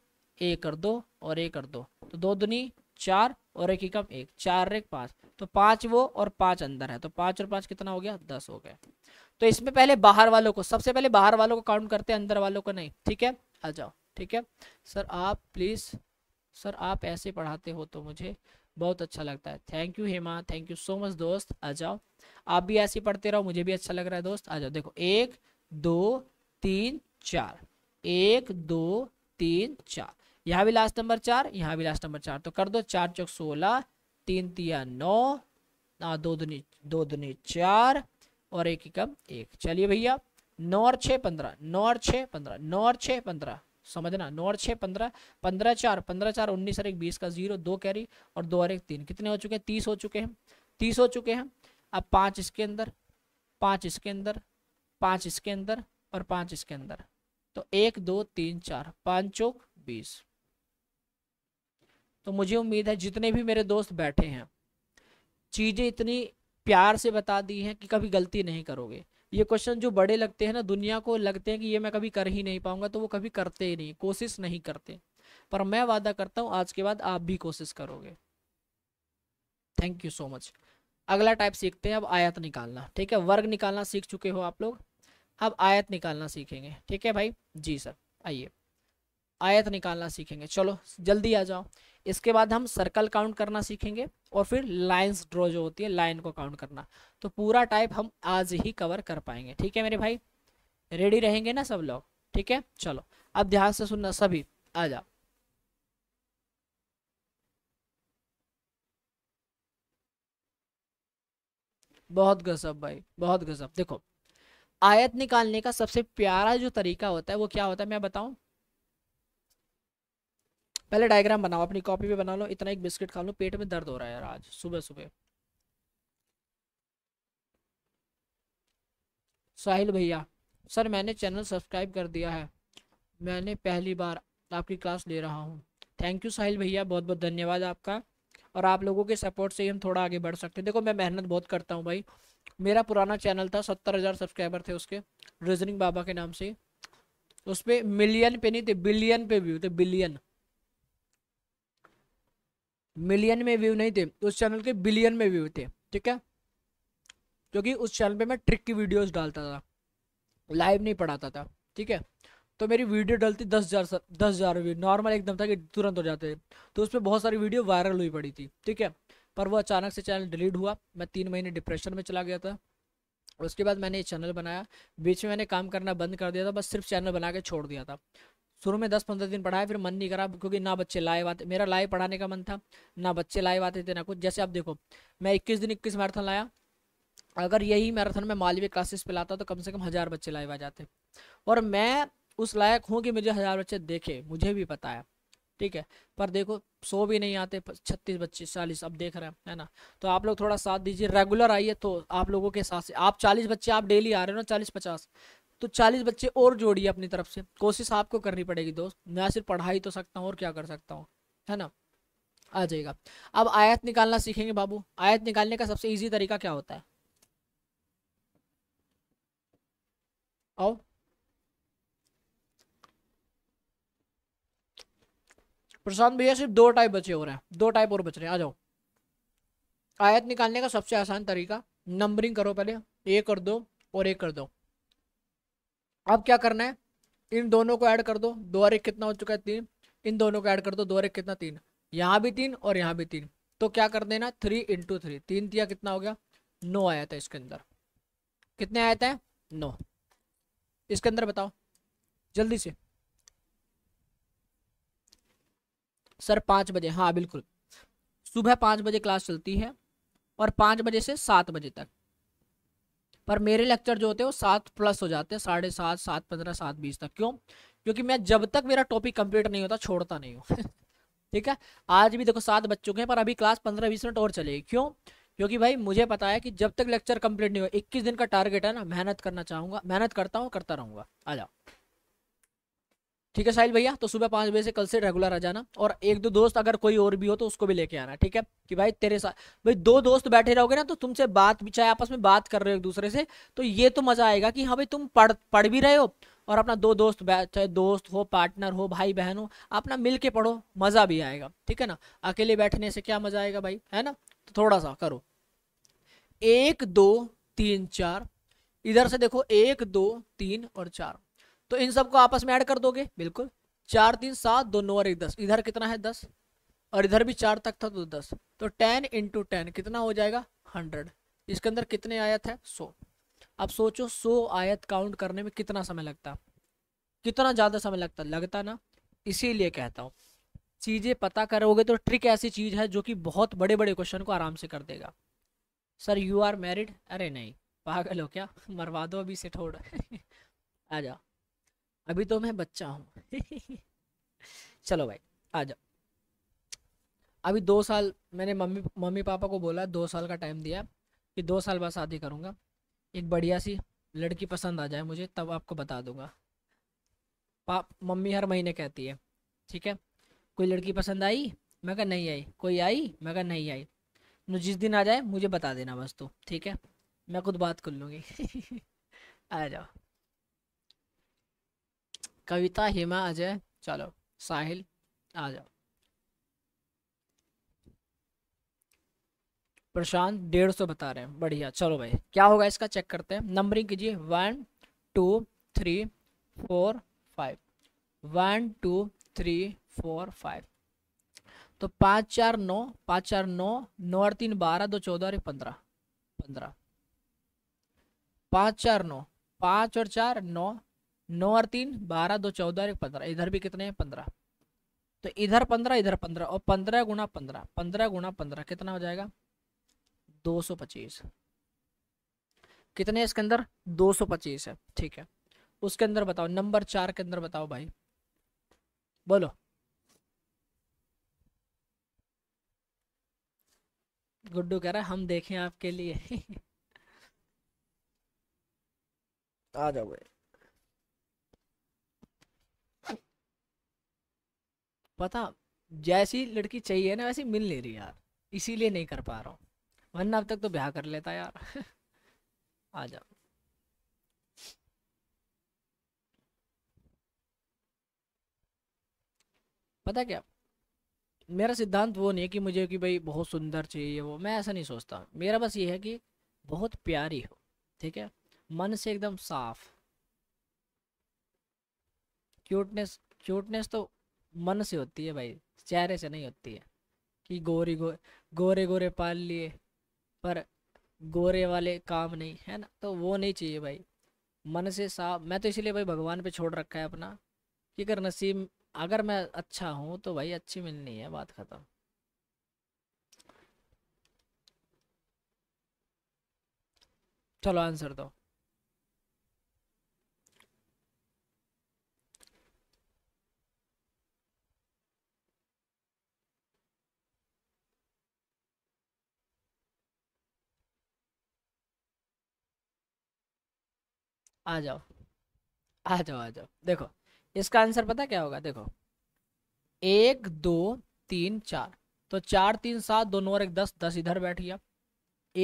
एक कर दो और एक कर दो तो दो दुनी चार और एक इकम एक चार एक पांच तो पांच वो और पांच अंदर है तो पांच और पांच कितना हो गया दस हो गया तो इसमें पहले बाहर वालों को सबसे पहले बाहर वालों को काउंट करते हैं अंदर वालों को नहीं ठीक है आ जाओ ठीक है सर आप प्लीज़ सर आप ऐसे पढ़ाते हो तो मुझे बहुत अच्छा लगता है thank you Hema thank you so much दोस्त आ जाओ आप भी ऐसे पढ़ते रहो मुझे भी अच्छा लग रहा है दोस्त आ जाओ देखो एक दो तीन चार एक दो तीन चार यहाँ भी लास्ट नंबर चार यहाँ भी लास्ट नंबर चार तो कर दो चार चौक सोलह तीन तिया नौ दो दुनी दो दुनी चार और एक एकम एक चलिए भैया नौ और पंद्रह नौ और पंद्रह नौ और छः पंद्रह समझना नौ और पंद्रह पंद्रह चार पंद्रह चार उन्नीस और एक बीस का जीरो दो कैरी और दो और एक तीन कितने हो चुके हैं तीस हो चुके हैं तीस हो चुके हैं अब पांच इसके अंदर पांच इसके अंदर पांच इसके अंदर और पांच इसके अंदर तो एक दो तीन चार पाँच चौक बीस तो मुझे उम्मीद है जितने भी मेरे दोस्त बैठे हैं चीज़ें इतनी प्यार से बता दी है कि कभी गलती नहीं करोगे ये क्वेश्चन जो बड़े लगते हैं ना दुनिया को लगते हैं कि ये मैं कभी कर ही नहीं पाऊंगा तो वो कभी करते ही नहीं कोशिश नहीं करते पर मैं वादा करता हूँ आज के बाद आप भी कोशिश करोगे थैंक यू सो मच अगला टाइप सीखते हैं अब आयत निकालना ठीक है वर्ग निकालना सीख चुके हो आप लोग अब आयत निकालना सीखेंगे ठीक है भाई जी सर आइए आयत निकालना सीखेंगे चलो जल्दी आ जाओ इसके बाद हम सर्कल काउंट करना सीखेंगे और फिर लाइंस ड्रॉ जो होती है लाइन को काउंट करना तो पूरा टाइप हम आज ही कवर कर पाएंगे ठीक है मेरे भाई रेडी रहेंगे ना सब लोग ठीक है चलो अब ध्यान से सुनना सभी आ जाओ बहुत गजब भाई बहुत गजब देखो आयत निकालने का सबसे प्यारा जो तरीका होता है वो क्या होता है मैं बताऊं पहले डायग्राम बनाओ अपनी कॉपी पे बना लो इतना एक बिस्किट खा लो पेट में दर्द हो रहा है यार आज सुबह सुबह साहिल भैया सर मैंने चैनल सब्सक्राइब कर दिया है मैंने पहली बार आपकी क्लास ले रहा हूँ थैंक यू साहिल भैया बहुत बहुत धन्यवाद आपका और आप लोगों के सपोर्ट से ही हम थोड़ा आगे बढ़ सकते हैं देखो मैं मेहनत बहुत करता हूँ भाई मेरा पुराना चैनल था सत्तर हज़ार सब्सक्राइबर थे उसके रीजनिंग बाबा के नाम से उस पर मिलियन पे नहीं थे बिलियन पे व्यू थे बिलियन मिलियन में व्यू नहीं थे उस चैनल के बिलियन में व्यू थे ठीक है क्योंकि उस चैनल पे मैं ट्रिक की वीडियोस डालता था लाइव नहीं पढ़ाता था ठीक है तो मेरी वीडियो डलती दस हज़ार दस हज़ार व्यू नॉर्मल एकदम था कि तुरंत हो जाते थे तो उस पर बहुत सारी वीडियो वायरल हुई पड़ी थी ठीक है पर वो अचानक से चैनल डिलीट हुआ मैं तीन महीने डिप्रेशन में चला गया था उसके बाद मैंने ये चैनल बनाया बीच में मैंने काम करना बंद कर दिया था बस सिर्फ चैनल बना के छोड़ दिया था शुरू में दस पंद्रह दिन पढ़ाया फिर मन नहीं करा क्योंकि ना बच्चे लाइव आते मेरा लाइव पढ़ाने का मन था ना बच्चे लाइव आते थे ना कुछ जैसे आप देखो मैं इक्कीस दिन इक्कीस मैराथन लाया अगर यही मैराथन में मालवीय क्लासेस पे लाता तो कम से कम हज़ार बच्चे लाइव आ जाते और मैं उस लायक हूँ कि मुझे हज़ार बच्चे देखे मुझे भी पता है ठीक है पर देखो सौ भी नहीं आते छत्तीस बच्चे चालीस अब देख रहे हैं है ना तो आप लोग थोड़ा साथ दीजिए रेगुलर आइए तो आप लोगों के साथ से आप चालीस बच्चे आप डेली आ रहे हो ना चालीस पचास तो 40 बच्चे और जोड़िए अपनी तरफ से कोशिश आपको करनी पड़ेगी दोस्त मैं सिर्फ पढ़ाई तो सकता हूँ और क्या कर सकता हूँ है ना आ जाएगा अब आयत निकालना सीखेंगे बाबू आयत निकालने का सबसे ईजी तरीका क्या होता है आओ प्रशांत भैया सिर्फ दो टाइप बचे हो रहे हैं दो टाइप और बच रहे हैं आ जाओ आयत निकालने का सबसे आसान तरीका नंबरिंग करो पहले एक और दो और एक कर दो अब क्या करना है इन दोनों को ऐड कर दो दो और एक कितना हो चुका है तीन इन दोनों को ऐड कर दो दो और एक कितना तीन यहाँ भी तीन और यहाँ भी तीन तो क्या कर देना थ्री इंटू थ्री तीन दिया कितना हो गया नो आया था इसके अंदर कितने आया था नो इसके अंदर बताओ जल्दी से सर पाँच बजे हाँ बिल्कुल सुबह पाँच बजे क्लास चलती है और पाँच बजे से सात बजे तक पर मेरे लेक्चर जो होते हैं वो सात प्लस हो जाते हैं साढ़े सात सात पंद्रह सात बीस तक क्यों क्योंकि मैं जब तक मेरा टॉपिक कंप्लीट नहीं होता छोड़ता नहीं हूँ *laughs* ठीक है आज भी देखो सात बच चुके हैं पर अभी क्लास पंद्रह बीस मिनट और चलेगी क्यों क्योंकि भाई मुझे पता है कि जब तक लेक्चर कंप्लीट नहीं हो इक्कीस दिन का टारगेट है ना मेहनत करना चाहूँगा मेहनत करता हूँ करता रहूँगा आ जाओ ठीक है साहिल भैया तो सुबह पाँच बजे से कल से रेगुलर आ जाना और एक दो दोस्त अगर कोई और भी हो तो उसको भी लेके आना ठीक है कि भाई तेरे साथ भाई दो दोस्त बैठे रहोगे ना तो तुमसे बात भी चाहे आपस में बात कर रहे हो एक दूसरे से तो ये तो मज़ा आएगा कि हाँ भाई तुम पढ़ पढ़ भी रहे हो और अपना दो दोस्त चाहे दोस्त हो पार्टनर हो भाई बहन हो अपना मिल के पढ़ो मज़ा भी आएगा ठीक है ना अकेले बैठने से क्या मज़ा आएगा भाई है ना तो थोड़ा सा करो एक दो तीन चार इधर से देखो एक दो तीन और चार तो इन सबको आपस में ऐड कर दोगे बिल्कुल चार तीन सात दो नौ और एक दस इधर कितना है दस और इधर भी चार तक था तो दस तो टेन इंटू टेन कितना हो जाएगा हंड्रेड इसके अंदर कितने आयत है सौ अब सोचो सौ आयत काउंट करने में कितना समय लगता कितना ज़्यादा समय लगता लगता ना इसीलिए कहता हूँ चीज़ें पता करोगे तो ट्रिक ऐसी चीज़ है जो कि बहुत बड़े बड़े क्वेश्चन को आराम से कर देगा सर यू आर मैरिड अरे नहीं पागल हो क्या मरवा दो अभी से ठोड़ *laughs* आ जाओ अभी तो मैं बच्चा हूँ *laughs* चलो भाई आ जाओ अभी दो साल मैंने मम्मी मम्मी पापा को बोला दो साल का टाइम दिया कि दो साल बाद शादी करूँगा एक बढ़िया सी लड़की पसंद आ जाए मुझे तब आपको बता दूंगा पाप मम्मी हर महीने कहती है ठीक है कोई लड़की पसंद आई मैं कहा नहीं आई कोई आई मैं कहा नहीं आई नो जिस दिन आ जाए मुझे बता देना बस तो ठीक है मैं खुद बात कर लूँगी *laughs* आ जाओ कविता हिमा अजय चलो साहिल आ जाओ प्रशांत डेढ़ सौ बता रहे हैं बढ़िया चलो भाई क्या होगा इसका चेक करते हैं नंबरिंग कीजिए one two three four five one two three four five तो पाँच चार नौ पाँच चार नौ नौ और तीन बारह दो चौदह और पंद्रह पंद्रह पाँच चार नौ पाँच और चार नौ नौ और तीन बारह दो चौदह और एक पंद्रह इधर भी कितने हैं पंद्रह तो इधर पंद्रह इधर पंद्रह और पंद्रह गुना पंद्रह पंद्रह गुना पंद्रह कितना हो जाएगा दो सौ पच्चीस कितने इसके अंदर दो सौ पच्चीस है ठीक है उसके अंदर बताओ नंबर चार के अंदर बताओ भाई बोलो गुड्डू कह रहा है हम देखें आपके लिए *laughs* आ जाओ भाई पता जैसी लड़की चाहिए ना वैसी मिल नहीं रही यार इसीलिए नहीं कर पा रहा हूँ वरना अब तक तो ब्याह कर लेता यार *laughs* आ जाओ पता क्या मेरा सिद्धांत वो नहीं है कि मुझे कि भाई बहुत सुंदर चाहिए वो मैं ऐसा नहीं सोचता मेरा बस ये है कि बहुत प्यारी हो ठीक है मन से एकदम साफ क्यूटनेस क्यूटनेस तो मन से होती है भाई चेहरे से नहीं होती है कि गोरी गो गोरे गोरे पाल लिए पर गोरे वाले काम नहीं है ना तो वो नहीं चाहिए भाई मन से साफ मैं तो इसलिए भाई भगवान पे छोड़ रखा है अपना कि अगर नसीब अगर मैं अच्छा हूँ तो भाई अच्छी मिलनी है बात ख़त्म चलो आंसर दो आ जाओ आ जाओ आ जाओ देखो इसका आंसर पता क्या होगा देखो एक दो तीन चार तो चार तीन सात दो नौ और एक दस दस इधर बैठ गया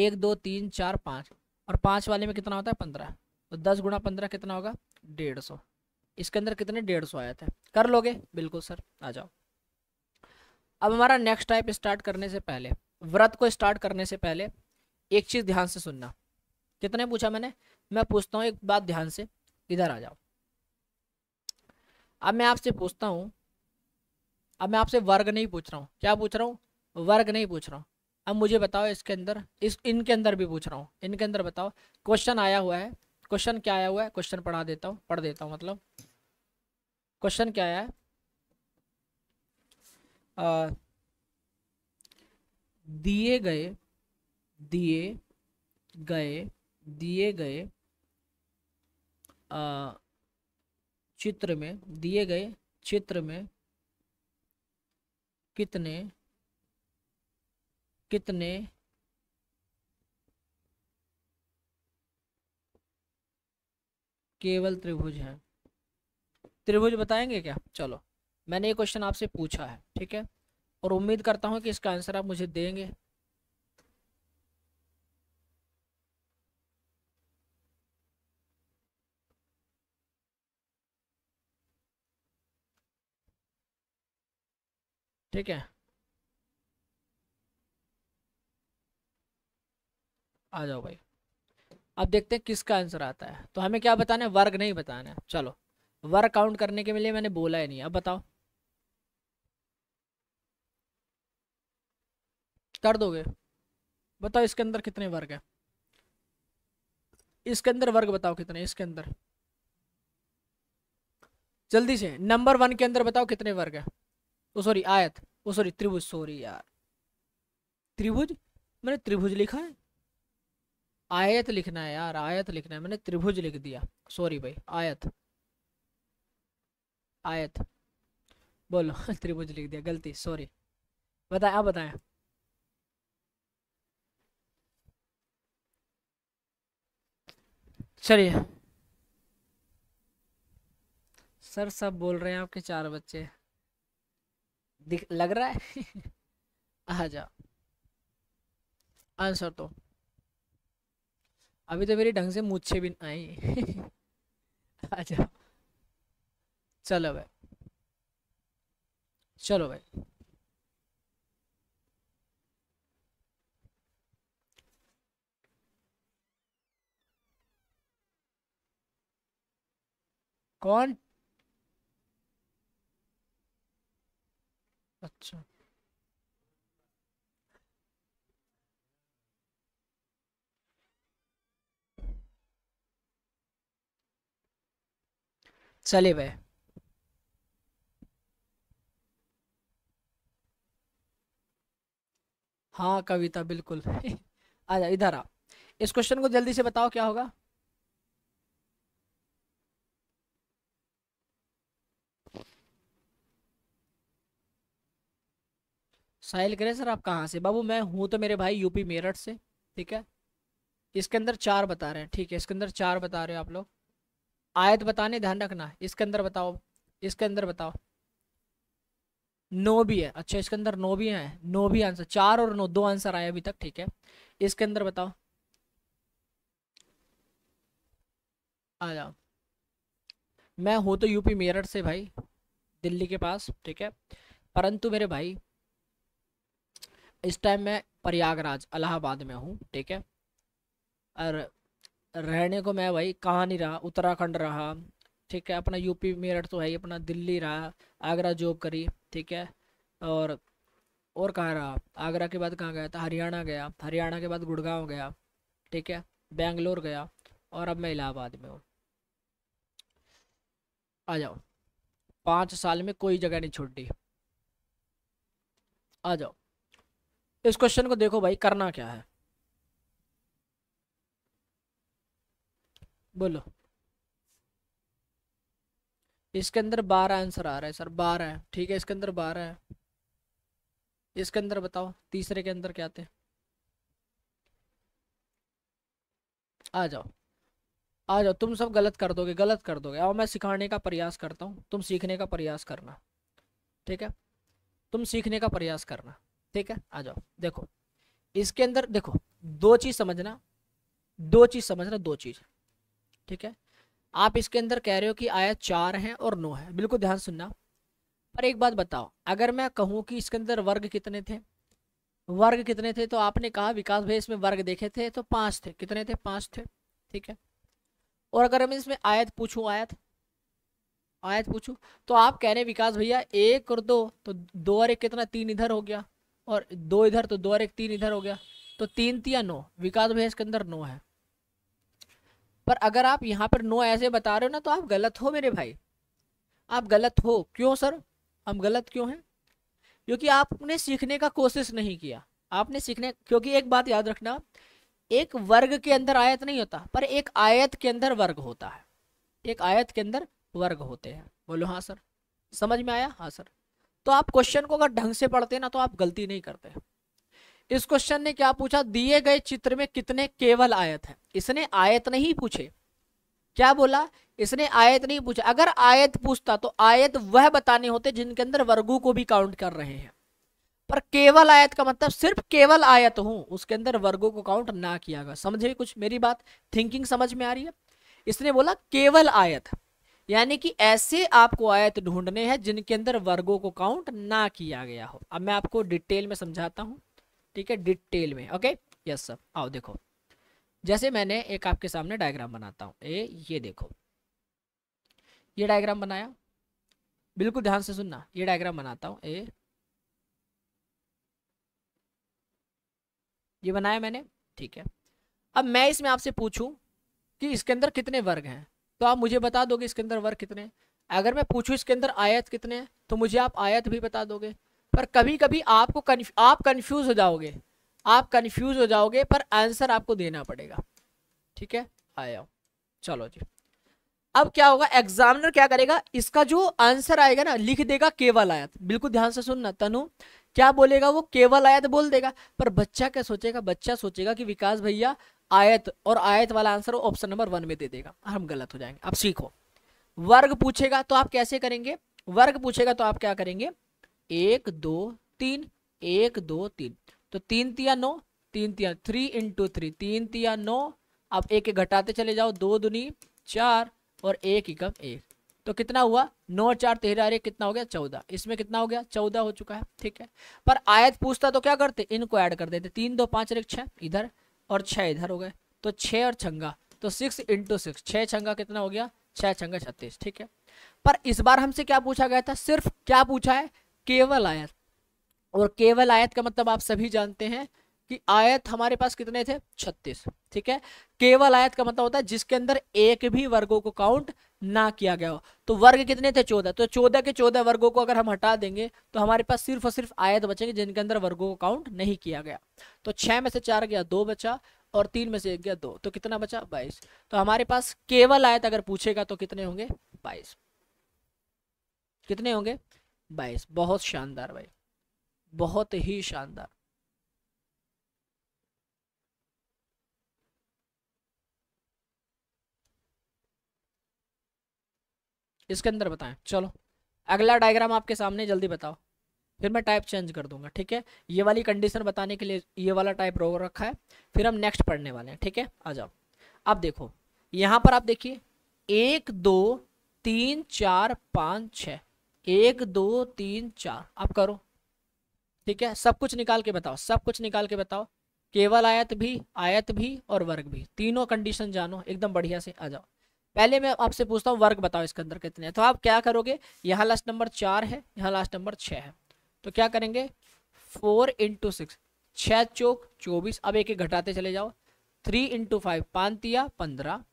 एक दो तीन चार पाँच और पाँच वाले में कितना होता है पंद्रह तो दस गुणा पंद्रह कितना होगा डेढ़ सौ इसके अंदर कितने डेढ़ सौ आया था कर लोगे बिल्कुल सर आ जाओ अब हमारा नेक्स्ट टाइप स्टार्ट करने से पहले व्रत को स्टार्ट करने से पहले एक चीज़ ध्यान से सुनना कितने पूछा मैंने मैं पूछता हूँ एक बात ध्यान से इधर आ जाओ अब मैं आपसे पूछता हूँ अब मैं आपसे वर्ग नहीं पूछ रहा हूँ क्या पूछ रहा हूँ वर्ग नहीं पूछ रहा हूँ अब मुझे बताओ इसके अंदर इस इनके अंदर भी पूछ रहा हूँ इनके अंदर बताओ क्वेश्चन आया हुआ है क्वेश्चन क्या आया हुआ है क्वेश्चन पढ़ा देता हूँ पढ़ देता हूँ मतलब क्वेश्चन क्या आया है दिए गए दिए गए दिए गए चित्र में दिए गए चित्र में कितने कितने केवल त्रिभुज हैं त्रिभुज बताएंगे क्या चलो मैंने ये क्वेश्चन आपसे पूछा है ठीक है और उम्मीद करता हूँ कि इसका आंसर आप मुझे देंगे ठीक है आ जाओ भाई अब देखते हैं किसका आंसर आता है तो हमें क्या बताना है वर्ग नहीं बताना है चलो वर्ग काउंट करने के लिए मैंने बोला ही नहीं अब बताओ कर दोगे बताओ इसके अंदर कितने वर्ग है इसके अंदर वर्ग बताओ कितने इसके अंदर जल्दी से नंबर वन के अंदर बताओ कितने वर्ग है ओ सॉरी आयत ओ सॉरी त्रिभुज सॉरी यार त्रिभुज मैंने त्रिभुज लिखा है आयत लिखना है यार आयत लिखना है मैंने त्रिभुज लिख दिया सॉरी भाई आयत आयत बोलो *laughs* त्रिभुज लिख दिया गलती सॉरी बताए आप बताएं चलिए सर सब बोल रहे हैं आपके चार बच्चे दिख लग रहा है *laughs* आ जा आंसर तो अभी तो मेरी ढंग से मुझसे भी आई *laughs* जा चलो भाई चलो भाई कौन अच्छा चले भाई हाँ कविता बिल्कुल *laughs* आ जाओ इधर आ इस क्वेश्चन को जल्दी से बताओ क्या होगा साहिल करें सर आप कहाँ से बाबू मैं हूँ तो मेरे भाई यूपी मेरठ से ठीक है इसके अंदर चार बता रहे हैं ठीक है इसके अंदर चार बता रहे हो आप लोग आयत बताने ध्यान रखना इसके अंदर बताओ इसके अंदर बताओ नो भी है अच्छा इसके अंदर नो भी है नो भी आंसर चार और नो दो आंसर आए अभी तक ठीक है इसके अंदर बताओ आ जाओ मैं हूँ तो यूपी मेरठ से भाई दिल्ली के पास ठीक है परंतु मेरे भाई इस टाइम मैं प्रयागराज अलाहाबाद में हूँ ठीक है और रहने को मैं भाई कहाँ नहीं रहा उत्तराखंड रहा ठीक है अपना यूपी मेरठ तो है ही अपना दिल्ली रहा आगरा जॉब करी ठीक है और और कहाँ रहा आगरा के बाद कहाँ गया था हरियाणा गया हरियाणा के बाद गुड़गांव गया ठीक है बेंगलोर गया और अब मैं इलाहाबाद में हूँ आ जाओ पाँच साल में कोई जगह नहीं छोड़ी आ जाओ इस क्वेश्चन को देखो भाई करना क्या है बोलो इसके अंदर बारह आंसर आ रहा है सर बारह है ठीक है इसके अंदर बारह है इसके अंदर बताओ तीसरे के अंदर क्या आते आ जाओ आ जाओ तुम सब गलत कर दोगे गलत कर दोगे आओ मैं सिखाने का प्रयास करता हूँ तुम सीखने का प्रयास करना ठीक है तुम सीखने का प्रयास करना ठीक है आ जाओ देखो इसके अंदर देखो दो चीज समझना दो चीज समझना दो चीज ठीक है आप इसके अंदर कह रहे हो कि आया चार है और नौ है बिल्कुल ध्यान सुनना पर एक बात बताओ अगर मैं कहूं कि इसके अंदर वर्ग कितने थे वर्ग कितने थे तो आपने कहा विकास भाई इसमें वर्ग देखे थे तो पांच थे कितने थे पांच थे ठीक है और अगर मैं इसमें आयत पूछूं आयत आयत पूछूं तो आप कह रहे विकास भैया एक और दो तो दो और एक कितना तीन इधर हो गया और दो इधर तो दो और एक तीन इधर हो गया तो तीन तिया नौ विकास भैया इसके अंदर नौ है पर अगर आप यहाँ पर नौ ऐसे बता रहे हो ना तो आप गलत हो मेरे भाई आप गलत हो क्यों सर हम गलत क्यों हैं क्योंकि आपने सीखने का कोशिश नहीं किया आपने सीखने क्योंकि एक बात याद रखना एक वर्ग के अंदर आयत नहीं होता पर एक आयत के अंदर वर्ग होता है एक आयत के अंदर वर्ग होते हैं बोलो हाँ सर समझ में आया हाँ सर तो आप क्वेश्चन को अगर ढंग से पढ़ते ना तो आप गलती नहीं करते इस क्वेश्चन ने क्या पूछा दिए गए चित्र में कितने केवल आयत है इसने आयत नहीं पूछे क्या बोला इसने आयत नहीं पूछा अगर आयत पूछता तो आयत वह बताने होते जिनके अंदर वर्गों को भी काउंट कर रहे हैं पर केवल आयत का मतलब सिर्फ केवल आयत हूं उसके अंदर वर्गों को काउंट ना किया गया समझे कुछ मेरी बात थिंकिंग समझ में आ रही है इसने बोला केवल आयत यानी कि ऐसे आपको आयत ढूंढने हैं जिनके अंदर वर्गों को काउंट ना किया गया हो अब मैं आपको डिटेल में समझाता हूँ ठीक है डिटेल में ओके यस सर आओ देखो जैसे मैंने एक आपके सामने डायग्राम बनाता हूँ ए ये देखो ये डायग्राम बनाया बिल्कुल ध्यान से सुनना ये डायग्राम बनाता हूँ ए ये बनाया मैंने ठीक है अब मैं इसमें आपसे पूछूं कि इसके अंदर कितने वर्ग हैं तो आप मुझे बता दोगे इसके अंदर वर्ग कितने अगर मैं पूछूँ इसके अंदर आयत कितने हैं तो मुझे आप आयत भी बता दोगे पर कभी कभी आपको आप कन्फ्यूज़ हो जाओगे आप कन्फ्यूज़ हो जाओगे पर आंसर आपको देना पड़ेगा ठीक है आया चलो जी अब क्या होगा एग्जामिनर क्या करेगा इसका जो आंसर आएगा ना लिख देगा केवल आयत बिल्कुल ध्यान से सुनना तनु क्या बोलेगा वो केवल आयत बोल देगा पर बच्चा क्या सोचेगा बच्चा सोचेगा कि विकास भैया आयत और आयत वाला आंसर ऑप्शन नंबर वन में दे देगा हम गलत हो जाएंगे अब सीखो वर्ग पूछेगा तो आप कैसे करेंगे वर्ग पूछेगा तो आप क्या करेंगे एक दो तीन एक दो तीन तो तीन तिया नौ तीन तिया थ्री इंटू थ्री तीन तिया नौ अब एक एक घटाते चले जाओ दो दुनी चार और एक कम एक तो कितना हुआ नौ चार तेरह अरे कितना हो गया चौदह इसमें कितना हो गया चौदह हो चुका है ठीक है पर आयत पूछता तो क्या करते इनको ऐड कर देते तीन दो पाँच एक छः इधर और छः इधर हो गए तो छः और छंगा तो सिक्स इंटू सिक्स छः छंगा कितना हो गया छः छंगा छत्तीस ठीक है पर इस बार हमसे क्या पूछा गया था सिर्फ क्या पूछा है केवल आयत और केवल आयत का मतलब आप सभी जानते हैं कि आयत हमारे पास कितने थे छत्तीस ठीक है केवल आयत का मतलब होता है जिसके अंदर एक भी वर्गों को काउंट ना किया गया हो तो वर्ग कितने थे चौदह तो चौदह के चौदह वर्गों को अगर हम हटा देंगे तो हमारे पास सिर्फ और सिर्फ आयत बचेंगे जिनके अंदर वर्गों को काउंट नहीं किया गया तो छह में से चार गया दो बचा और तीन में से एक गया दो तो कितना बचा बाईस तो हमारे पास केवल आयत अगर पूछेगा तो कितने होंगे बाईस कितने होंगे बाईस बहुत शानदार भाई बहुत ही शानदार इसके अंदर बताएं चलो अगला डायग्राम आपके सामने जल्दी बताओ फिर मैं टाइप चेंज कर दूंगा ठीक है ये वाली कंडीशन बताने के लिए ये वाला टाइप रो रखा है फिर हम नेक्स्ट पढ़ने वाले हैं ठीक है आ जाओ अब देखो यहाँ पर आप देखिए एक दो तीन चार पाँच छ एक दो तीन चार आप करो ठीक है सब कुछ निकाल के बताओ सब कुछ निकाल के बताओ केवल आयत भी आयत भी और वर्ग भी तीनों कंडीशन जानो एकदम बढ़िया से आ जाओ पहले मैं आपसे पूछता हूँ वर्ग बताओ इसके अंदर कितने हैं तो आप क्या करोगे यहाँ लास्ट नंबर चार है यहाँ लास्ट नंबर छः है तो क्या करेंगे फोर इंटू सिक्स छः चौक चौबीस अब एक एक घटाते चले जाओ थ्री इंटू फाइव पानतिया पंद्रह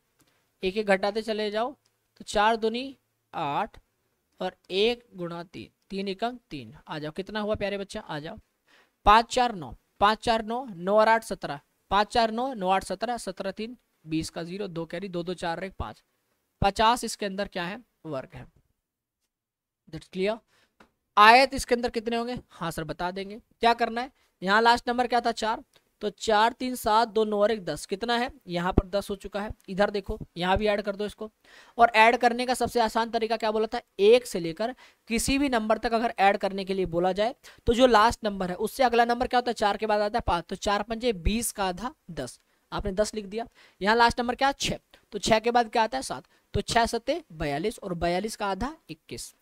एक एक घटाते चले जाओ तो चार दुनी आठ और एक गुणा तीन तीन एकम तीन आ जाओ कितना हुआ प्यारे बच्चा आ जाओ पाँच चार नौ पाँच चार नौ नौ और आठ सत्रह पाँच चार नौ नौ आठ सत्रह सत्रह तीन बीस का जीरो दो कैरी दो दो चार एक पांच पचास इसके अंदर क्या है वर्ग है आयत इसके अंदर कितने होंगे हाँ सर बता देंगे क्या करना है यहाँ लास्ट नंबर क्या था चार तो चार तीन सात दो नौ और एक दस कितना है यहाँ पर दस हो चुका है इधर देखो यहाँ भी ऐड कर दो इसको और ऐड करने का सबसे आसान तरीका क्या बोला था एक से लेकर किसी भी नंबर तक अगर ऐड करने के लिए बोला जाए तो जो लास्ट नंबर है उससे अगला नंबर क्या होता है चार के बाद आता है पाँच तो चार पंजे बीस का आधा दस आपने दस लिख दिया यहाँ लास्ट नंबर क्या छः तो छः के बाद क्या आता है सात तो छः सत्य बयालीस और बयालीस का आधा इक्कीस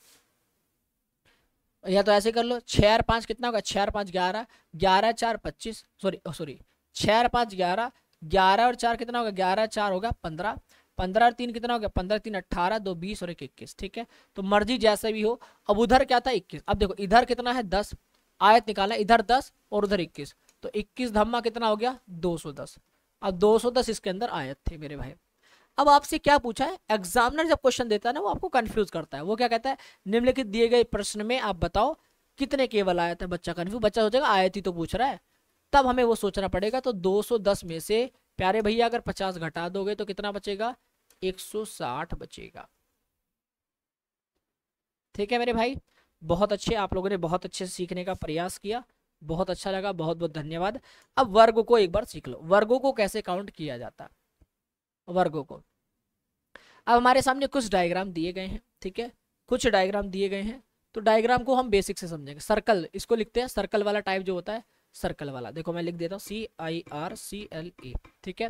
या तो ऐसे कर लो छः और पाँच कितना होगा छः और पाँच ग्यारह ग्यारह चार पच्चीस सॉरी सॉरी छः और पाँच ग्यारह ग्यारह और चार कितना होगा ग्यारह चार होगा पंद्रह पंद्रह और तीन कितना हो गया पंद्रह तीन अट्ठारह दो बीस और एक इक्कीस ठीक है तो मर्जी जैसे भी हो अब उधर क्या था इक्कीस अब देखो इधर कितना है दस आयत निकालना इधर दस और उधर इक्कीस तो इक्कीस धम्मा कितना हो गया दो सौ दस अब 210 इसके अंदर आयत थे मेरे भाई अब आपसे क्या पूछा है एग्जामिनर जब क्वेश्चन देता है ना वो आपको कंफ्यूज करता है वो क्या कहता है निम्नलिखित दिए गए प्रश्न में आप बताओ कितने केवल आयत है बच्चा कन्फ्यूज बच्चा सोचेगा आयत ही तो पूछ रहा है तब हमें वो सोचना पड़ेगा तो दो में से प्यारे भैया अगर पचास घटा दोगे तो कितना बचेगा एक बचेगा ठीक है मेरे भाई बहुत अच्छे आप लोगों ने बहुत अच्छे से सीखने का प्रयास किया बहुत अच्छा लगा बहुत बहुत धन्यवाद अब वर्ग को एक बार सीख लो वर्गों को कैसे काउंट किया जाता वर्गों को अब हमारे सामने कुछ डायग्राम दिए गए हैं ठीक है कुछ डायग्राम दिए गए हैं तो डायग्राम को हम बेसिक से समझेंगे सर्कल इसको लिखते हैं सर्कल वाला टाइप जो होता है सर्कल वाला देखो मैं लिख देता हूँ सी I R C L E ठीक है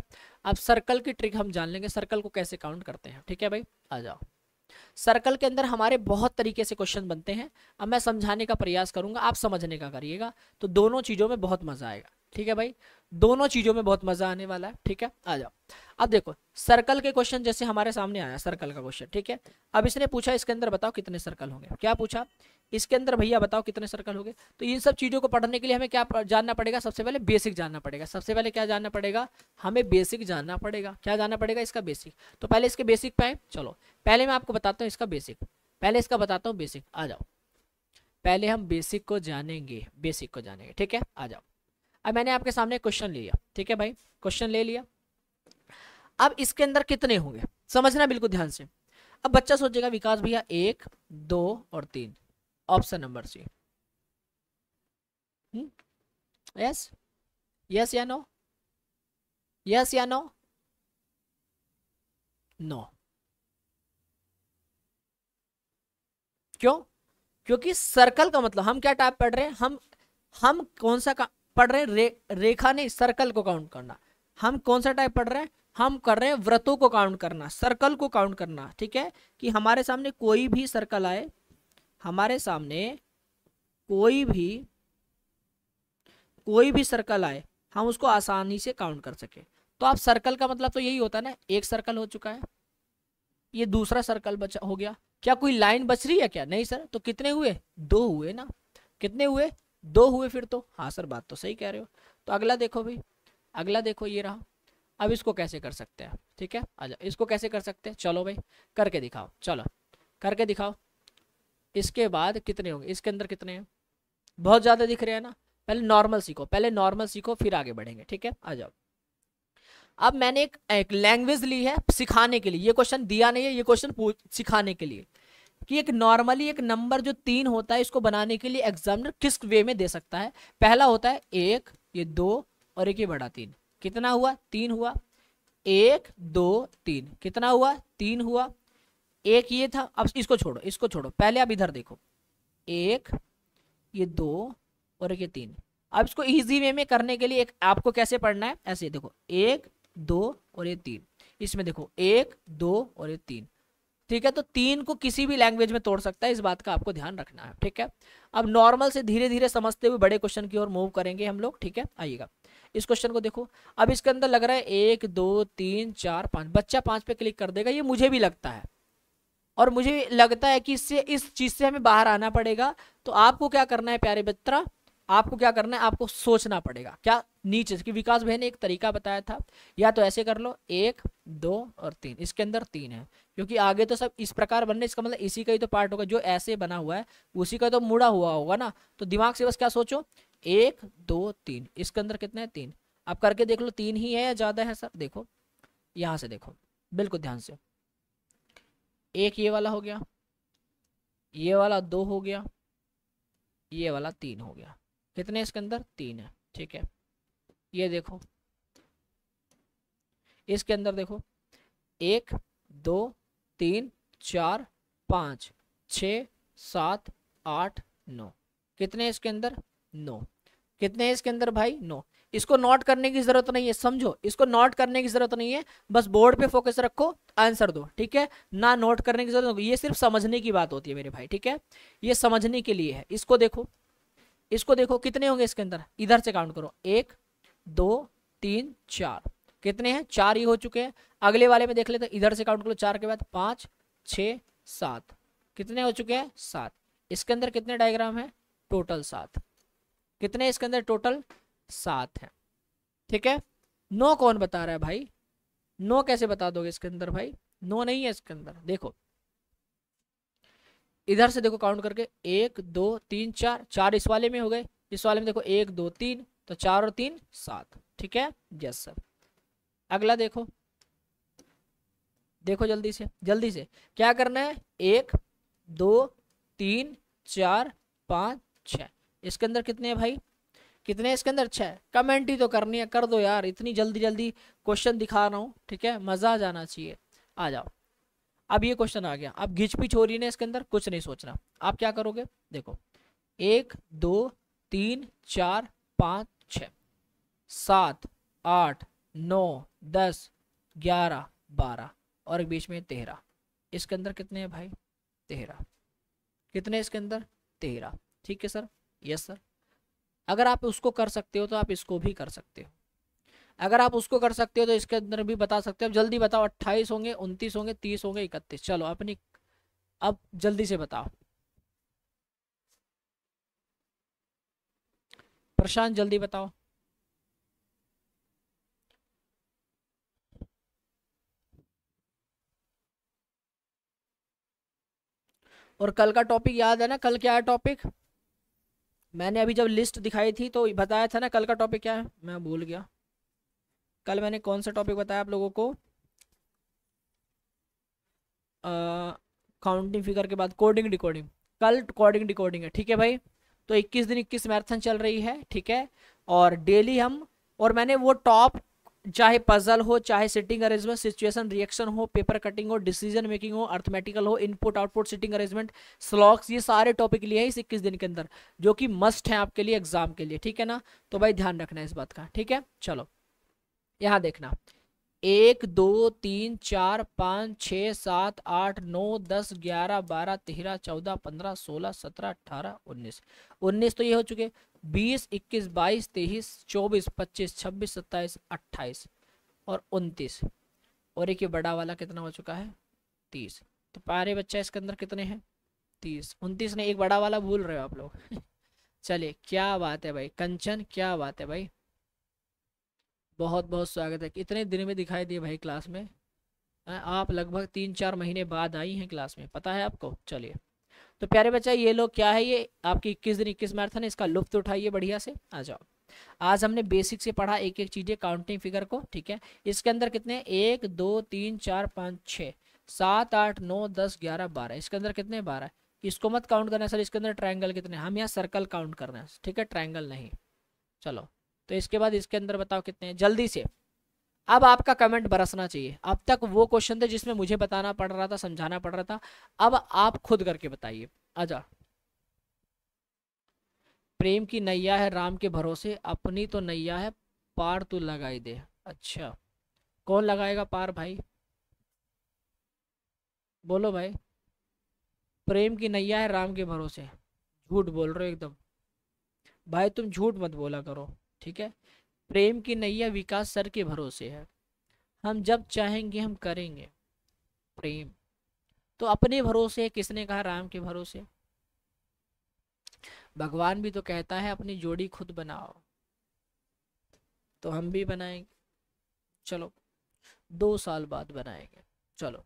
अब सर्कल की ट्रिक हम जान लेंगे सर्कल को कैसे काउंट करते हैं ठीक है भाई आ जाओ सर्कल के अंदर हमारे बहुत तरीके से क्वेश्चन बनते हैं अब मैं समझाने का प्रयास करूंगा आप समझने का करिएगा तो दोनों चीज़ों में बहुत मज़ा आएगा ठीक है भाई दोनों चीज़ों में बहुत मज़ा आने वाला है ठीक है आ जाओ अब देखो सर्कल के क्वेश्चन जैसे हमारे सामने आया सर्कल का क्वेश्चन ठीक है अब इसने पूछा इसके अंदर बताओ कितने सर्कल होंगे क्या पूछा इसके अंदर भैया बताओ कितने सर्कल हो गए तो इन सब चीज़ों को पढ़ने के लिए हमें क्या जानना पड़ेगा सबसे पहले बेसिक जानना पड़ेगा सबसे पहले क्या जानना पड़ेगा हमें बेसिक जानना पड़ेगा क्या जानना पड़ेगा इसका बेसिक तो पहले इसके बेसिक पे चलो पहले मैं आपको बताता हूँ इसका बेसिक पहले इसका बताता हूँ बेसिक आ जाओ पहले हम बेसिक को जानेंगे बेसिक को जानेंगे ठीक है आ जाओ अब मैंने आपके सामने क्वेश्चन ले लिया ठीक है भाई क्वेश्चन ले लिया अब इसके अंदर कितने होंगे समझना बिल्कुल ध्यान से अब बच्चा सोचेगा विकास भैया एक दो और तीन option number C yes yes या नो यस या नो नो क्यों क्योंकि सर्कल का मतलब हम क्या टाइप पढ़ रहे हैं हम हम कौन सा पढ़ रहे हैं रे, रेखा नहीं सर्कल को काउंट करना हम कौन सा टाइप पढ़ रहे हैं हम कर रहे हैं व्रतों को काउंट करना सर्कल को काउंट करना ठीक है कि हमारे सामने कोई भी सर्कल आए हमारे सामने कोई भी कोई भी सर्कल आए हम उसको आसानी से काउंट कर सके तो आप सर्कल का मतलब तो यही होता है ना एक सर्कल हो चुका है ये दूसरा सर्कल बचा हो गया क्या कोई लाइन बच रही है क्या नहीं सर तो कितने हुए दो हुए ना कितने हुए दो हुए फिर तो हाँ सर बात तो सही कह रहे हो तो अगला देखो भाई अगला देखो ये रहा अब इसको कैसे कर सकते हैं ठीक है अच्छा इसको कैसे कर सकते हैं चलो भाई करके दिखाओ चलो करके दिखाओ इसके बाद कितने होंगे इसके अंदर कितने हैं बहुत ज़्यादा दिख रहे हैं ना पहले नॉर्मल सीखो पहले नॉर्मल सीखो फिर आगे बढ़ेंगे ठीक है आ जाओ अब मैंने एक, एक लैंग्वेज ली है सिखाने के लिए ये क्वेश्चन दिया नहीं है ये क्वेश्चन सिखाने के लिए कि एक नॉर्मली एक नंबर जो तीन होता है इसको बनाने के लिए एग्जामिनर किस वे में दे सकता है पहला होता है एक ये दो और एक ये बड़ा तीन कितना हुआ तीन हुआ एक दो तीन कितना हुआ तीन हुआ एक ये था अब इसको छोड़ो इसको छोड़ो पहले आप इधर देखो एक ये दो और एक ये तीन अब इसको इजी वे में करने के लिए एक आपको कैसे पढ़ना है ऐसे देखो एक दो और ये तीन इसमें देखो एक दो और ये तीन ठीक है तो तीन को किसी भी लैंग्वेज में तोड़ सकता है इस बात का आपको ध्यान रखना है ठीक है अब नॉर्मल से धीरे धीरे समझते हुए बड़े क्वेश्चन की ओर मूव करेंगे हम लोग ठीक है आइएगा इस क्वेश्चन को देखो अब इसके अंदर लग रहा है एक दो तीन चार पाँच बच्चा पाँच पे क्लिक कर देगा ये मुझे भी लगता है और मुझे लगता है कि इससे इस चीज़ से हमें बाहर आना पड़ेगा तो आपको क्या करना है प्यारे बत्रा आपको क्या करना है आपको सोचना पड़ेगा क्या नीचे कि विकास भाई ने एक तरीका बताया था या तो ऐसे कर लो एक दो और तीन इसके अंदर तीन है क्योंकि आगे तो सब इस प्रकार बनने इसका मतलब इसी का ही तो पार्ट होगा जो ऐसे बना हुआ है उसी का तो मुड़ा हुआ होगा ना तो दिमाग से बस क्या सोचो एक दो तीन इसके अंदर कितना है तीन आप करके देख लो तीन ही है या ज़्यादा है सर देखो यहाँ से देखो बिल्कुल ध्यान से एक ये वाला हो गया ये वाला दो हो गया ये वाला तीन हो गया कितने इसके अंदर तीन है ठीक है ये देखो इसके अंदर देखो एक दो तीन चार पाँच छ सात आठ नौ कितने इसके अंदर नौ कितने इसके अंदर भाई नौ इसको नोट करने की जरूरत नहीं है समझो इसको नोट करने की जरूरत नहीं है बस बोर्ड पे फोकस रखो आंसर दो ठीक है ना नोट करने की जरूरत ये सिर्फ समझने की बात होती है मेरे भाई ठीक है ये समझने के लिए है इसको देखो इसको देखो कितने होंगे इसके अंदर इधर से काउंट करो एक दो तीन चार कितने हैं चार ही हो चुके हैं अगले वाले में देख लेते इधर से काउंट करो चार के बाद पांच छ सात कितने हो चुके हैं सात इसके अंदर कितने डायग्राम है टोटल सात कितने इसके अंदर टोटल सात है ठीक है नो कौन बता रहा है भाई नो कैसे बता दोगे इसके अंदर भाई नो नहीं है इसके अंदर देखो इधर से देखो काउंट करके एक दो तीन चार चार इस वाले में हो गए इस वाले में देखो एक दो तीन तो चार और तीन सात ठीक है यस सर अगला देखो देखो जल्दी से जल्दी से क्या करना है एक दो तीन चार पाँच छ इसके अंदर कितने हैं भाई कितने इसके अंदर छः कमेंट ही तो करनी है कर दो यार इतनी जल्दी जल्दी क्वेश्चन दिखा रहा हूँ ठीक है मज़ा आ जाना चाहिए आ जाओ अब ये क्वेश्चन आ गया अब घिच पिच हो रही है इसके अंदर कुछ नहीं सोचना आप क्या करोगे देखो एक दो तीन चार पाँच छ सात आठ नौ दस ग्यारह बारह और बीच में तेरह इसके अंदर कितने हैं भाई तेरह कितने इसके अंदर तेरह ठीक है सर यस सर अगर आप उसको कर सकते हो तो आप इसको भी कर सकते हो अगर आप उसको कर सकते हो तो इसके अंदर भी बता सकते हो अब जल्दी बताओ अट्ठाईस होंगे उनतीस होंगे तीस होंगे इकतीस चलो अपनी अब जल्दी से बताओ प्रशांत जल्दी बताओ और कल का टॉपिक याद है ना कल क्या है टॉपिक मैंने अभी जब लिस्ट दिखाई थी तो बताया था ना कल का टॉपिक क्या है मैं भूल गया कल मैंने कौन सा टॉपिक बताया आप लोगों को काउंटिंग फिगर के बाद कोडिंग डिकोडिंग कल कोडिंग डिकोडिंग है ठीक है भाई तो 21 दिन 21 मैराथन चल रही है ठीक है और डेली हम और मैंने वो टॉप चाहे पजल हो चाहे सिटिंग अरेंजमेंट सिचुएशन रिएक्शन हो पेपर कटिंग हो डिसीजन मेकिंग हो अर्थमेटिकल हो इनपुट आउटपुट सिटिंग अरेंजमेंट स्लॉक्स ये सारे टॉपिक लिए हैं इस इक्कीस दिन के अंदर जो कि मस्ट है आपके लिए एग्जाम के लिए ठीक है ना तो भाई ध्यान रखना इस बात का ठीक है चलो यहाँ देखना एक दो तीन चार पाँच छः सात आठ नौ दस ग्यारह बारह तेरह चौदह पंद्रह सोलह सत्रह अट्ठारह उन्नीस उन्नीस तो ये हो चुके बीस इक्कीस बाईस तेईस चौबीस पच्चीस छब्बीस सत्ताईस अट्ठाईस और उनतीस और एक ये बड़ा वाला कितना हो चुका है तीस तो प्यारे बच्चा इसके अंदर कितने हैं तीस उनतीस ने एक बड़ा वाला भूल रहे हो आप लोग *laughs* चलिए क्या बात है भाई कंचन क्या बात है भाई बहुत बहुत स्वागत है इतने दिन में दिखाई दिए भाई क्लास में आप लगभग तीन चार महीने बाद आई हैं क्लास में पता है आपको चलिए तो प्यारे बच्चा ये लोग क्या है ये आपकी इक्कीस दिन इक्कीस मैराथन है इसका लुप्त उठाइए बढ़िया से आ जाओ आज हमने बेसिक से पढ़ा एक एक चीजें काउंटिंग फिगर को ठीक है इसके अंदर कितने एक दो तीन चार पाँच छः सात आठ नौ दस ग्यारह बारह इसके अंदर कितने बारह इसको मत काउंट करना सर इसके अंदर ट्राइंगल कितने हम यहाँ सर्कल काउंट करना है ठीक है ट्राइंगल नहीं चलो तो इसके बाद इसके अंदर बताओ कितने हैं जल्दी से अब आपका कमेंट बरसना चाहिए अब तक वो क्वेश्चन थे जिसमें मुझे बताना पड़ रहा था समझाना पड़ रहा था अब आप खुद करके बताइए आजा प्रेम की नैया है राम के भरोसे अपनी तो नैया है पार तू लगाई दे अच्छा कौन लगाएगा पार भाई बोलो भाई प्रेम की नैया है राम के भरोसे झूठ बोल रहे हो एकदम भाई तुम झूठ मत बोला करो ठीक है प्रेम की नैया विकास सर के भरोसे है हम जब चाहेंगे हम करेंगे प्रेम तो अपने भरोसे किसने कहा राम के भरोसे भगवान भी तो कहता है अपनी जोड़ी खुद बनाओ तो हम भी बनाएंगे चलो दो साल बाद बनाएंगे चलो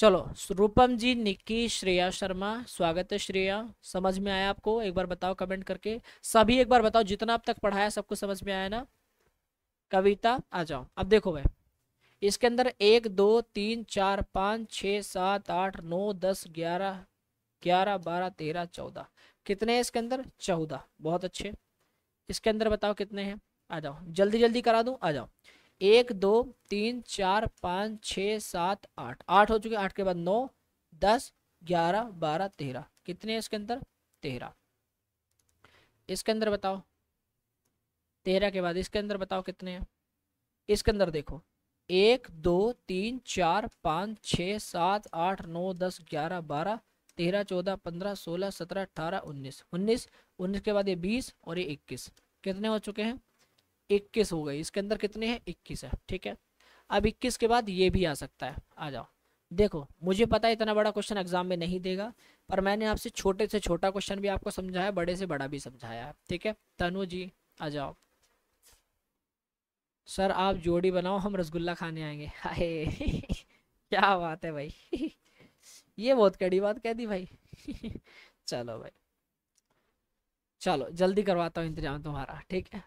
चलो रूपम जी निक्की श्रेया शर्मा स्वागत है श्रेया समझ में आया आपको एक बार बताओ कमेंट करके सभी एक बार बताओ जितना अब तक पढ़ाया सबको समझ में आया ना कविता आ जाओ अब देखो भाई इसके अंदर एक दो तीन चार पाँच छ सात आठ नौ दस ग्यारह ग्यारह बारह तेरह चौदह कितने हैं इसके अंदर चौदह बहुत अच्छे इसके अंदर बताओ कितने हैं आ जाओ जल्दी जल्दी करा दूँ आ जाओ एक दो तीन चार पाँच छः सात आठ आठ हो चुके आठ के बाद नौ दस ग्यारह बारह तेरह कितने इसके अंदर तेरह इसके अंदर बताओ तेरह के बाद इसके अंदर बताओ कितने हैं इसके अंदर देखो एक दो तीन चार पाँच छः सात आठ नौ दस ग्यारह बारह तेरह चौदह पंद्रह सोलह सत्रह अठारह उन्नीस उन्नीस उन्नीस के बाद ये बीस और ये इक्कीस कितने हो चुके हैं इक्कीस हो गई इसके अंदर कितने हैं इक्कीस है ठीक है अब इक्कीस के बाद ये भी आ सकता है आ जाओ देखो मुझे पता है इतना बड़ा क्वेश्चन एग्जाम में नहीं देगा पर मैंने आपसे छोटे से छोटा क्वेश्चन भी आपको समझाया बड़े से बड़ा भी समझाया है ठीक है तनु जी आ जाओ सर आप जोड़ी बनाओ हम रसगुल्ला खाने आएंगे अरे *laughs* क्या बात है भाई *laughs* ये बहुत कड़ी बात कह दी भाई *laughs* चलो भाई चलो जल्दी करवाता हूँ इंतजाम तुम्हारा ठीक है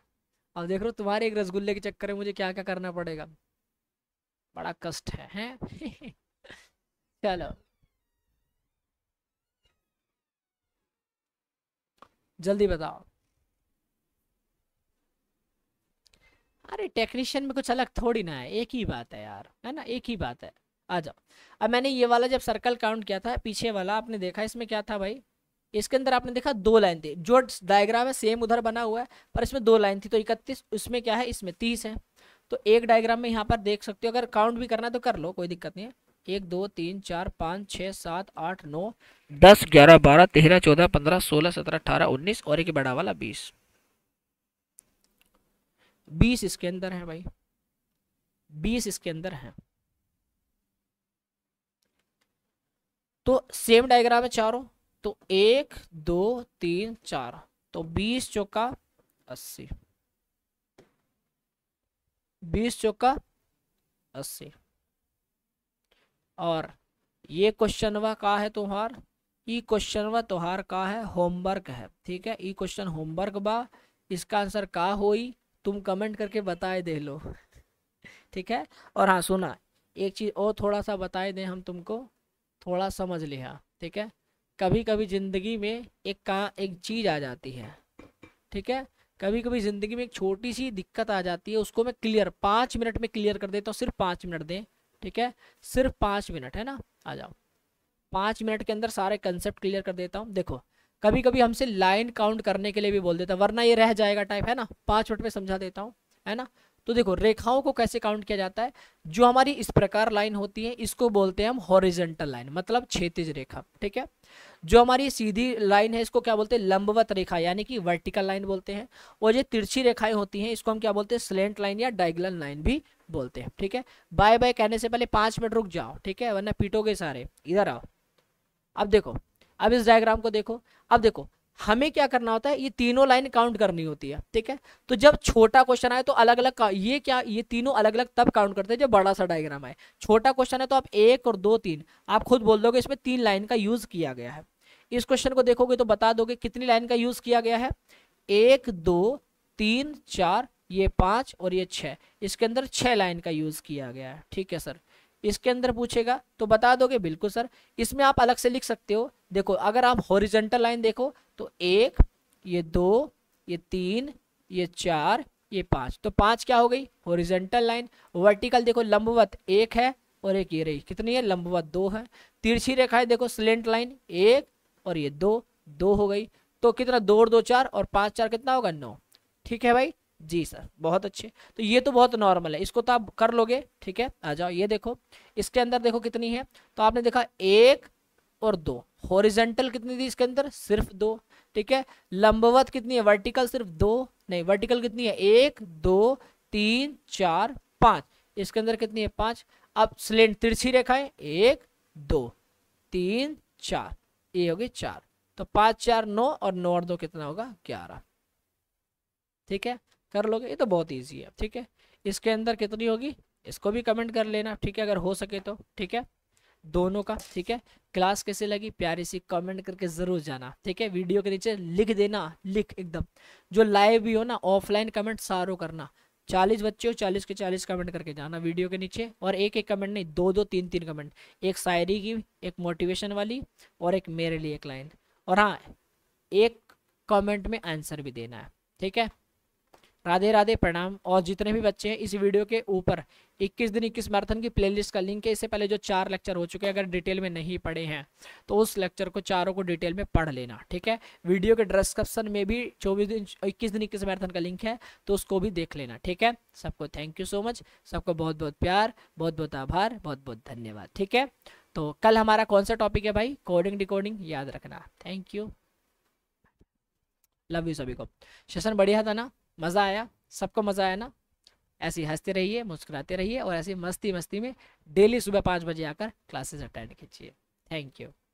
अब देख रहे हो तुम्हारे एक रसगुल्ले के चक्कर में मुझे क्या क्या करना पड़ेगा बड़ा कष्ट है हैं *laughs* चलो जल्दी बताओ अरे टेक्नीशियन में कुछ अलग थोड़ी ना है एक ही बात है यार है ना एक ही बात है आ जाओ अब मैंने ये वाला जब सर्कल काउंट किया था पीछे वाला आपने देखा इसमें क्या था भाई इसके अंदर आपने देखा दो लाइन थी जो डायग्राम है सेम उधर बना हुआ है पर इसमें दो लाइन थी तो इकतीस उसमें क्या है इसमें तीस है तो एक डायग्राम में यहाँ पर देख सकते हो अगर काउंट भी करना है तो कर लो कोई दिक्कत नहीं है एक दो तीन चार पाँच छः सात आठ नौ दस ग्यारह बारह तेरह चौदह पंद्रह सोलह सत्रह अठारह उन्नीस और एक बड़ा वाला बीस बीस इसके अंदर है भाई बीस इसके अंदर है तो सेम डायग्राम है चारों तो एक दो तीन चार तो बीस चौका अस्सी बीस चौका अस्सी और ये क्वेश्चन वह का है तुम्हार ई क्वेश्चन व तोहार का है होमवर्क है ठीक है ई क्वेश्चन होमवर्क बा इसका आंसर का होई तुम कमेंट करके बताए दे लो ठीक है और हाँ सुना एक चीज़ और थोड़ा सा बताए दें हम तुमको थोड़ा समझ लिया ठीक है कभी कभी ज़िंदगी में एक का एक चीज़ आ जाती है ठीक है कभी कभी ज़िंदगी में एक छोटी सी दिक्कत आ जाती है उसको मैं क्लियर पाँच मिनट में क्लियर कर देता हूँ सिर्फ पाँच मिनट दें ठीक है सिर्फ पाँच मिनट है ना आ जाओ पाँच मिनट के अंदर सारे कंसेप्ट क्लियर कर देता हूँ देखो कभी कभी हमसे लाइन काउंट करने के लिए भी बोल देता वरना ये रह जाएगा टाइप है ना पाँच मिनट में समझा देता हूँ है ना तो देखो रेखाओं को कैसे काउंट किया जाता है जो हमारी इस प्रकार लाइन होती है इसको बोलते हैं हम हॉरिजेंटल लाइन मतलब क्षेत्रिज रेखा ठीक है जो हमारी सीधी लाइन है इसको क्या बोलते हैं लंबवत रेखा यानी कि वर्टिकल लाइन बोलते हैं और ये तिरछी रेखाएं होती हैं इसको हम क्या बोलते हैं स्लेंट लाइन या डाइगलन लाइन भी बोलते हैं ठीक है बाय बाय कहने से पहले पांच मिनट रुक जाओ ठीक है वरना पीटोगे सारे इधर आओ अब देखो अब इस डायग्राम को देखो अब देखो हमें क्या करना होता है ये तीनों लाइन काउंट करनी होती है ठीक है तो जब छोटा क्वेश्चन आए तो अलग अलग ये क्या ये तीनों अलग अलग तब काउंट करते हैं जब बड़ा सा डायग्राम आए छोटा क्वेश्चन है तो आप एक और दो तीन आप खुद बोल दोगे इसमें तीन लाइन का यूज किया गया है इस क्वेश्चन को देखोगे तो बता दोगे कितनी लाइन का यूज किया गया है एक दो तीन चार ये पाँच और ये छः इसके अंदर छः लाइन का यूज किया गया है ठीक है सर इसके अंदर पूछेगा तो बता दोगे बिल्कुल सर इसमें आप अलग से लिख सकते हो देखो अगर आप हॉरिजेंटल लाइन देखो तो एक ये दो ये तीन ये चार ये पाँच तो पाँच क्या हो गई होरिजेंटल लाइन वर्टिकल देखो लंबवत एक है और एक ये रही कितनी है लंबवत दो है तिरछी रेखा है देखो स्लेंट लाइन एक और ये दो दो हो गई तो कितना दो और दो चार और पाँच चार कितना होगा नौ ठीक है भाई जी सर बहुत अच्छे तो ये तो बहुत नॉर्मल है इसको तो आप कर लोगे ठीक है आ जाओ ये देखो इसके अंदर देखो कितनी है तो आपने देखा एक और दो हॉरिजेंटल कितनी थी इसके अंदर सिर्फ दो ठीक है लंबवत कितनी है वर्टिकल सिर्फ दो नहीं वर्टिकल कितनी है एक दो तीन चार पांच इसके अंदर कितनी है पांच अब सिलेंट तिरछी रेखाएं एक दो तीन चार ये होगी चार तो पांच चार नौ और नौ और दो कितना होगा ग्यारह ठीक है कर लोगे ये तो बहुत ईजी है ठीक है इसके अंदर कितनी होगी इसको भी कमेंट कर लेना ठीक है अगर हो सके तो ठीक है दोनों का ठीक है क्लास कैसे लगी प्यारी सी कमेंट करके ज़रूर जाना ठीक है वीडियो के नीचे लिख देना लिख एकदम जो लाइव भी हो ना ऑफलाइन कमेंट सारो करना चालीस बच्चे हो चालीस के चालीस कमेंट करके जाना वीडियो के नीचे और एक एक कमेंट नहीं दो दो तीन तीन कमेंट एक शायरी की एक मोटिवेशन वाली और एक मेरे लिए एक लाइन और हाँ एक कमेंट में आंसर भी देना है ठीक है राधे राधे प्रणाम और जितने भी बच्चे हैं इस वीडियो के ऊपर 21 दिन 21 मैराथन की प्लेलिस्ट का लिंक है इससे पहले जो चार लेक्चर हो चुके हैं अगर डिटेल में नहीं पढ़े हैं तो उस लेक्चर को चारों को डिटेल में पढ़ लेना ठीक है वीडियो के डिस्क्रिप्शन में भी चौबीस दिन इक्कीस दिन इक्कीस मैराथन का लिंक है तो उसको भी देख लेना ठीक है सबको थैंक यू सो मच सबको बहुत बहुत प्यार बहुत बहुत आभार बहुत बहुत धन्यवाद ठीक है तो कल हमारा कौन सा टॉपिक है भाई कोडिंग डिकोडिंग याद रखना थैंक यू लव यू सभी को सेशन बढ़िया था ना मज़ा आया सबको मज़ा आया ना ऐसे ही हंसते रहिए मुस्कुराते रहिए और ऐसी मस्ती मस्ती में डेली सुबह पाँच बजे आकर क्लासेस अटेंड कीजिए थैंक यू